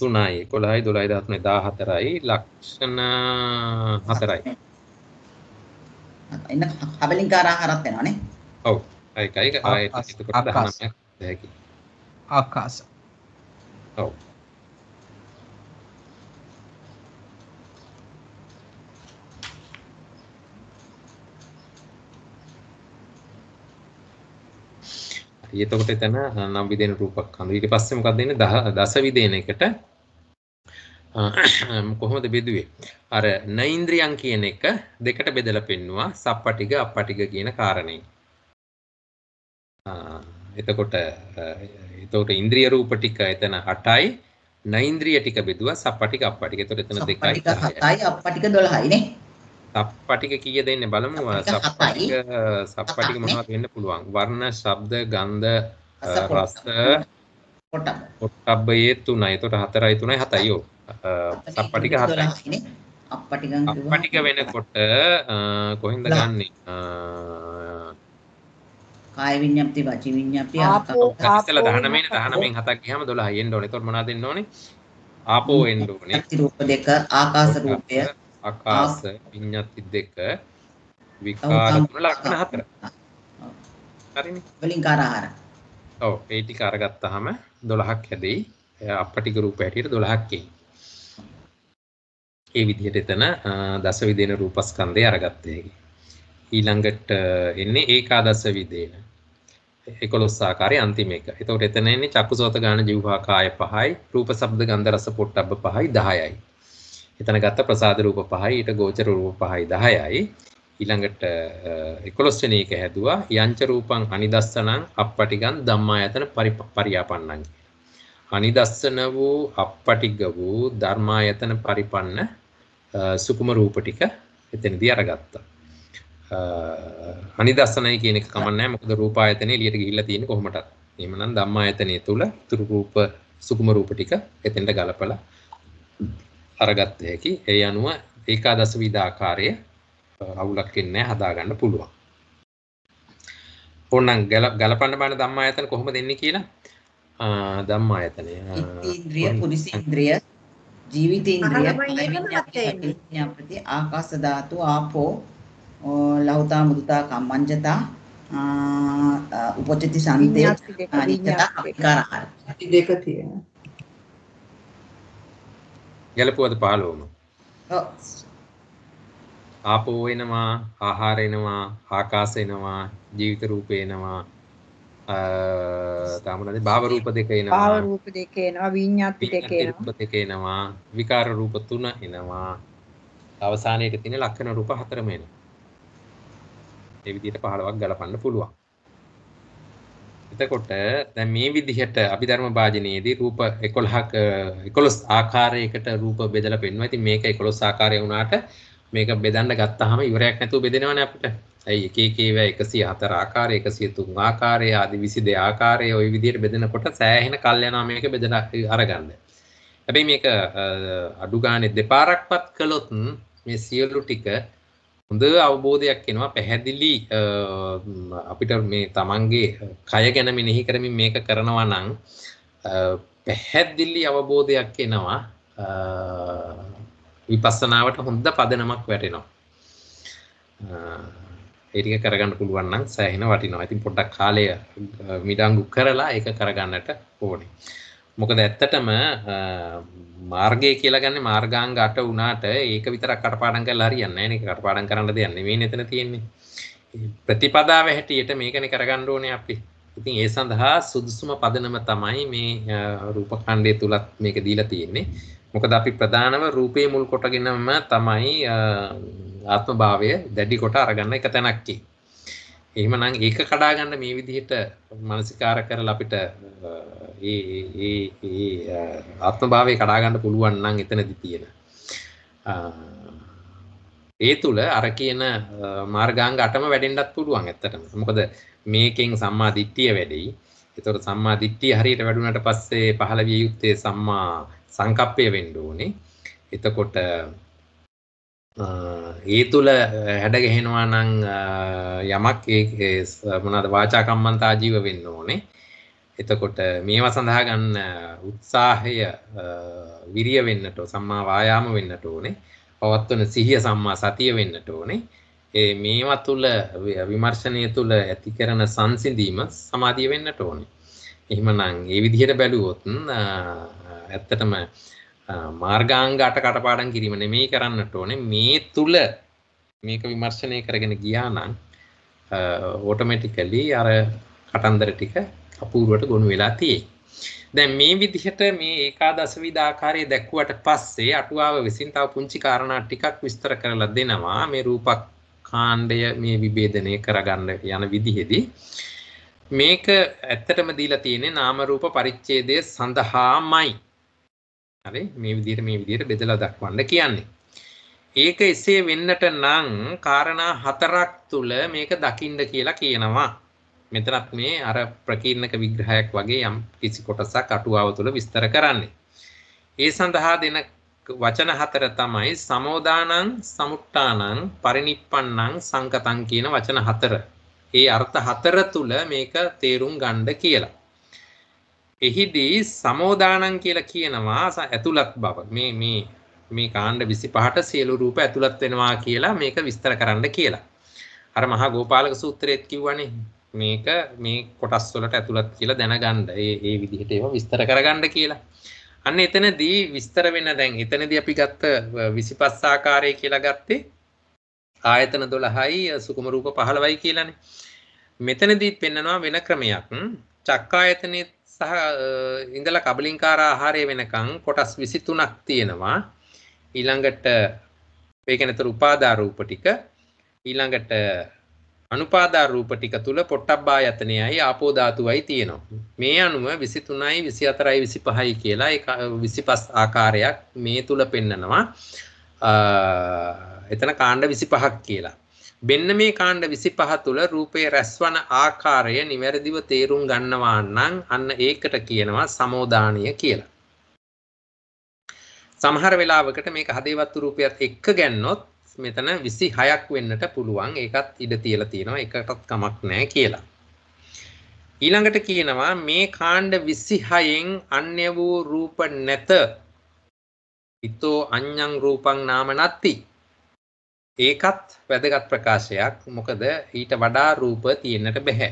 3යි 11යි 12යි 13යි 14යි ලක්ෂණ 4යි එන්න කබලින්කාරා හරත් වෙනවනේ ඔව් ඒකයි ඒක ආයෙත් එතකොට 19ක් දැකි ආකාශ Oh. එතකොට එතන නම් විදේන රූපක් කඳු ඊට පස්සේ මොකක්ද එන්නේ දස විදේන එකට කොහොමද බෙදුවේ අර නෛන්ද්‍රියන් කියන එක දෙකට බෙදලා පෙන්නවා සප්පටික අපටික කියන කාරණේ ආ එතකොට එතකොට ඉන්ද්‍රිය රූප ටික එතන 8යි නෛන්ද්‍රිය ටික බෙදුවා සප්පටික අප්පටික. එතකොට එතන 2යි 7යි අප්පටික 12යි නේ. සප්පටික කීයද ඉන්නේ බලමු. සප්පටික සප්පටික මොනවද වෙන්න පුළුවන්? වර්ණ, ශබ්ද, ගන්ධ, රස පොට්ටබ්බ. පොට්ටබ්බයේ 3යි. එතකොට 4යි 3යි 7යි. ඔව්. සප්පටික 7යි. අප්පටික වෙනකොට කොහෙන්ද ගන්නෙ? කාය විඤ්ඤාප්ති වචි විඤ්ඤාප්ති ආපෝ ඉස්සලා 19 19 හතක් ගියාම 12 එන්න ඕනේ. එතකොට මොනවද දෙන්න ඕනේ? ආපෝ එන්න ඕනේ. රූප දෙක ආකාශ රූපය ආකාශ විඤ්ඤාප්ති දෙක විකාර තුන ලක්ෂණ හතර. හරිනේ. වලින් කාරහාර. ඔව් ඒ ටික අරගත්තාම 12ක් හැදෙයි. අපටික රූප හැටියට 12ක් එයි. ඒ විදිහට එතන දස විදේන රූපස්කන්ධය අරගත්තේ. ඊළඟට එන්නේ ඒකාදස විදේන. 11 ආකාරයේ අන්තිම එක. එතකොට එතන එන්නේ චක්කුසෝත ගාන ජීවහා කාය 5යි, රූප ශබ්ද ගන්ධ රස පොට්ටබ්බ 5යි 10යි. එතන ගත්ත ප්‍රසාද රූප 5යි, ඊට ගෝචර රූප 5යි 10යි. ඊළඟට 11 වෙනි එක හැදුවා යංච රූපං අනිදස්සනං අප්පටිගං ධම්මායතන පරිපරියාපන්නං. අනිදස්සන වූ අප්පටිග වූ ධර්මායතන පරිපන්න සුකුම රූප ටික එතනදී අරගත්තා. අනිදස්සනයි කියන එක කමක් නැහැ මොකද රූපායතනේ එළියට ගිහිල්ලා තියෙන්නේ කොහොමටත්. එහෙමනම් ධම්මායතනය තුල තුරු රූප සුකුම රූප ටික එතෙන්ට ගලපලා අරගත්ත හැකි. ඒ අනුව ඒකාදස විදාකාරය අවුලක් වෙන්නේ හදාගන්න පුළුවන්. ඕනනම් ගලපන්න බාන ධම්මායතන කොහොමද එන්නේ කියලා ධම්මායතනය ඉන්ද්‍රිය පුරිස ඉන්ද්‍රිය ජීවිත ඉන්ද්‍රිය ආකාශ ධාතු ආපෝ ලෞතා මුදුතා කම්මංජතා උපජ්ජති සම්තේ අනිත්‍යතා අපකාරහර. අපි දෙක තියෙනවා. ගැලපුවද 15ම? ඔව්. ආපෝ වෙනවා, ආහාර එනවා, ආකාශ එනවා, ජීවිත රූපේ එනවා. අ තමනදි භාව රූප දෙක එනවා. භාව රූප දෙක එනවා, විඤ්ඤාති දෙක එනවා. රූප දෙක එනවා, විකාර රූප තුන එනවා. අවසානයේ තියෙන ලක්ෂණ රූප හතරම එනවා. ඒ විදිහට 15ක් ගලපන්න පුළුවන්. එතකොට දැන් මේ විදිහට අභිධර්ම වාදිනේදී රූප 11ක 11 ආකාරයකට රූප බෙදලා පෙන්වනවා. ඉතින් මේක 11 ආකාරය වුණාට මේක බෙදන්න ගත්තාම ඉවරයක් නැතුව බෙදෙනවනේ අපිට. ඇයි එක එක ඒවා 104 ආකාරය, 103 ආකාරය, ආදි 22 ආකාරය ওই විදිහට බෙදනකොට සෑහෙන කල් යනවා මේක බෙදලා අරගන්න. හැබැයි මේක අඩු ගානේ දෙපාරක්වත් කළොත් මේ සියලු ටික හොඳ අවබෝධයක් එනවා පැහැදිලි අපිට මේ තමන්ගේ කය ගැන මෙනෙහි කරමින් මේක කරනවා නම් පැහැදිලි අවබෝධයක් එනවා විපස්සනාවට හොඳ පදනමක් වැටෙනවා. ඒ ටික කරගන්න පුළුවන් නම් සෑහෙන වටිනවා. ඉතින් පොඩ්ඩක් කාලය මිඩංගු කරලා ඒක කරගන්නට ඕනේ. මොකද ඇත්තටම මාර්ගය කියලා ගන්න මාර්ගාංග අට වුණාට ඒක විතරක් කටපාඩම් කරලා හරියන්නේ නැහැ නේද කටපාඩම් කරන්න දෙයක් නෙවෙයි මෙතන තියෙන්නේ ප්‍රතිපදාව හැටියට මේකනේ කරගන්න ඕනේ අපි ඉතින් ඒ සඳහා සුදුසුම පදනම තමයි මේ රූපඛණ්ඩය තුලත් මේක දීලා තියෙන්නේ. මොකද අපි ප්‍රධානම රූපේ මුල් කොටගෙනම තමයි ආත්ම භාවය දැඩි කොට අරගන්න එක තැනක් තියෙන්නේ. එහෙමනම් ඒක කඩා ගන්න මේ විදිහට මානසිකාර කරලා අපිට ඒ ඒ ඒ ආත්මභාවය කඩා ගන්න පුළුවන් නම් එතනදි තියෙන. ඒ තුල අර කියන මාර්ගාංග අටම වැඩෙන්නත් පුළුවන් ඇත්තටම. මොකද මේකෙන් සම්මා දිට්ඨිය වැඩෙයි. ඒතකොට සම්මා දිට්ඨිය හරියට වැඩුණාට පස්සේ පහළ විය යුත්තේ සම්මා සංකප්පය වෙන්න ඕනේ. එතකොට ඒ තුළ හැඩගැහෙනවා නං යමක් මොනද වාචාකම්මන්තා ජීව වෙන්න ඕනේ එතකොට මේවා සඳහා ගන්න උත්සාහය විරිය වෙන්නට සම්මා වායාම වෙන්නට ඕනේ පවත්වන සිහිය සම්මා සතිය වෙන්නට ඕනේ ඒ මේවා තුළ විමර්ශනය තුළ ඇති කරන සංසිඳීම සමාධිය වෙන්නට ඕනේ එහෙමනම් ඒ විදිහට බැලුවොත් ඇත්තටම මාර්ගාංග අට කටපාඩම් කිරීම නෙමෙයි කරන්නට ඕනේ මේ තුල මේක විමර්ශනය කරගෙන ගියා නම් ඔටෝමැටිකලි අර කතන්දර ටික අපූර්වට ගොනු වෙලා තියෙයි. දැන් මේ විදිහට මේ ඒකාදශ විදාකාරයේ දැක්ුවට පස්සේ අටුවාව විසින් තව පුංචි කාරණා ටිකක් විස්තර කරලා දෙනවා මේ රූපක් කාණ්ඩය මේ විභේදනය කරගන්න යන විදිහේදී මේක ඇත්තටම දීලා තියෙන්නේ නාම රූප පරිච්ඡේදය සඳහාමයි හරි මේ විදිහට මේ විදිහට බෙදලා දක්වන්න කියන්නේ. ඒක එසේ වෙන්නට නම් කාරණා හතරක් තුල මේක දකින්න කියලා කියනවා. මෙතනත් මේ අර ප්‍රකීර්ණක විග්‍රහයක් වගේ යම් කිසි කොටසක් අටුවාව තුල විස්තර කරන්නේ. ඒ සඳහා දෙන වචන හතර තමයි සමෝදානං සමුට්ටානං පරිනිප්පන්නං සංකතං කියන වචන හතර. ඒ අර්ථ හතර තුල මේක තේරුම් ගන්න කියලා. එහිදී සමෝදානං කියලා කියනවා ඇතුළත් බව. මේ මේ මේ කාණ්ඩ 25ට සියලු රූප ඇතුළත් වෙනවා කියලා මේක විස්තර කරන්න කියලා. අර මහා ගෝපාලක සූත්‍රයේත් කිව්වනේ මේක මේ කොටස් වලට ඇතුළත් කියලා දැනගන්න. ඒ ඒ විදිහට ඒව විස්තර කරගන්න කියලා. අන්න එතනදී විස්තර වෙන දැන් එතනදී අපි ගත්ත 25 ආකාරය කියලා ගත්තේ ආයතන 12යි සුකුම රූප 15යි කියලානේ. මෙතනදීත් පෙන්නනවා වෙන ක්‍රමයක්. චක්කායතනෙත් සහ ඉඳලා කබලින්කාර ආහාරය වෙනකන් කොටස් 23ක් තියෙනවා. ඊළඟට වේකනතර උපාදා රූප ටික ඊළඟට අනුපාදා රූප ටික තුල පොට්ටබ්බා යතනයයි ආපෝ ධාතුවයි තියෙනවා. මේ අනුව 23යි 24යි 25යි කියලා ඒ 25 ආකාරයක් මේ තුල පෙන්නනවා. එතන කාණ්ඩ 25ක් කියලා. මෙන්න මේ කාණ්ඩ 25 තුල රූපේ රැස්වන ආකාරය නිවැරදිව තේරුම් ගන්නවා නම් අන්න ඒකට කියනවා සමෝදානීය කියලා. සමහර වෙලාවකට මේක හදේවත්තු රූපයත් එක්ක ගන්නොත් මෙතන 26ක් වෙන්නට පුළුවන්. ඒකත් ඉඩ තියලා තියෙනවා. ඒකටත් කමක් නැහැ කියලා. ඊළඟට කියනවා මේ කාණ්ඩ 26න් අන්‍ය වූ රූප නැත. ඊතෝ අඤ්ඤං රූපං නාම නත්ති. ඒකත් වැදගත් ප්‍රකාශයක් මොකද ඊට වඩා රූප තියෙන්නට බැහැ.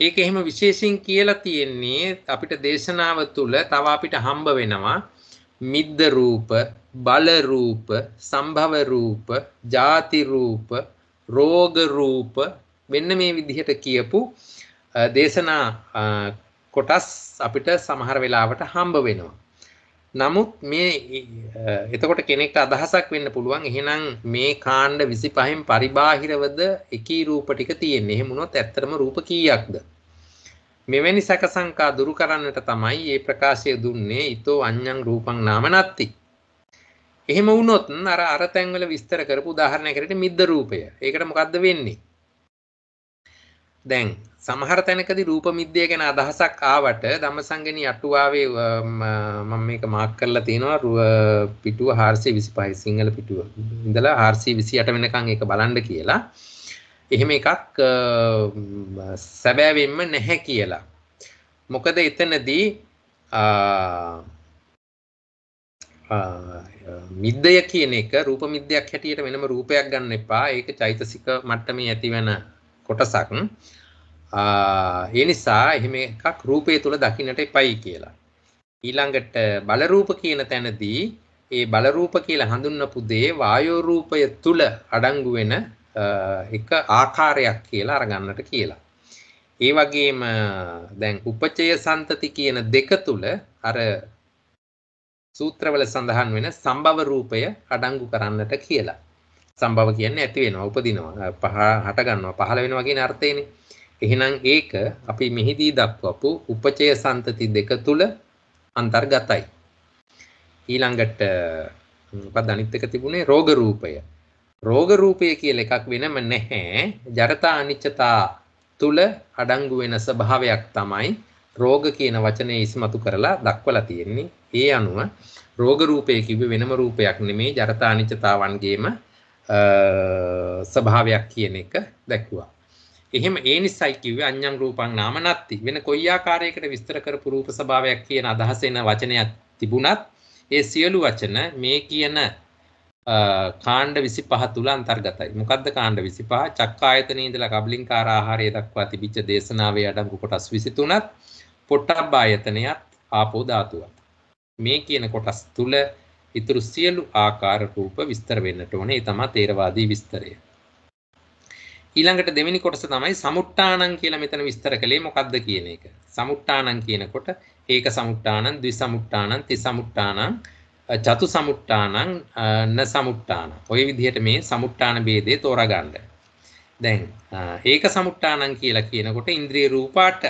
ඒක එහෙම විශේෂයෙන් කියලා තියෙන්නේ අපිට දේශනාව තුළ තව අපිට හම්බ වෙනවා මිද්ද රූප, බල රූප, සම්භව රූප, ಜಾති රූප, රෝග රූප මෙන්න මේ විදිහට කියපු දේශනා කොටස් අපිට සමහර වෙලාවට හම්බ වෙනවා. නමුත් මේ එතකොට කෙනෙක්ට අදහසක් වෙන්න පුළුවන් එහෙනම් මේ කාණ්ඩ 25න් පරිබාහිරවද එකී රූප ටික තියෙන්නේ. එහෙම වුණොත් ඇත්තටම රූප කීයක්ද? මෙවැනි සැකසංකා දුරු කරන්නට තමයි මේ ප්‍රකාශය දුන්නේ. ඊතෝ අඤ්ඤං රූපං නාම නත්ති. එහෙම වුණොත් අර අර තැන්වල විස්තර කරපු උදාහරණයක් හැටියට මිද්ද රූපය. ඒකට මොකද්ද වෙන්නේ? දැන් සමහර තැනකදී රූප මිද්දේ ගැන අදහසක් ආවට ධම්මසංගණී අටුවාවේ මම මේක මාක් කරලා තියෙනවා පිටුව 425 සිංහල පිටුව ඉඳලා 428 වෙනකන් ඒක බලන්න කියලා. එහෙම එකක් සැබෑවෙන්ම නැහැ කියලා. මොකද එතනදී මිද්දය කියන එක රූප මිද්දයක් හැටියට වෙනම රූපයක් ගන්න එපා. ඒක චෛතසික මට්ටමේ ඇතිවන කොටසක්. ඒ නිසා එහෙම එකක් රූපය තුල දකින්නට එපයි කියලා. ඊළඟට බල රූප කියන තැනදී ඒ බල රූප කියලා හඳුන්වපු දේ වායෝ රූපය තුල අඩංගු වෙන එක ආකාරයක් කියලා අරගන්නට කියලා. ඒ වගේම දැන් උපචය සන්තති කියන දෙක තුල අර සූත්‍රවල සඳහන් වෙන සම්භව රූපය අඩංගු කරන්නට කියලා. සම්භව කියන්නේ ඇති වෙනවා, උපදිනවා, පහ හට ගන්නවා, පහළ වෙනවා කියන අර්ථයනේ. එහෙනම් ඒක අපි මෙහිදී දක්වපු උපචය සන්තති දෙක තුල අන්තර්ගතයි. ඊළඟට මොකක්ද අනිත් එක තිබුණේ රෝග රූපය. රෝග රූපය කියලා එකක් වෙනම නැහැ. ජරතා අනිච්චතා තුල අඩංගු වෙන ස්වභාවයක් තමයි රෝග කියන වචනේ ඉස්මතු කරලා දක්වලා තියෙන්නේ. ඒ අනුව රෝග රූපය කිව්වේ වෙනම රූපයක් නෙමේ ජරතා අනිච්චතාවන්ගේම ස්වභාවයක් කියන එක දැක්ුවා. එහෙම ඒ නිසයි කිව්වේ අඤ්ඤං රූපං නාම නත්ති වෙන කොයි ආකාරයකට විස්තර කරපු රූප ස්වභාවයක් කියන අදහස එන වචනයක් තිබුණත් ඒ සියලු වචන මේ කියන කාණ්ඩ 25 තුල අන්තර්ගතයි. මොකද්ද කාණ්ඩ 25? චක්කායතනෙ ඉඳලා කබලින්කාර ආහාරය දක්වා තිබිච්ච දේශනාවේ අඩංගු කොටස් 23ත් පොට්ටබ්බ ආයතනයත් ආපෝ ධාතුවත්. මේ කියන කොටස් තුල ඉතුරු සියලු ආකාර රූප විස්තර වෙන්නට ඕනේ. ඒ තමයි තේරවාදී විස්තරය. ඊළඟට දෙවෙනි කොටස තමයි සමුට්ටානං කියලා මෙතන විස්තර කළේ මොකක්ද කියන එක. සමුට්ටානං කියනකොට ඒක සමුට්ටානං, ද්වි සමුට්ටානං, ති සමුට්ටානං, චතු සමුට්ටානං, න සමුට්ටානං. ওই විදිහට මේ සමුට්ටාන ભેදේ තෝරා ගන්න. දැන් ඒක සමුට්ටානං කියලා කියනකොට ඉන්ද්‍රිය රූපාට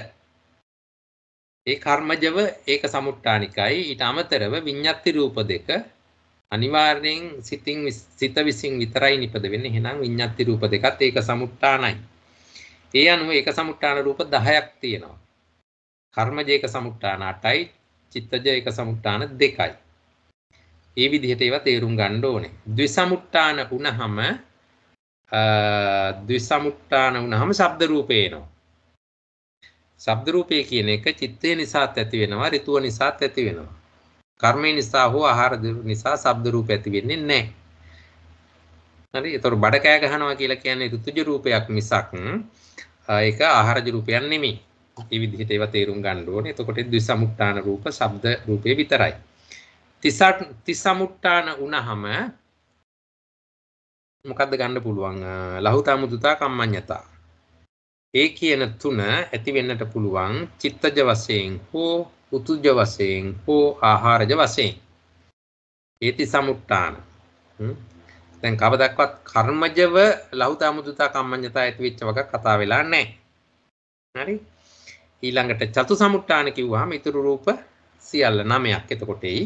ඒ කර්මජව ඒක සමුට්ටානිකයි ඊට අමතරව විඤ්ඤාති රූප දෙක අනිවාර්යෙන් සිතින් සිත විසින් විතරයි නිපද වෙන්නේ එහෙනම් විඤ්ඤාති රූප දෙකත් ඒක සමුට්ටානයි ඒ අනුව ඒක සමුට්ටාන රූප 10ක් තියෙනවා කර්මජ ඒක සමුට්ටාන 8යි චිත්තජ ඒක සමුට්ටාන 2යි ඒ විදිහට ඒවා තේරුම් ගන්න ඕනේ ද්විසමුට්ටාන වුණහම ද්විසමුට්ටාන වුණහම ශබ්ද රූපේ එනවා ශබ්ද රූපේ කියන එක චිත්තේ නිසාත් ඇති වෙනවා ඍතුව නිසාත් ඇති වෙනවා කර්මය නිසා හෝ ආහාර නිසා ශබ්ද රූප ඇති වෙන්නේ නැහැ. හරි. ඒතකොට බඩ කෑ ගහනවා කියලා කියන්නේ ඍතුජ රූපයක් මිසක් ඒක ආහාරජ රූපයක් නෙමෙයි. මේ විදිහට ඒවා තේරුම් ගන්න ඕනේ. එතකොට ද්විසමුට්ටාන රූප ශබ්ද රූපේ විතරයි. තිසට තිසමුට්ටාන වුණහම මොකද්ද ගන්න පුළුවන්? ලහුතා මුදුතා කම්මඤ්ඤතා. ඒ කියන තුන ඇති වෙන්නට පුළුවන් චිත්තජ වශයෙන් හෝ උතුජ වශයෙන් හෝ ආහාරජ වශයෙන්. ඒති සමුට්ටාන. දැන් කවදක්වත් කර්මජව ලහුතා මුදුතා කම්මඤ්ඤතා ඇති වෙච්ච වග කතා වෙලා නැහැ. හරි? ඊළඟට චතු සමුට්ටාන කිව්වහම ඊතුරු රූප සියල්ල නමයක්. එතකොට එයි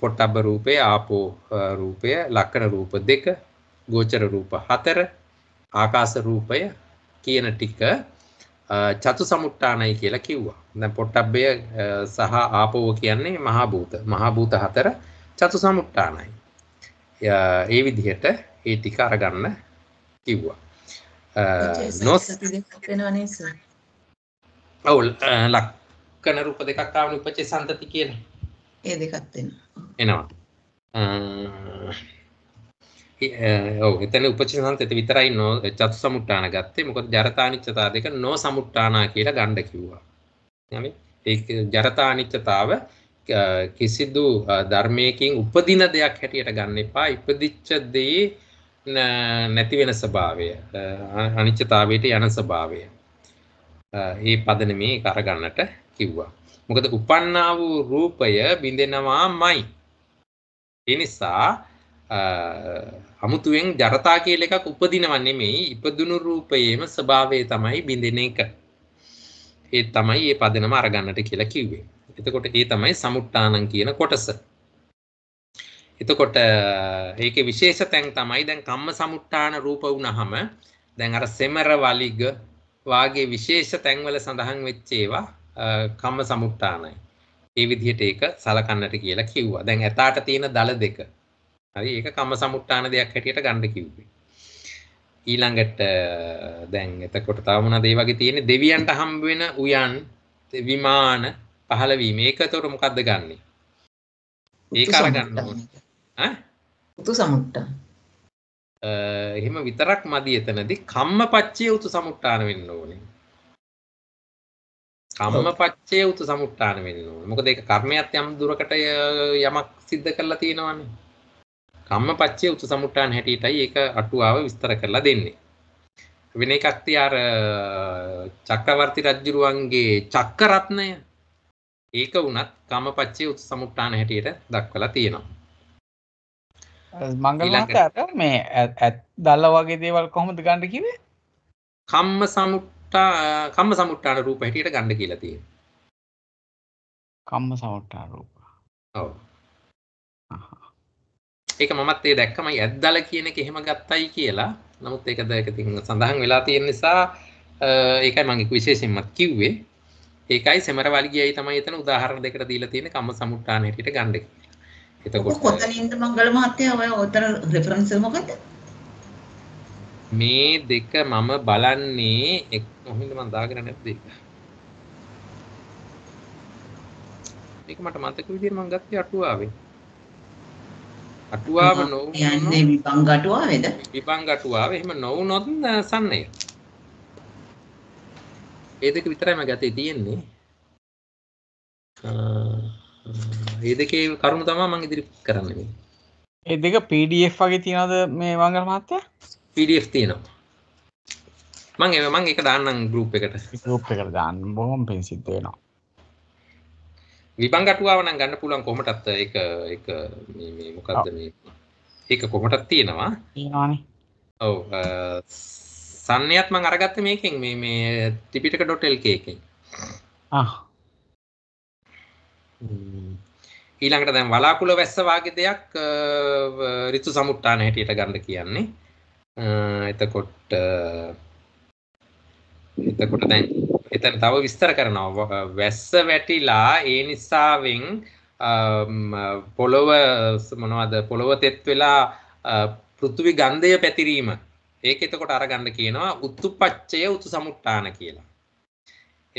පොට්ටබ්බ රූපය, ආපෝ රූපය, ලක්කන රූප දෙක, ගෝචර රූප හතර, ආකාශ රූපය කියන ටික චතු සමුට්ටානයි කියලා කිව්වා. දැන් පොට්ටබ්බය සහ ආපෝ කියන්නේ මහා භූත. මහා භූත හතර චතු සමුට්ටානයි. ඒ විදිහට ඒ ටික අරගන්න කිව්වා. නොස් ඔව් ලක්කන රූප දෙකක් ආවනේ උපචේ සම්තති කියලා. ඒ දෙකක් එනවා. එනවා. ඔව් එතන උපචිසන්තෙත විතරයි නෝ චතු සමුට්ටාන ගත්තේ මොකද ජරතා අනිච්චතාව දෙක නෝ සමුට්ටානා කියලා ගන්න කිව්වා. හරි ඒ ජරතා අනිච්චතාව කිසිදු ධර්මයකින් උපදින දෙයක් හැටියට ගන්න එපා. ඉපදිච්ච දේ නැති වෙන ස්වභාවය අනිච්චතාවයට යන ස්වභාවය. ඒ පදනමේ ඒක අරගන්නට කිව්වා. මොකද උපන්නා වූ රූපය බිඳෙනවාමයි. ඒ නිසා අමුතුවෙන් ජරතා කියල එකක් උපදිනවන්නේ මේ ඉපදුණු රූපයේම ස්වභාවය තමයි බිඳෙන එක. ඒ තමයි ඒ පදනම අරගන්නට කියලා කිව්වේ. එතකොට ඒ තමයි සමුට්ටානං කියන කොටස. එතකොට ඒකේ විශේෂ තැන් තමයි දැන් කම්ම සමුට්ටාන රූප වුණහම දැන් අර සෙමර වලිග වාගේ විශේෂ තැන්වල සඳහන් වෙච්ච ඒවා කම්ම සමුට්ටානයි. ඒ විදිහට ඒක සලකන්නට කියලා කිව්වා. දැන් ඇතාට තියෙන දල දෙක හරි ඒක කම්මසමුට්ඨාන දෙයක් හැටියට ගන්න කිව්වේ. ඊළඟට දැන් එතකොට තව මොනවද ඒ වගේ තියෙන්නේ දෙවියන්ට හම්බ වෙන උයන් විමාන පහළ වීම. ඒකතොර මොකද්ද ගන්නෙ? ඒක අරගන්න ඕනේ. ඈ? උතු සමුට්ඨාන. එහෙම විතරක් මදි එතනදී කම්මපච්චේ උතු සමුට්ඨාන වෙන්න ඕනේ. කම්මපච්චේ උතු සමුට්ඨාන වෙන්න ඕනේ. මොකද ඒක කර්මයක් යම් දුරකට යමක් සිද්ධ කරලා තියෙනවනේ. කම්මපච්චේ උච්ච සමුට්ටාන හැටියටයි ඒක අටුවාව විස්තර කරලා දෙන්නේ. වෙන එකක් තියාර චක්‍රවර්ති රජුරුවන්ගේ චක්කරත්නය ඒක වුණත් කම්මපච්චේ උච්ච සමුට්ටාන හැටියට දක්වලා තියෙනවා. මංගල මහත්තයාට මේ ඇත් දැල්ලා වගේ දේවල් කොහොමද ගන්න කිව්වේ? කම්ම සමුට්ටා කම්ම සමුට්ටාන රූප හැටියට ගන්න කියලා තියෙනවා. කම්ම සමුට්ටාන රූප. ඔව්. ඒක මමත් ඒ දැක්කමයි ඇද්දල කියන එක එහෙම ගත්තයි කියලා. නමුත් ඒකද ඒක සඳහන් වෙලා තියෙන නිසා ඒකයි මම ඒක විශේෂයෙන්මත් කිව්වේ. ඒකයි සෙමරවලිගයයි තමයි එතන උදාහරණ දෙකට දීලා තියෙන කම්ම සමුට්ටාන හැටියට ගන්න එක. එතකොට කොතනින්ද මංගල මහත්තයා ඔය උතර රෙෆරන්ස් එක මොකද්ද? මේ දෙක මම බලන්නේ එක් මොහින්ද මම දාගෙන නැද්ද ඒක? මේක මට මතක විදිහට මම ගත්තේ අටුවාවේ. අටුවාව යන්නේ විපං අටුවාවේද? විපං අටුවාව. එහෙම නොවුනොත් සන්නය. ඒ දෙක විතරයි මගේ අතේ තියෙන්නේ. ඒ දෙකේ කරුණු තමයි මම ඉදිරි කරන්න මේ. ඒ දෙක PDF වගේ තියනවද මේ වංගල මහත්තයා? PDF තියෙනවා. මං ඒක මං ඒක දාන්නම් group එකට. group එකට දාන්න බොහොම පිං සිද්ධ වෙනවා. විබං ගටුවාව නම් ගන්න පුළුවන් කොහොමටත් ඒක ඒක මේ මේ මොකද්ද මේ ඒක කොහොමටත් තියෙනවා තියෙනවානේ ඔව් සන්නයත් මම අරගත්ත මේකෙන් මේ මේ tipitaka.lk එකෙන් ආ ඊළඟට දැන් වලාකුළු වැස්ස වාගේ දෙයක් ඍතු සමුට්ටාන හැටියට ගන්න කියන්නේ එතකොට එතකොට දැන් එතන තව විස්තර කරනවා වැස්ස වැටිලා ඒ නිසාවෙන් පොළොව මොනවද පොළොව තෙත් වෙලා පෘථිවි ගන්ධය පැතිරීම ඒක එතකොට අරගන්න කියනවා උත්තුපච්චය උතු සමුට්ටාන කියලා.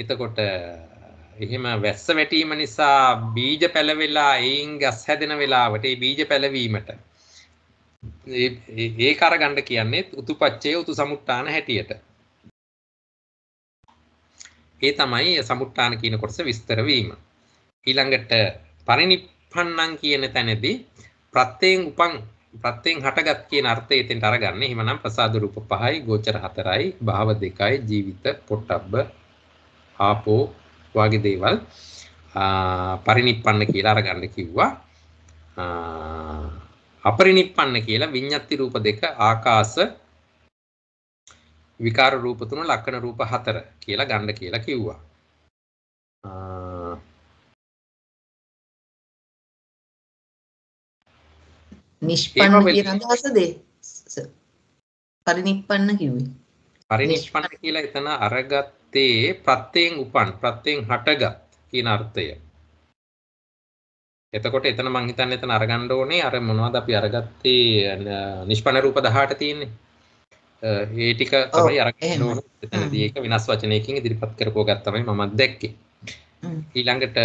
එතකොට එහෙම වැස්ස වැටීම නිසා බීජ පැලවෙලා එයින් ගස් හැදෙන වෙලාවට ඒ බීජ පැලවීමට ඒ කරගන්න කියන්නේ උතුපච්චය උතු සමුට්ටාන හැටියට. ඒ තමයි සමුට්ටාන කියන කොටස විස්තර වීම. ඊළඟට පරිනිප්පන්නං කියන තැනදී ප්‍රත්‍යයෙන් උපන් ප්‍රත්‍යයෙන් හටගත් කියන අර්ථය එතෙන්ට අරගන්න. එහෙමනම් ප්‍රසාද රූප 5යි, ගෝචර 4යි, භාව 2යි, ජීවිත පොට්ටබ්බ ආපෝ වගේ දේවල් පරිනිප්පන්න කියලා අරගන්න කිව්වා. අපරිනිප්පන්න කියලා විඤ්ඤාති රූප දෙක ආකාශ විකාර රූප තුන ලක්ෂණ රූප හතර කියලා ගන්න කියලා කිව්වා. නිෂ්පන්න කියන අදහසද පරිනිප්පන්න කිව්වේ. පරිනිෂ්පන්න කියලා එතන අරගත්තේ ප්‍රත්‍යයෙන් උපන් ප්‍රත්‍යයෙන් හටගත් කියන අර්ථය. එතකොට එතන මං හිතන්නේ එතන අරගන්න ඕනේ අර මොනවද අපි අරගත්තේ නිෂ්පන්න රූප 18 තියෙන්නේ. ඒ ටික තමයි අරගෙන ඕන. එතනදී ඒක වෙනස් වචනයකින් ඉදිරිපත් කරපුවා තමයි මම දැක්කේ. ඊළඟට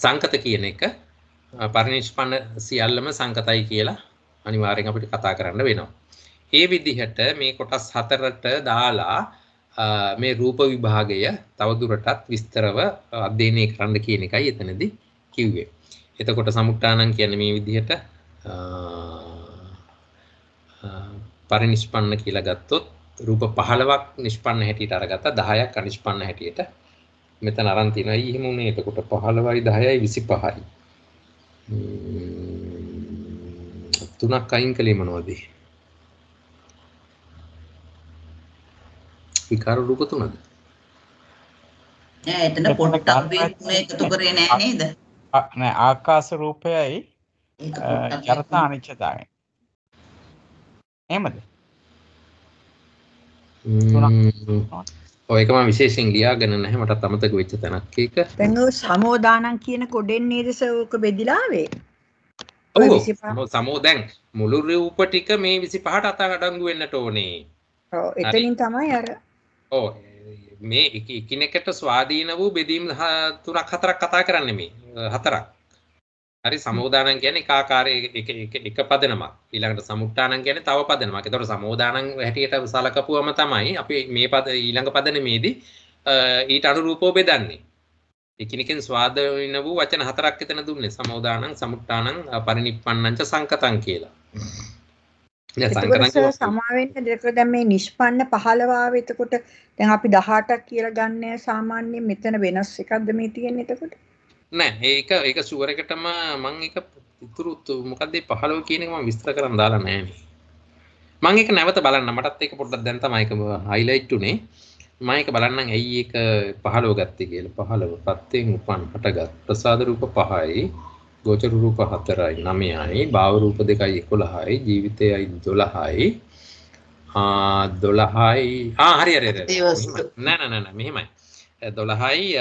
සංකත කියන එක පරිනිෂ්පන්න සියල්ලම සංකතයි කියලා අනිවාර්යෙන් අපිට කතා කරන්න වෙනවා. ඒ විදිහට මේ කොටස් හතරට දාලා මේ රූප විභාගය තවදුරටත් විස්තරව අධ්‍යයනය කරන්න කියන එකයි එතනදී කිව්වේ. එතකොට සමුක්තානම් කියන්නේ මේ විදිහට පරිනිෂ්පන්න කියලා ගත්තොත් රූප 15ක් නිෂ්පන්න හැටියට අරගත්තා 10ක් අනිෂ්පන්න හැටියට මෙතන අරන් තිනවා ඊ එහෙම උනේ එතකොට 15යි 10යි 25යි තුනක් අයින් කළේ මොනවද විකාර රූප තුනද නෑ එතන පොට්ටම් වේතුන එකතු කරේ නෑ නේද නෑ ආකාශ රූපයයි යර්ථ අනිච්චතාවය එහෙමද? ඔයකම විශේෂෙන් ලියාගෙන නැහැ මට අමතක වෙච්ච තැනක් ඒක. දැන් ඔය සමෝදානම් කියන කොඩෙන් නේද සෝක බෙදිලාවේ? ඔව් සමෝ දැන් මුළු රූප ටික මේ 25ට අතඅඩංගු වෙන්නට ඕනේ. ඔව් එතනින් තමයි අර ඔව් මේ එකිනෙකට ස්වාධීන වූ බෙදීම් තුනක් හතරක් කතා කරන්නේ මේ හතරක්. හරි සමෝදානං කියන්නේ එක ආකාරයේ එක එක එක පදනමක්. ඊළඟට සමුට්ටානං කියන්නේ තව පදනමක්. ඒතකොට සමෝදානං හැටියට සලකපුවම තමයි අපි මේ පද ඊළඟ පදනමේදී ඊට අනුරූපව බෙදන්නේ. එකිනෙකෙන් ස්වාද වෙන වූ වචන හතරක් එතන දුන්නේ. සමෝදානං, සමුට්ටානං, පරිනිප්පන්නං සංකතං කියලා. දැන් සංකතං සමා වෙන්න දෙක දැන් මේ නිෂ්පන්න 15 ආව එතකොට දැන් අපි 18ක් කියලා ගන්න සාමාන්‍යයෙන් මෙතන වෙනස් එකක්ද මේ තියෙන්නේ එතකොට? නෑ ඒක ඒක ෂුවර් එකටම මම ඒක උතුරු මොකද්ද 15 කියන එක මම විස්තර කරන් දාලා නෑනේ මම ඒක නැවත බලන්න මටත් ඒක පොඩ්ඩක් දැන් තමයි ඒක හයිලයිට් උනේ මම ඒක බලන්නම් ඇයි ඒක 15 ගත්තේ කියලා 15 පත්තෙන් උපන් හටගත් ප්‍රසාද රූප 5යි ගෝචර රූප 4යි 9යි භාව රූප 2යි 11යි ජීවිතයයි 12යි ආ 12යි ආ හරි හරි හරි නෑ නෑ නෑ මෙහෙමයි දොළහයි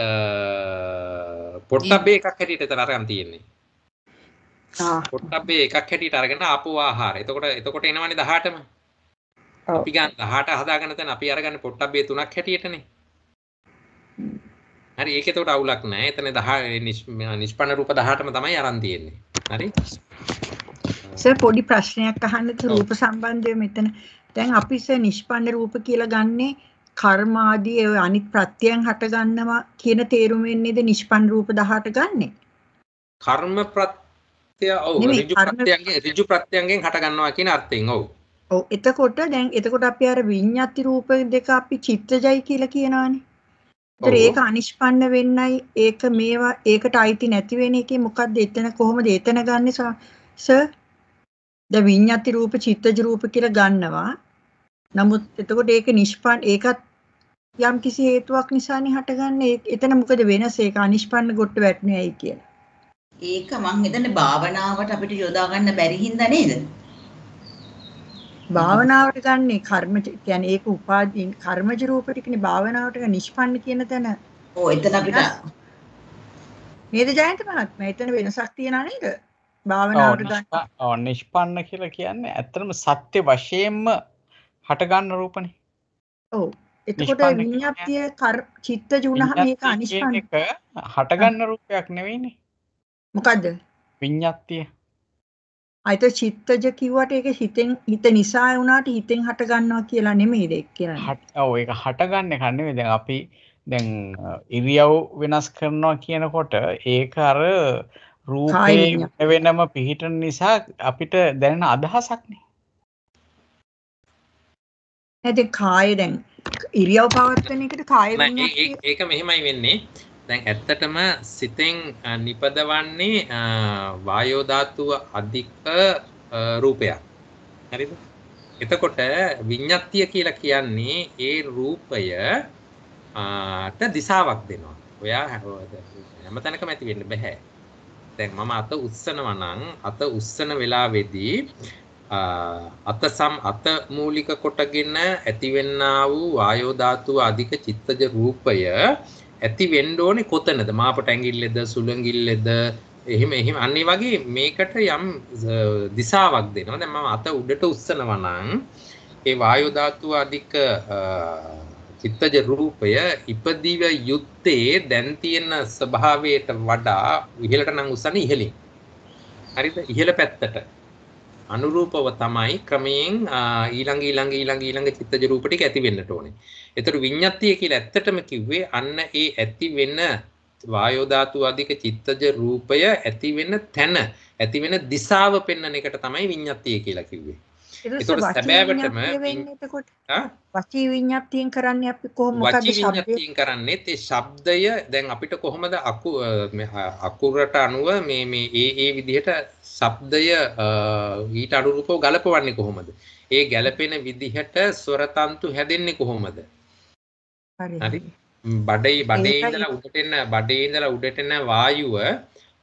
පොට්ටබේ එකක් හැටියට එතන අරන් තියෙන්නේ. පොට්ටබේ එකක් හැටියට අරගෙන ආපු ආහාර. එතකොට එතකොට එනවනේ 18ම. අපි ගන්න 18 හදාගන්න තැන අපි අරගන්නේ පොට්ටබේ තුනක් හැටියටනේ. හරි ඒක එතකොට අවුලක් නැහැ. එතන 10 නිෂ්පන්න රූප 18ම තමයි අරන් තියෙන්නේ. හරි. සර් පොඩි ප්‍රශ්නයක් අහන්න රූප සම්බන්ධව මෙතන. දැන් අපි සර් නිෂ්පන්න රූප කියලා ගන්නේ කර්මාදී ඔය අනිත් ප්‍රත්‍යයන් හට ගන්නවා කියන තේරුමෙන් නේද නිෂ්පන් රූප 18 ගන්නෙ. කර්ම ප්‍රත්‍ය ඔව් ඍජු ප්‍රත්‍යයන්ගෙන් ඍජු ප්‍රත්‍යයන්ගෙන් හට ගන්නවා කියන අර්ථයෙන් ඔව්. ඔව් එතකොට දැන් එතකොට අපි අර විඤ්ඤාති රූප දෙක අපි චිත්තජයි කියලා කියනවානේ. ඒතර ඒක අනිෂ්පන්න වෙන්නයි ඒක මේවා ඒකට අයිති නැති වෙන එකේ මොකද්ද එතන කොහොමද එතන ගන්නෙ සර් ද විඤ්ඤාති රූප චිත්තජ රූප කියලා ගන්නවා නමුත් එතකොට ඒක නිෂ්පන් ඒකත් යම් කිසි හේතුවක් නිසානේ හටගන්නේ එතන මොකද වෙනස ඒක අනිෂ්පන්න ගොට්ට වැටුනේයි කියලා. ඒක මං හිතන්නේ භාවනාවට අපිට යොදා ගන්න බැරි හින්දා නේද? භාවනාවට ගන්නෙ කර්ම කියන්නේ ඒක උපාදී කර්මජ රූපටිකනේ භාවනාවට නිෂ්පන්න කියන තැන. ඔව් එතන අපිට නේද ජයන්ත මහත්මයා එතන වෙනසක් තියනා නේද? භාවනාවට ගන්න. ඔව් නිෂ්පන්න කියලා කියන්නේ ඇත්තටම සත්‍ය වශයෙන්ම හට ගන්න රූපනේ. ඔව්. එතකොට විඤ්ඤාප්තිය චිත්තජ වුණාම මේක අනිෂ්පන්න හටගන්න රූපයක් නෙවෙයිනේ. මොකද්ද? විඤ්ඤාප්තිය. අයිත චිත්තජ කිව්වට ඒක හිතෙන් හිත නිසා වුණාට හිතෙන් හට ගන්නවා කියලා නෙමෙයිද ඒක කියන්නේ. ඔව් ඒක හට ගන්න එක නෙමෙයි. දැන් අපි දැන් ඉරියව් වෙනස් කරනවා කියනකොට ඒක අර රූපේ වෙනම පිහිටන නිසා අපිට දැනෙන අදහසක් නේ. නැති කාය දැන් ඉරියව් පවත්වන එකට කාය ඒක මෙහෙමයි වෙන්නේ දැන් ඇත්තටම සිතෙන් නිපදවන්නේ වායෝ ධාතුව අධික රූපයක් හරිද එතකොට විඤ්ඤාත්තිය කියලා කියන්නේ ඒ රූපය ට දිශාවක් දෙනවා ඔයා හැමතැනකම ඇති වෙන්න බෑ දැන් මම අත උස්සනවා නම් අත උස්සන වෙලාවේදී අත සම් අත මූලික කොටගෙන ඇතිවෙන්නා වූ වායෝ ධාතුව අධික චිත්තජ රූපය ඇති වෙන්න ඕනේ කොතනද මාපට ඇඟිල්ලෙද සුළඟිල්ලෙද එහෙම එහෙම අන්න වගේ මේකට යම් දිශාවක් දෙනවා දැන් මම අත උඩට උස්සනවා නම් ඒ වායෝ ධාතුව අධික චිත්තජ රූපය ඉපදීව යුත්තේ දැන් තියෙන ස්වභාවයට වඩා ඉහළට නම් උස්සන්නේ ඉහළින් හරිද ඉහළ පැත්තට අනුරූපව තමයි ක්‍රමයෙන් ඊළඟ ඊළඟ ඊළඟ ඊළඟ චිත්තජ රූප ටික ඇති වෙන්නට ඕනේ. ඒතර විඤ්ඤාතිය කියලා ඇත්තටම කිව්වේ අන්න ඒ ඇති වෙන වායෝ ධාතු අධික චිත්තජ රූපය ඇති වෙන තැන ඇති වෙන දිශාව පෙන්වන එකට තමයි විඤ්ඤාතිය කියලා කිව්වේ. එතකොට සැබෑවටම වචී විඤ්ඤාතියෙන් කරන්නේ අපි කොහොම මොකද වචී විඤ්ඤාතියෙන් කරන්නේ ඒ ශබ්දය දැන් අපිට කොහොමද අකු අකුරට අනුව මේ මේ ඒ ඒ විදිහට ශබ්දය ඊට අනුරූපව ගලපවන්නේ කොහොමද ඒ ගැලපෙන විදිහට ස්වර තන්තු හැදෙන්නේ කොහොමද හරි බඩේ බඩේ ඉඳලා උඩට එන බඩේ ඉඳලා උඩට එන වායුව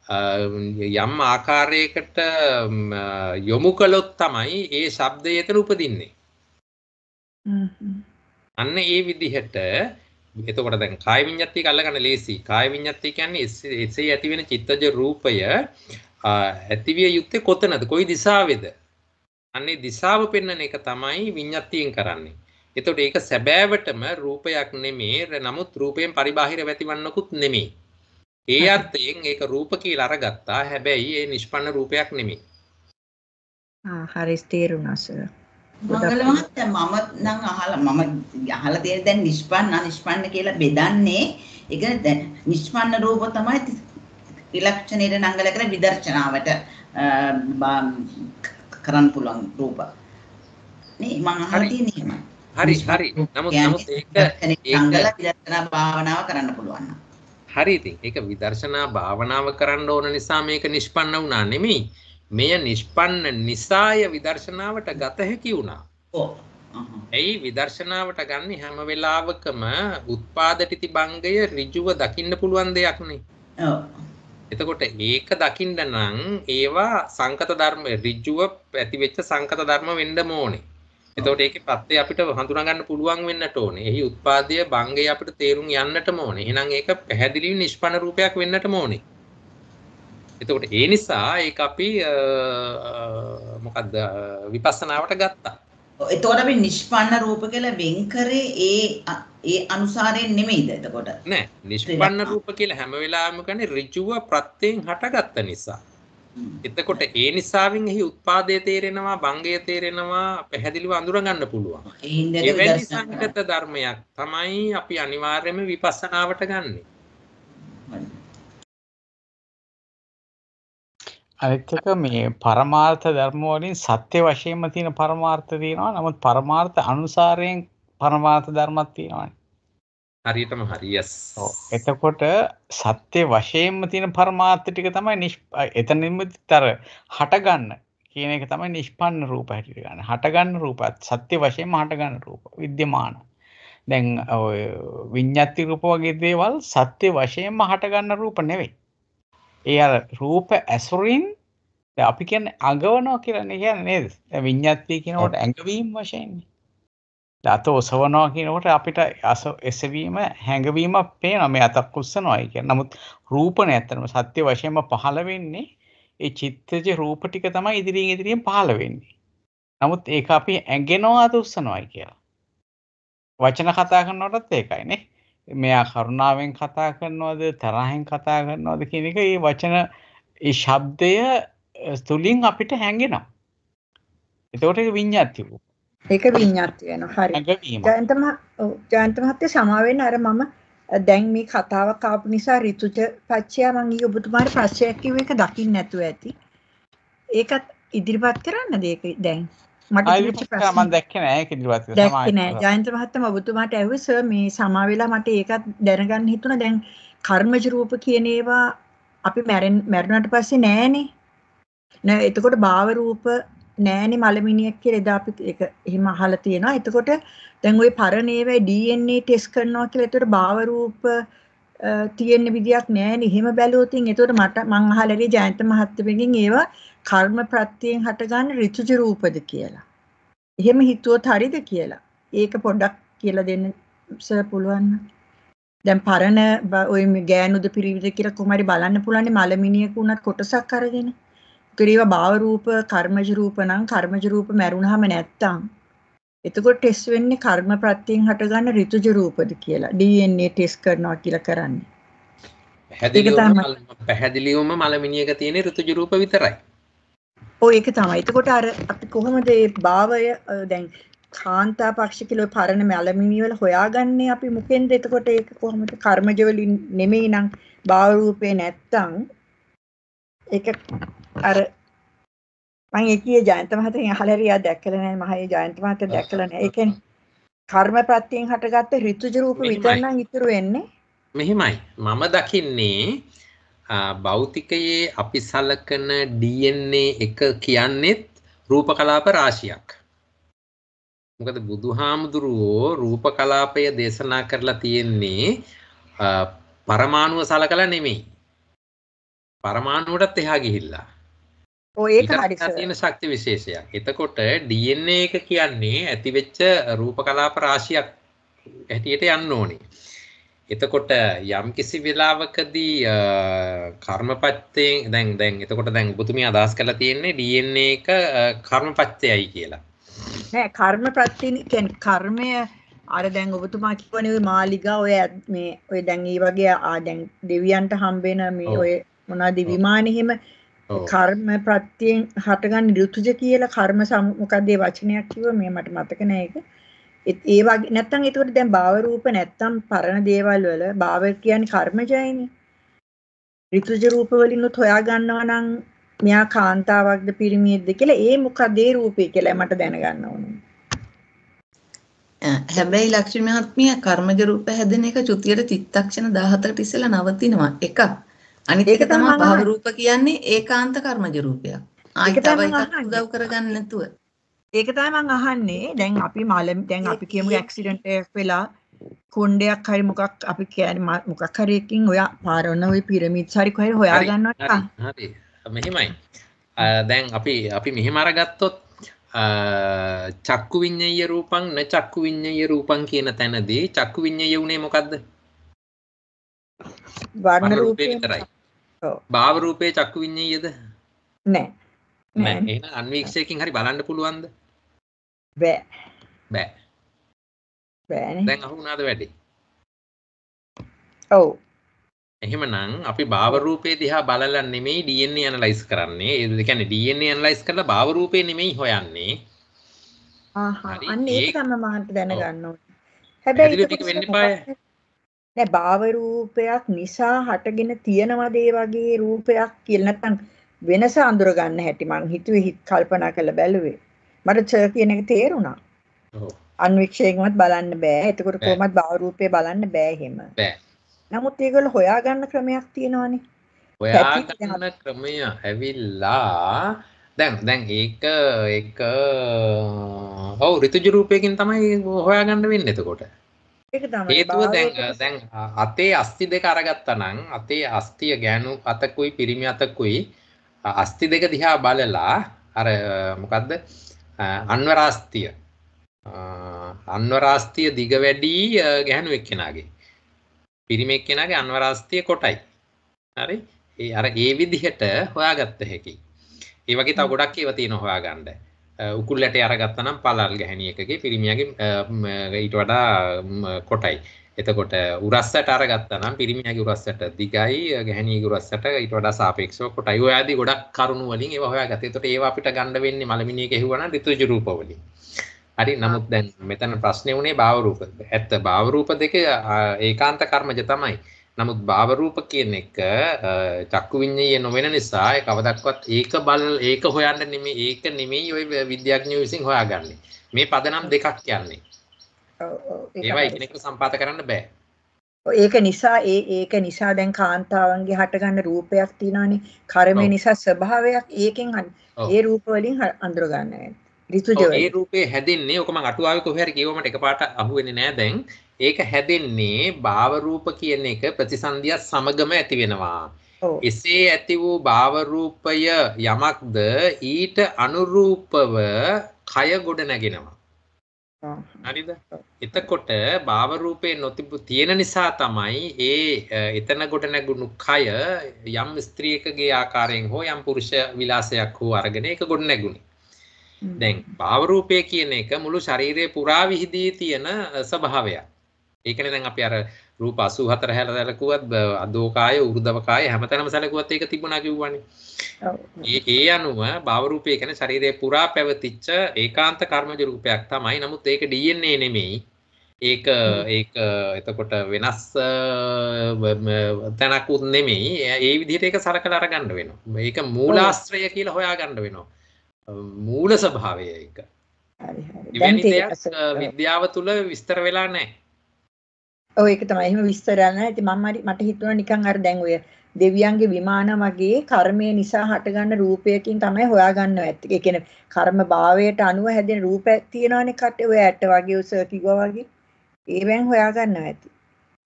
යම් ආකාරයකට යොමු කළොත් තමයි ඒ ශබ්දය එතන උපදින්නේ. අන්න ඒ විදිහට එතකොට දැන් කාය විඤ්ඤාති කියලා අල්ලගන්න ලේසි. කාය විඤ්ඤාති කියන්නේ එසේ ඇති වෙන චිත්තජ රූපය ඇතිවිය යුත්තේ කොතනද? කොයි දිශාවේද? අන්නේ දිශාව පෙන්වන එක තමයි විඤ්ඤාතියෙන් කරන්නේ. එතකොට ඒක සැබෑවටම රූපයක් නෙමේ. නමුත් රූපයෙන් පරිබාහිර වැතිවන්නකුත් නෙමේ. ඒ අර්ථයෙන් ඒක රූප කියලා අරගත්තා. හැබැයි ඒ නිෂ්පන්න රූපයක් නෙමෙයි. ආ හරි තේරුණා සර්. මංගල මහත්තයා මම නම් අහලා මම අහලා තියෙන දැන් නිෂ්පන්න අනිෂ්පන්න කියලා බෙදන්නේ ඒක දැන් නිෂ්පන්න රූප තමයි විලක්ෂණයට නංගල කරලා විදර්ශනාවට කරන්න පුළුවන් රූප. නේ මං අහලා තියෙන්නේ හරි හරි. නමුත් නමුත් ඒක ඒක විදර්ශනා භාවනාව කරන්න පුළුවන්. හරි ඉතින් ඒක විදර්ශනා භාවනාව කරන්න ඕන නිසා මේක නිෂ්පන්න වුණා නෙමෙයි. මෙය නිෂ්පන්න නිසාය විදර්ශනාවට ගත හැකි වුණා. ඇයි විදර්ශනාවට ගන්න හැම වෙලාවකම උත්පාදටි බංගය ඍජුව දකින්න පුළුවන් දෙයක් නේ. එතකොට ඒක දකින්න නම් ඒවා සංකත ධර්ම ඍජුව ඇතිවෙච්ච සංකත ධර්ම වෙන්න ඕනේ. එතකොට ඒකේ පත්‍ය අපිට හඳුනා ගන්න පුළුවන් වෙන්නට ඕනේ. එහි උත්පාදයේ භංගය අපිට තේරුම් යන්නටම ඕනේ. එහෙනම් ඒක පැහැදිලිව නිෂ්පන රූපයක් වෙන්නටම ඕනේ. එතකොට ඒ නිසා ඒක අපි මොකද්ද විපස්සනාවට ගත්තා. එතකොට අපි නිෂ්පන්න රූප කියලා වෙන් කරේ ඒ ඒ අනුසාරයෙන් නෙමෙයිද එතකොට? නෑ. නිෂ්පන්න රූප කියලා හැම වෙලාවෙම කියන්නේ ඍජුව ප්‍රත්‍යයෙන් හටගත්ත නිසා. Hmm. එතකොට ඒ නිසාවෙන් එහි උත්පාදය තේරෙනවා බංගය තේරෙනවා පැහැදිලිව අඳුරගන්න පුළුවන් එවැනි සංගත ධර්මයක් තමයි අපි අනිවාර්යයෙන්ම විපස්සනාවට ගන්නෙ අනිත් එක මේ පරමාර්ථ ධර්ම වලින් සත්‍ය වශයෙන්ම තියෙන පරමාර්ථ තියෙනවා නමුත් පරමාර්ථ අනුසාරයෙන් පරමාර්ථ ධර්මයක් තියෙනවානේ හරියටම හරියස්. එතකොට සත්‍ය වශයෙන්ම තියෙන පරමාර්ථ ටික තමයි එතනින්ම තර හටගන්න කියන එක තමයි නිෂ්පන්න රූප හැටියට ගන්න. හටගන්න රූපත් සත්‍ය වශයෙන්ම හටගන්න රූප විද්‍යමාන. දැන් ඔය විඤ්ඤාති රූප වගේ දේවල් සත්‍ය වශයෙන්ම හටගන්න රූප නෙවෙයි. ඒ අර රූප ඇසුරින් අපි කියන්නේ අගවනවා කියලා නේ කියන්නේ නේද? විඤ්ඤාති කියනකොට ඇඟවීම වශයෙන්නේ. දත ඔසවනවා කියනකොට අපිට එසවීම හැඟවීමක් පේනවා මේ අතක් උස්සනවායි කියන. නමුත් රූපණ ඇත්තටම සත්‍ය වශයෙන්ම පහළ වෙන්නේ ඒ චිත්තජ රූප ටික තමයි ඉදිරියෙන් ඉදිරියෙන් පහළ වෙන්නේ. නමුත් ඒක අපි ඇඟෙනවා අත උස්සනවායි කියලා. වචන කතා කරනකොටත් ඒකයි නේ. මෙයා කරුණාවෙන් කතා කරනවද තරහෙන් කතා කරනවද කියන එක මේ වචන ඒ ශබ්දය තුලින් අපිට හැඟෙනවා. එතකොට ඒක විඤ්ඤාතිකෝ. ඒක විඤ්ඤාති වෙනවා. හරි. ජයන්ත මහ ජයන්ත මහත්තයා සමාවෙන්න අර මම දැන් මේ කතාවක් ආපු නිසා ඍතුජ පච්චයා මම ඊ ඔබතුමාට ප්‍රශ්නයක් කිව්ව එක දකින්න නැතුව ඇති. ඒකත් ඉදිරිපත් කරන්නද ඒක දැන්? මට මම දැක්කේ නෑ ඒක ඉදිරිපත් කරලා. දැක්කේ නෑ. ජයන්ත මහත්තයා ඔබතුමාට ඇහුවේ සර් මේ සමාවෙලා මට ඒකත් දැනගන්න හිතුණා දැන් කර්මජ රූප කියන ඒවා අපි මැරෙන් මැරුණාට පස්සේ නෑනේ. නෑ එතකොට භාව රූප නෑනේ මලමිනියක් කියලා එදා අපි ඒක එහෙම අහලා තියෙනවා. එතකොට දැන් ওই පරණ ඒවා DNA ටෙස්ට් කරනවා කියලා එතකොට භාව රූප තියෙන විදියක් නෑනේ. එහෙම බැලුවොත් එතකොට මට මං අහලා ඉන්නේ ජයන්ත මහත්මයාගෙන් ඒවා කර්ම ප්‍රත්‍යයෙන් හටගන්න ඍතුජ රූපද කියලා. එහෙම හිතුවොත් හරිද කියලා. ඒක පොඩ්ඩක් කියලා දෙන්න සර් පුළුවන්. දැන් පරණ ওই ගෑනුද පිරිවිද කියලා කොහොම හරි බලන්න පුළුවන් මලමිනියක උනත් කොටසක් අරගෙන. උප්පරීව භාව රූප කර්මජ රූප නම් කර්මජ රූප මැරුණාම නැත්තම් එතකොට ටෙස්ට් වෙන්නේ කර්ම ප්‍රත්‍යයෙන් හටගන්න ඍතුජ රූපද කියලා DNA ටෙස්ට් කරනවා කියලා කරන්නේ. පැහැදිලිවම පැහැදිලිවම මලමිනියක තියෙන ඍතුජ රූප විතරයි. ඔව් ඒක තමයි. එතකොට අර අපි කොහොමද මේ භාවය දැන් කාන්තා පක්ෂ කියලා පරණ මලමිනිය වල හොයාගන්නේ අපි මුකෙන්ද? එතකොට ඒක කොහොමද කර්මජ වලින් නෙමෙයි නම් භාව රූපේ නැත්තම් ඒක අර මම ඒකේ ජයන්ත මහතෙන් අහලා හරියට දැක්කලා නැහැ මම ඒ ජයන්ත මහතෙන් දැක්කලා නැහැ. ඒ කියන්නේ කර්මප්‍රත්‍යයෙන් හටගත්ත ඍතුජ රූප විතර නම් ඉතුරු වෙන්නේ. මෙහෙමයි. මම දකින්නේ භෞතිකයේ අපි සලකන DNA එක කියන්නේත් රූප කලාප රාශියක්. මොකද බුදුහාමුදුරුවෝ රූප කලාපය දේශනා කරලා තියෙන්නේ පරමාණුව සලකලා නෙමෙයි. පරමාණුවටත් එහා ගිහිල්ලා. ඒක හරි තියෙන ශක්ති විශේෂයක්. එතකොට DNA එක කියන්නේ ඇතිවෙච්ච රූප කලාප රාශියක් හැටියට යන්න ඕනේ. එතකොට යම් කිසි වෙලාවකදී කර්මපත්තයෙන් දැන් දැන් එතකොට දැන් ඔබතුමිය අදහස් කරලා තියෙන්නේ DNA එක කර්මපත්තයයි කියලා. නෑ කර්මපත්තින් කියන්නේ කර්මය අර දැන් ඔබතුමා කියවනේ ওই මාලිගා ඔය මේ ඔය දැන් ඒ වගේ ආ දැන් දෙවියන්ට හම්බ වෙන මේ ඔය මොනවාද විමාන එහෙම කර්ම ප්‍රත්‍යයෙන් හටගන්න ඍතුජ කියලා කර්ම මොකක්ද ඒ වචනයක් කිව්ව මේ මට මතක නෑ ඒක. ඒ වගේ නැත්තම් ඒකට දැන් භාව රූප නැත්තම් පරණ දේවල් වල භාව කියන්නේ කර්මජයනේ. ඍතුජ රූප වලිනුත් හොයා ගන්නවා නම් මෙයා කාන්තාවක්ද පිරිමියෙක්ද කියලා ඒ මොකද ඒ රූපේ කියලා මට දැනගන්න ඕනේ. හැබැයි ලක්ෂ්මී මහත්මිය කර්මජ රූප හැදෙන එක චුතියට චිත්තක්ෂණ 14ට ඉස්සෙල්ලා නවතිනවා එකක්. අනිත් එක තමයි භව රූප කියන්නේ ඒකාන්ත කර්මජ රූපයක්. ආයි තව එකක් උදව් කරගන්න නැතුව. ඒක තමයි මම අහන්නේ. දැන් අපි මල දැන් අපි කියමු ඇක්සිඩන්ට් එකක් වෙලා කොණ්ඩයක් හරි මොකක් අපි කියන්නේ මොකක් හරි එකකින් ඔයා පාරවන ওই පිරමීඩ්ස් හරි කොහේ හොයා ගන්නවට. හරි. මෙහිමයි. දැන් අපි අපි මෙහිම අරගත්තොත් චක්කු විඤ්ඤය රූපං න චක්කු විඤ්ඤය රූපං කියන තැනදී චක්කු විඤ්ඤය උනේ මොකද්ද? වර්ණ රූපේ විතරයි. භාව රූපේ චක්කු විඤ්ඤායියද නෑ නෑ එහෙනම් අන්වීක්ෂයකින් හරි බලන්න පුළුවන්ද බෑ බෑ බෑනේ දැන් අහුණාද වැඩි ඔව් එහෙමනම් අපි භාව රූපේ දිහා බලලා නෙමෙයි DNA ඇනලයිස් කරන්නේ. ඒ කියන්නේ DNA ඇනලයිස් කරලා භාව රූපේ නෙමෙයි හොයන්නේ. ආහා අන්න ඒක තමයි මහන්ට දැනගන්න ඕනේ. හැබැයි ඒක වෙන්න එපාය. නෑ භාව රූපයක් නිසා හටගෙන තියනවාද ඒ වගේ රූපයක් කියලා නැත්නම් වෙනස අඳුර ගන්න හැටි මං හිතුවේ හිත කල්පනා කරලා බැලුවේ මට චර් කියන එක තේරුණා අන්වික්ෂයෙන්වත් බලන්න බෑ එතකොට කොහොමත් භාව රූපේ බලන්න බෑ එහෙම නමුත් ඒගොල්ලෝ හොයාගන්න ක්‍රමයක් තියෙනවානේ හොයාගන්න ක්‍රමය ඇවිල්ලා දැන් දැන් ඒක ඒක ඔව් ඍතුජ රූපයකින් තමයි හොයාගන්න වෙන්නේ එතකොට හේතුව දැන් දැන් අතේ අස්ති දෙක අරගත්තා නම් අතේ අස්තිය ගෑනු අතකුයි පිරිමි අතකුයි අස්ති දෙක දිහා බලලා අර මොකද්ද අන්වරාස්තිය අන්වරාස්තිය දිග වැඩි ගැහණු එක්කෙනාගේ පිරිමි එක්කෙනාගේ අන්වරාස්තිය කොටයි හරි ඒ අර ඒ විදිහට හොයාගත්ත හැකි ඒ වගේ තව ගොඩක් ඒවා තියෙනවා හොයාගන්න උකුල්ලට අරගත්තනම් පලල් ගැහණියකගේ පිරිමියගේ ඊට වඩා කොටයි. එතකොට උරස්සට අරගත්තනම් පිරිමියගේ උරස්සට දිගයි ගැහණියගේ උරස්සට ඊට වඩා සාපේක්ෂව කොටයි. ඔය ආදී ගොඩක් කරුණු වලින් ඒවා හොයාගත්තා. එතකොට ඒවා අපිට ගන්න වෙන්නේ මලමිණිය කියවුවා නම් ඍතුජ රූප වලින්. හරි නමුත් දැන් මෙතන ප්‍රශ්නේ උනේ භාව රූප. ඇත්ත භාව රූප දෙක ඒකාන්ත කර්මජ තමයි. නමුත් භාව රූප කියන එක චක්කු විඤ්ඤාය නොවන නිසා ඒ කවදක්වත් ඒක බල ඒක හොයන්න නෙමෙයි ඒක නෙමෙයි ওই විද්‍යාඥයෝ විසින් හොයාගන්නේ. මේ පදනම් දෙකක් කියන්නේ. ඒවා එකිනෙකට සම්පාත කරන්න බෑ. ඒක නිසා ඒ ඒක නිසා දැන් කාන්තාවන්ගේ හටගන්න රූපයක් තියනවානේ. කර්මය නිසා ස්වභාවයක් ඒකෙන් ඒ රූප වලින් අඳුර ගන්න වෙනවා. ඍතුජව. ඒ රූපේ හැදෙන්නේ ඔක මම අටුවාවේ කොහේ හරි කියවමට එකපාරට අහුවෙන්නේ නෑ දැන්. ඒක හැදෙන්නේ භාව රූප කියන එක ප්‍රතිසන්දියත් සමගම ඇති වෙනවා. එසේ ඇති වූ භාව රූපය යමක්ද ඊට අනුරූපව කය ගොඩ නැගෙනවා. හරිද? එතකොට භාව රූපේ නොතිබු තියෙන නිසා තමයි ඒ එතන කොට නැගුණු කය යම් ස්ත්‍රියකගේ ආකාරයෙන් හෝ යම් පුරුෂ විලාසයක් හෝ අරගෙන ඒක ගොඩ නැගුණේ. දැන් භාව රූපය කියන එක මුළු ශරීරයේ පුරා විහිදී තියෙන ස්වභාවයක්. ඒකනේ දැන් අපි අර රූප 84 හැලසලකුවත් අදෝකාය උරුදවකාය හැමතැනම සැලකුවත් ඒක තිබුණා කිව්වනේ. ඒ ඒ අනුව භව රූපය කියන්නේ ශරීරයේ පුරා පැවතිච්ච ඒකාන්ත කර්මජ රූපයක් තමයි. නමුත් ඒක DNA නෙමෙයි. ඒක ඒක එතකොට වෙනස් තැනකුත් නෙමෙයි. ඒ විදිහට ඒක සරකලා අරගන්න වෙනවා. මේක මූලාශ්‍රය කියලා හොයාගන්න වෙනවා. මූල ස්වභාවය ඒක. හරි හරි. දැන් විද්‍යාව තුල විස්තර වෙලා නැහැ. ඔව් ඒක තමයි එහෙම විස්තරල් නැහැ. ඉතින් මම හරි මට හිතුණා නිකන් අර දැන් ඔය දෙවියන්ගේ විමාන වගේ කර්මය නිසා හටගන්න රූපයකින් තමයි හොයාගන්න ඇත්තේ. ඒ කියන්නේ කර්ම භාවයට අනුව හැදෙන රූපයක් තියෙනවනේ කට ඔය ඇට වගේ උස කිව්වා වගේ. ඒවෙන් හොයාගන්න ඇති.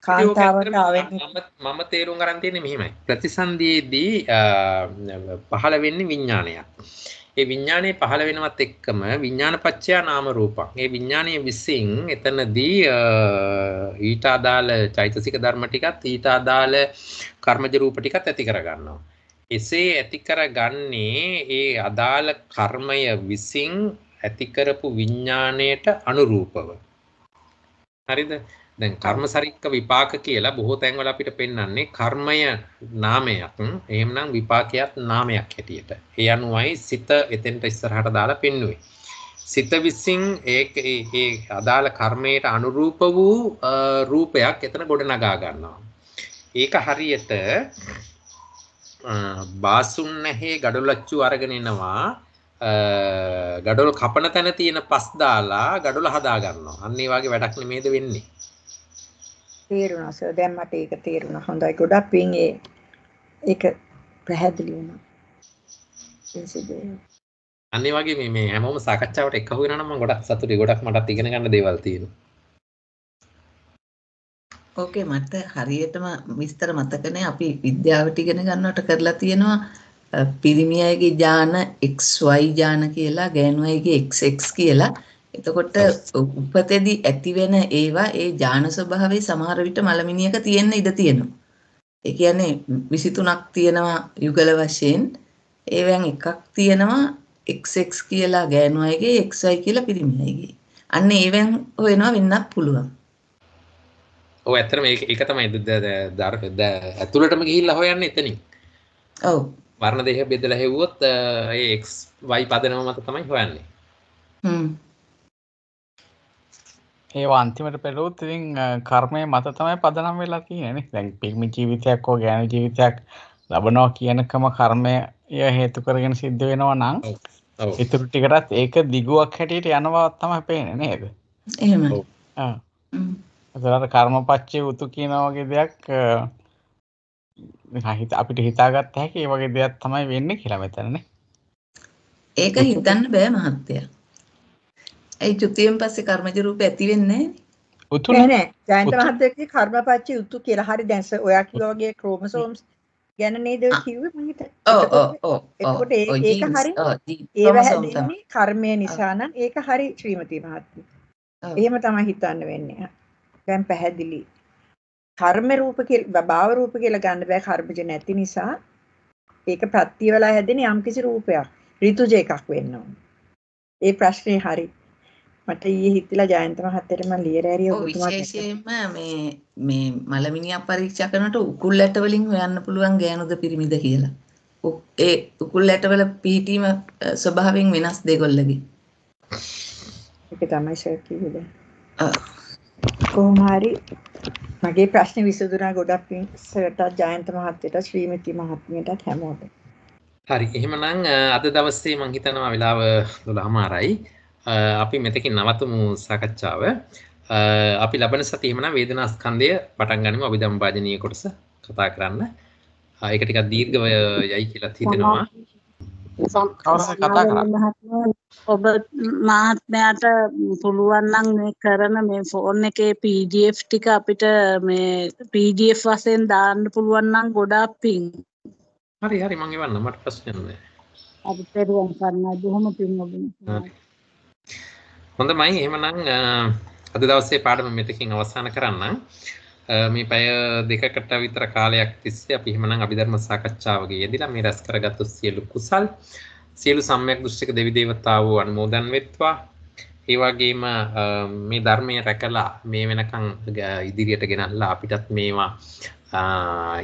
කාන්තාවට ආවෙන්න මම තේරුම් ගන්න තියෙන්නේ මෙහෙමයි. ප්‍රතිසන්දියේදී පහළ වෙන්නේ විඥානයක්. ඒ විඥානයේ පහළ වෙනවත් එක්කම විඥානපච්චයා නාම රූපක්. ඒ විඥානයේ විසින් එතනදී ඊට අදාළ චෛතසික ධර්ම ටිකත් ඊට අදාළ කර්මජ රූප ටිකත් ඇති කරගන්නවා. එසේ ඇති කරගන්නේ ඒ අදාළ කර්මය විසින් ඇති කරපු විඥාණයට අනුරූපව. හරිද? දැන් කර්ම සරික්ක විපාක කියලා බොහෝ තැන්වල අපිට පෙන්වන්නේ කර්මය නාමයක් එහෙමනම් විපාකයක් නාමයක් හැටියට. ඒ අනුවයි සිත එතෙන්ට ඉස්සරහට දාලා පෙන්වුවේ. සිත විසින් ඒක ඒ අදාළ කර්මයට අනුරූප වූ රූපයක් එතන ගොඩනගා ගන්නවා. ඒක හරියට බාසුන් නැහේ gadolacchu අරගෙන එනවා ගඩොල් කපන තැන තියෙන පස් දාලා ගඩොල හදා ගන්නවා. අන්න ඒ වගේ වැඩක් නෙමේද වෙන්නේ. තේරුණා සර් දැන් මට ඒක තේරුණා හොඳයි ගොඩක් පින් ඒ ඒක පැහැදිලි වුණා අන්නේ වගේ මේ මේ හැමෝම සාකච්ඡාවට එකතු වෙනවා නම් මම ගොඩක් සතුටුයි ගොඩක් මටත් ඉගෙන ගන්න දේවල් තියෙනවා ඕකේ මට හරියටම විස්තර මතක නැහැ අපි විද්‍යාවට ඉගෙන ගන්නවට කරලා තියෙනවා පිරිමි අයගේ ඥාන XY ඥාන කියලා ගෑනු අයගේ XX කියලා එතකොට උපතේදී ඇතිවෙන ඒවා ඒ ඥාන ස්වභාවයේ සමහර විට මලමිනියක තියෙන්න ඉඩ තියෙනවා. ඒ කියන්නේ 23ක් තියෙනවා යුගල වශයෙන්. ඒවෙන් එකක් තියෙනවා XX කියලා ගෑනු අයගේ XY කියලා පිරිමි අයගේ. අන්න ඒවෙන් හොයනවා වෙන්නත් පුළුවන්. ඔව් ඇත්තටම ඒක ඒක තමයි ඇතුළටම ගිහිල්ලා හොයන්නේ එතනින්. ඔව්. වර්ණ දේහ බෙදලා හෙව්වොත් ඒ XY පදනම මත තමයි හොයන්නේ. හ්ම්. ඒ අන්තිමට පෙලුත් ඉතින් කර්මය මත තමයි පදනම් වෙලා තියෙන්නේ. දැන් පිරිමි ජීවිතයක් හෝ ගෑනු ජීවිතයක් ලබනවා කියනකම කර්මය හේතු කරගෙන සිද්ධ වෙනවා නම් ඉතුරු ටිකටත් ඒක දිගුවක් හැටියට යනවා තමයි පේන්නේ නේද? එහෙමයි. ආ. ඒතර කර්මපච්චේ උතු කියන වගේ දෙයක් හිත අපිට හිතාගත්ත හැකි ඒ වගේ දෙයක් තමයි වෙන්නේ කියලා මෙතනනේ. ඒක හිතන්න බෑ මහත්තයා. ඒ චුතියෙන් පස්සේ කර්මජ රූප ඇති වෙන්නේ උතුරු නෑ ජයන්ත මහත්තයාගේ කර්මපච්චේ උතු කියලා හරි දැන් ඔයා කිව්වා වගේ ක්‍රෝමසෝම්ස් ගැන නේද කිව්වේ මම හිත. ඔව් ඔව් ඔව්. ඒක හරි. ඒව හැදෙන්නේ කර්මය නිසා නම් ඒක හරි ශ්‍රීමති මහත්මිය. එහෙම තමයි හිතන්න වෙන්නේ. දැන් පැහැදිලි. කර්ම රූප කියලා භාව රූප කියලා ගන්න බෑ කර්මජ නැති නිසා. ඒක ප්‍රත්‍ය වෙලා හැදෙන යම්කිසි රූපයක්. ඍතුජ එකක් වෙන්න ඕනේ. ඒ ප්‍රශ්නේ හරි. මට ඊයේ හිතිලා ජයන්ත මහත්තයට මම ලියලා ඇරිය විශේෂයෙන්ම මේ මේ මලමිනියක් පරීක්ෂා කරනකොට උකුල් ඇට වලින් හොයන්න පුළුවන් ගෑනුද පිරිමිද කියලා. ඒ උකුල් ඇට වල පිහිටීම ස්වභාවයෙන් වෙනස් දෙගොල්ලගේ. ඒක තමයි ෂර් කිව්වේ. කොහොම හරි මගේ ප්‍රශ්නේ විසඳුණා ගොඩක් පින් සර්ට ජයන්ත මහත්තයට ශ්‍රීමති මහත්මියටත් හැමෝටම. හරි එහෙමනම් අද දවස්සේ මං හිතනවා වෙලාව 12 මාරයි. අපි මෙතකින් නවතුමු සාකච්ඡාව අපි ලබන සතියේම නම් වේදනා ස්කන්ධය පටන් ගනිමු අභිධර්ම වාදනීය කොටස කතා කරන්න ඒක ටිකක් දීර්ඝව යයි කියලා හිතෙනවා ඔබ මහත්මයාට පුළුවන් නම් මේ කරන මේ ෆෝන් එකේ PDF ටික අපිට මේ PDF වශයෙන් දාන්න පුළුවන් නම් ගොඩාක් පිං. හරි හරි මම එවන්න මට ප්‍රශ්න නැහැ. අපි පෙරුවන් කරනවා බොහොම පිං ඔබ. හරි. හොඳමයි එහෙමනම් අද දවසේ පාඩම මෙතකින් අවසන් කරන්න. මේ පැය දෙකකට විතර කාලයක් තිස්සේ අපි එහෙමනම් අභිධර්ම සාකච්ඡාවක යෙදিলা මේ රැස් කරගත්තු සියලු කුසල් සියලු සම්‍යක් දෘෂ්ටික දෙවි දේවතාවෝ අනුමෝදන් වෙත්වා. ඒ වගේම මේ ධර්මයේ රැකලා මේ වෙනකන් ඉදිරියට ගෙනල්ලා අපිටත් මේවා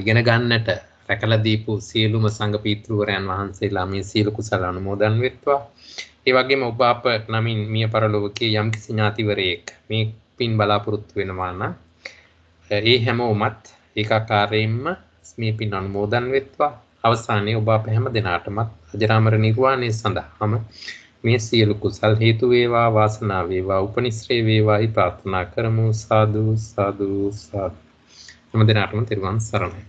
ඉගෙන ගන්නට රැකලා දීපු සියලුම සංඝ පීත්‍රවරයන් වහන්සේලා මේ සියලු කුසල අනුමෝදන් වෙත්වා. ඒවගේම ඔබ අප නමින් මිය පරලොවකේ යම් කිසි ඥාතිවරයෙක් මේ පින් බලාපොරොත්තු වෙනවාන ඒ හැමෝමත් ඒකාකාරයෙන්ම මේ පින් අනුමෝදන් වෙත්වා අවසානයේ ඔබ අප හැම දෙනාටමත් අජරාමර නිර්වාණය සඳහාම මේ සියලු කුසල් හේතු වේවා වාසනාව වේවා උපනිශ්‍රේ වේවායි ප්‍රාර්ථනා කරමු සාදු සාදු සාදු හැම දිනාටම තෙරුවන් සරණයි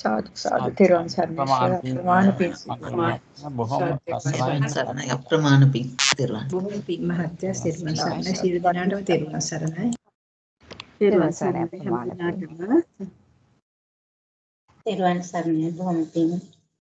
සාදු සාදු තිරුවන් සරණයි ප්‍රමාණ පින් බොහොම සරණයි අප්‍රමාණ පින් තිරුවන් බොහොම පින් මහත්ය තිරුවන් සරණයි සියලු දෙනාටම තිරුවන් සරණයි තිරුවන් සරණයි අප්‍රමාණ පින් තිරුවන් සරණයි බොහොම පින්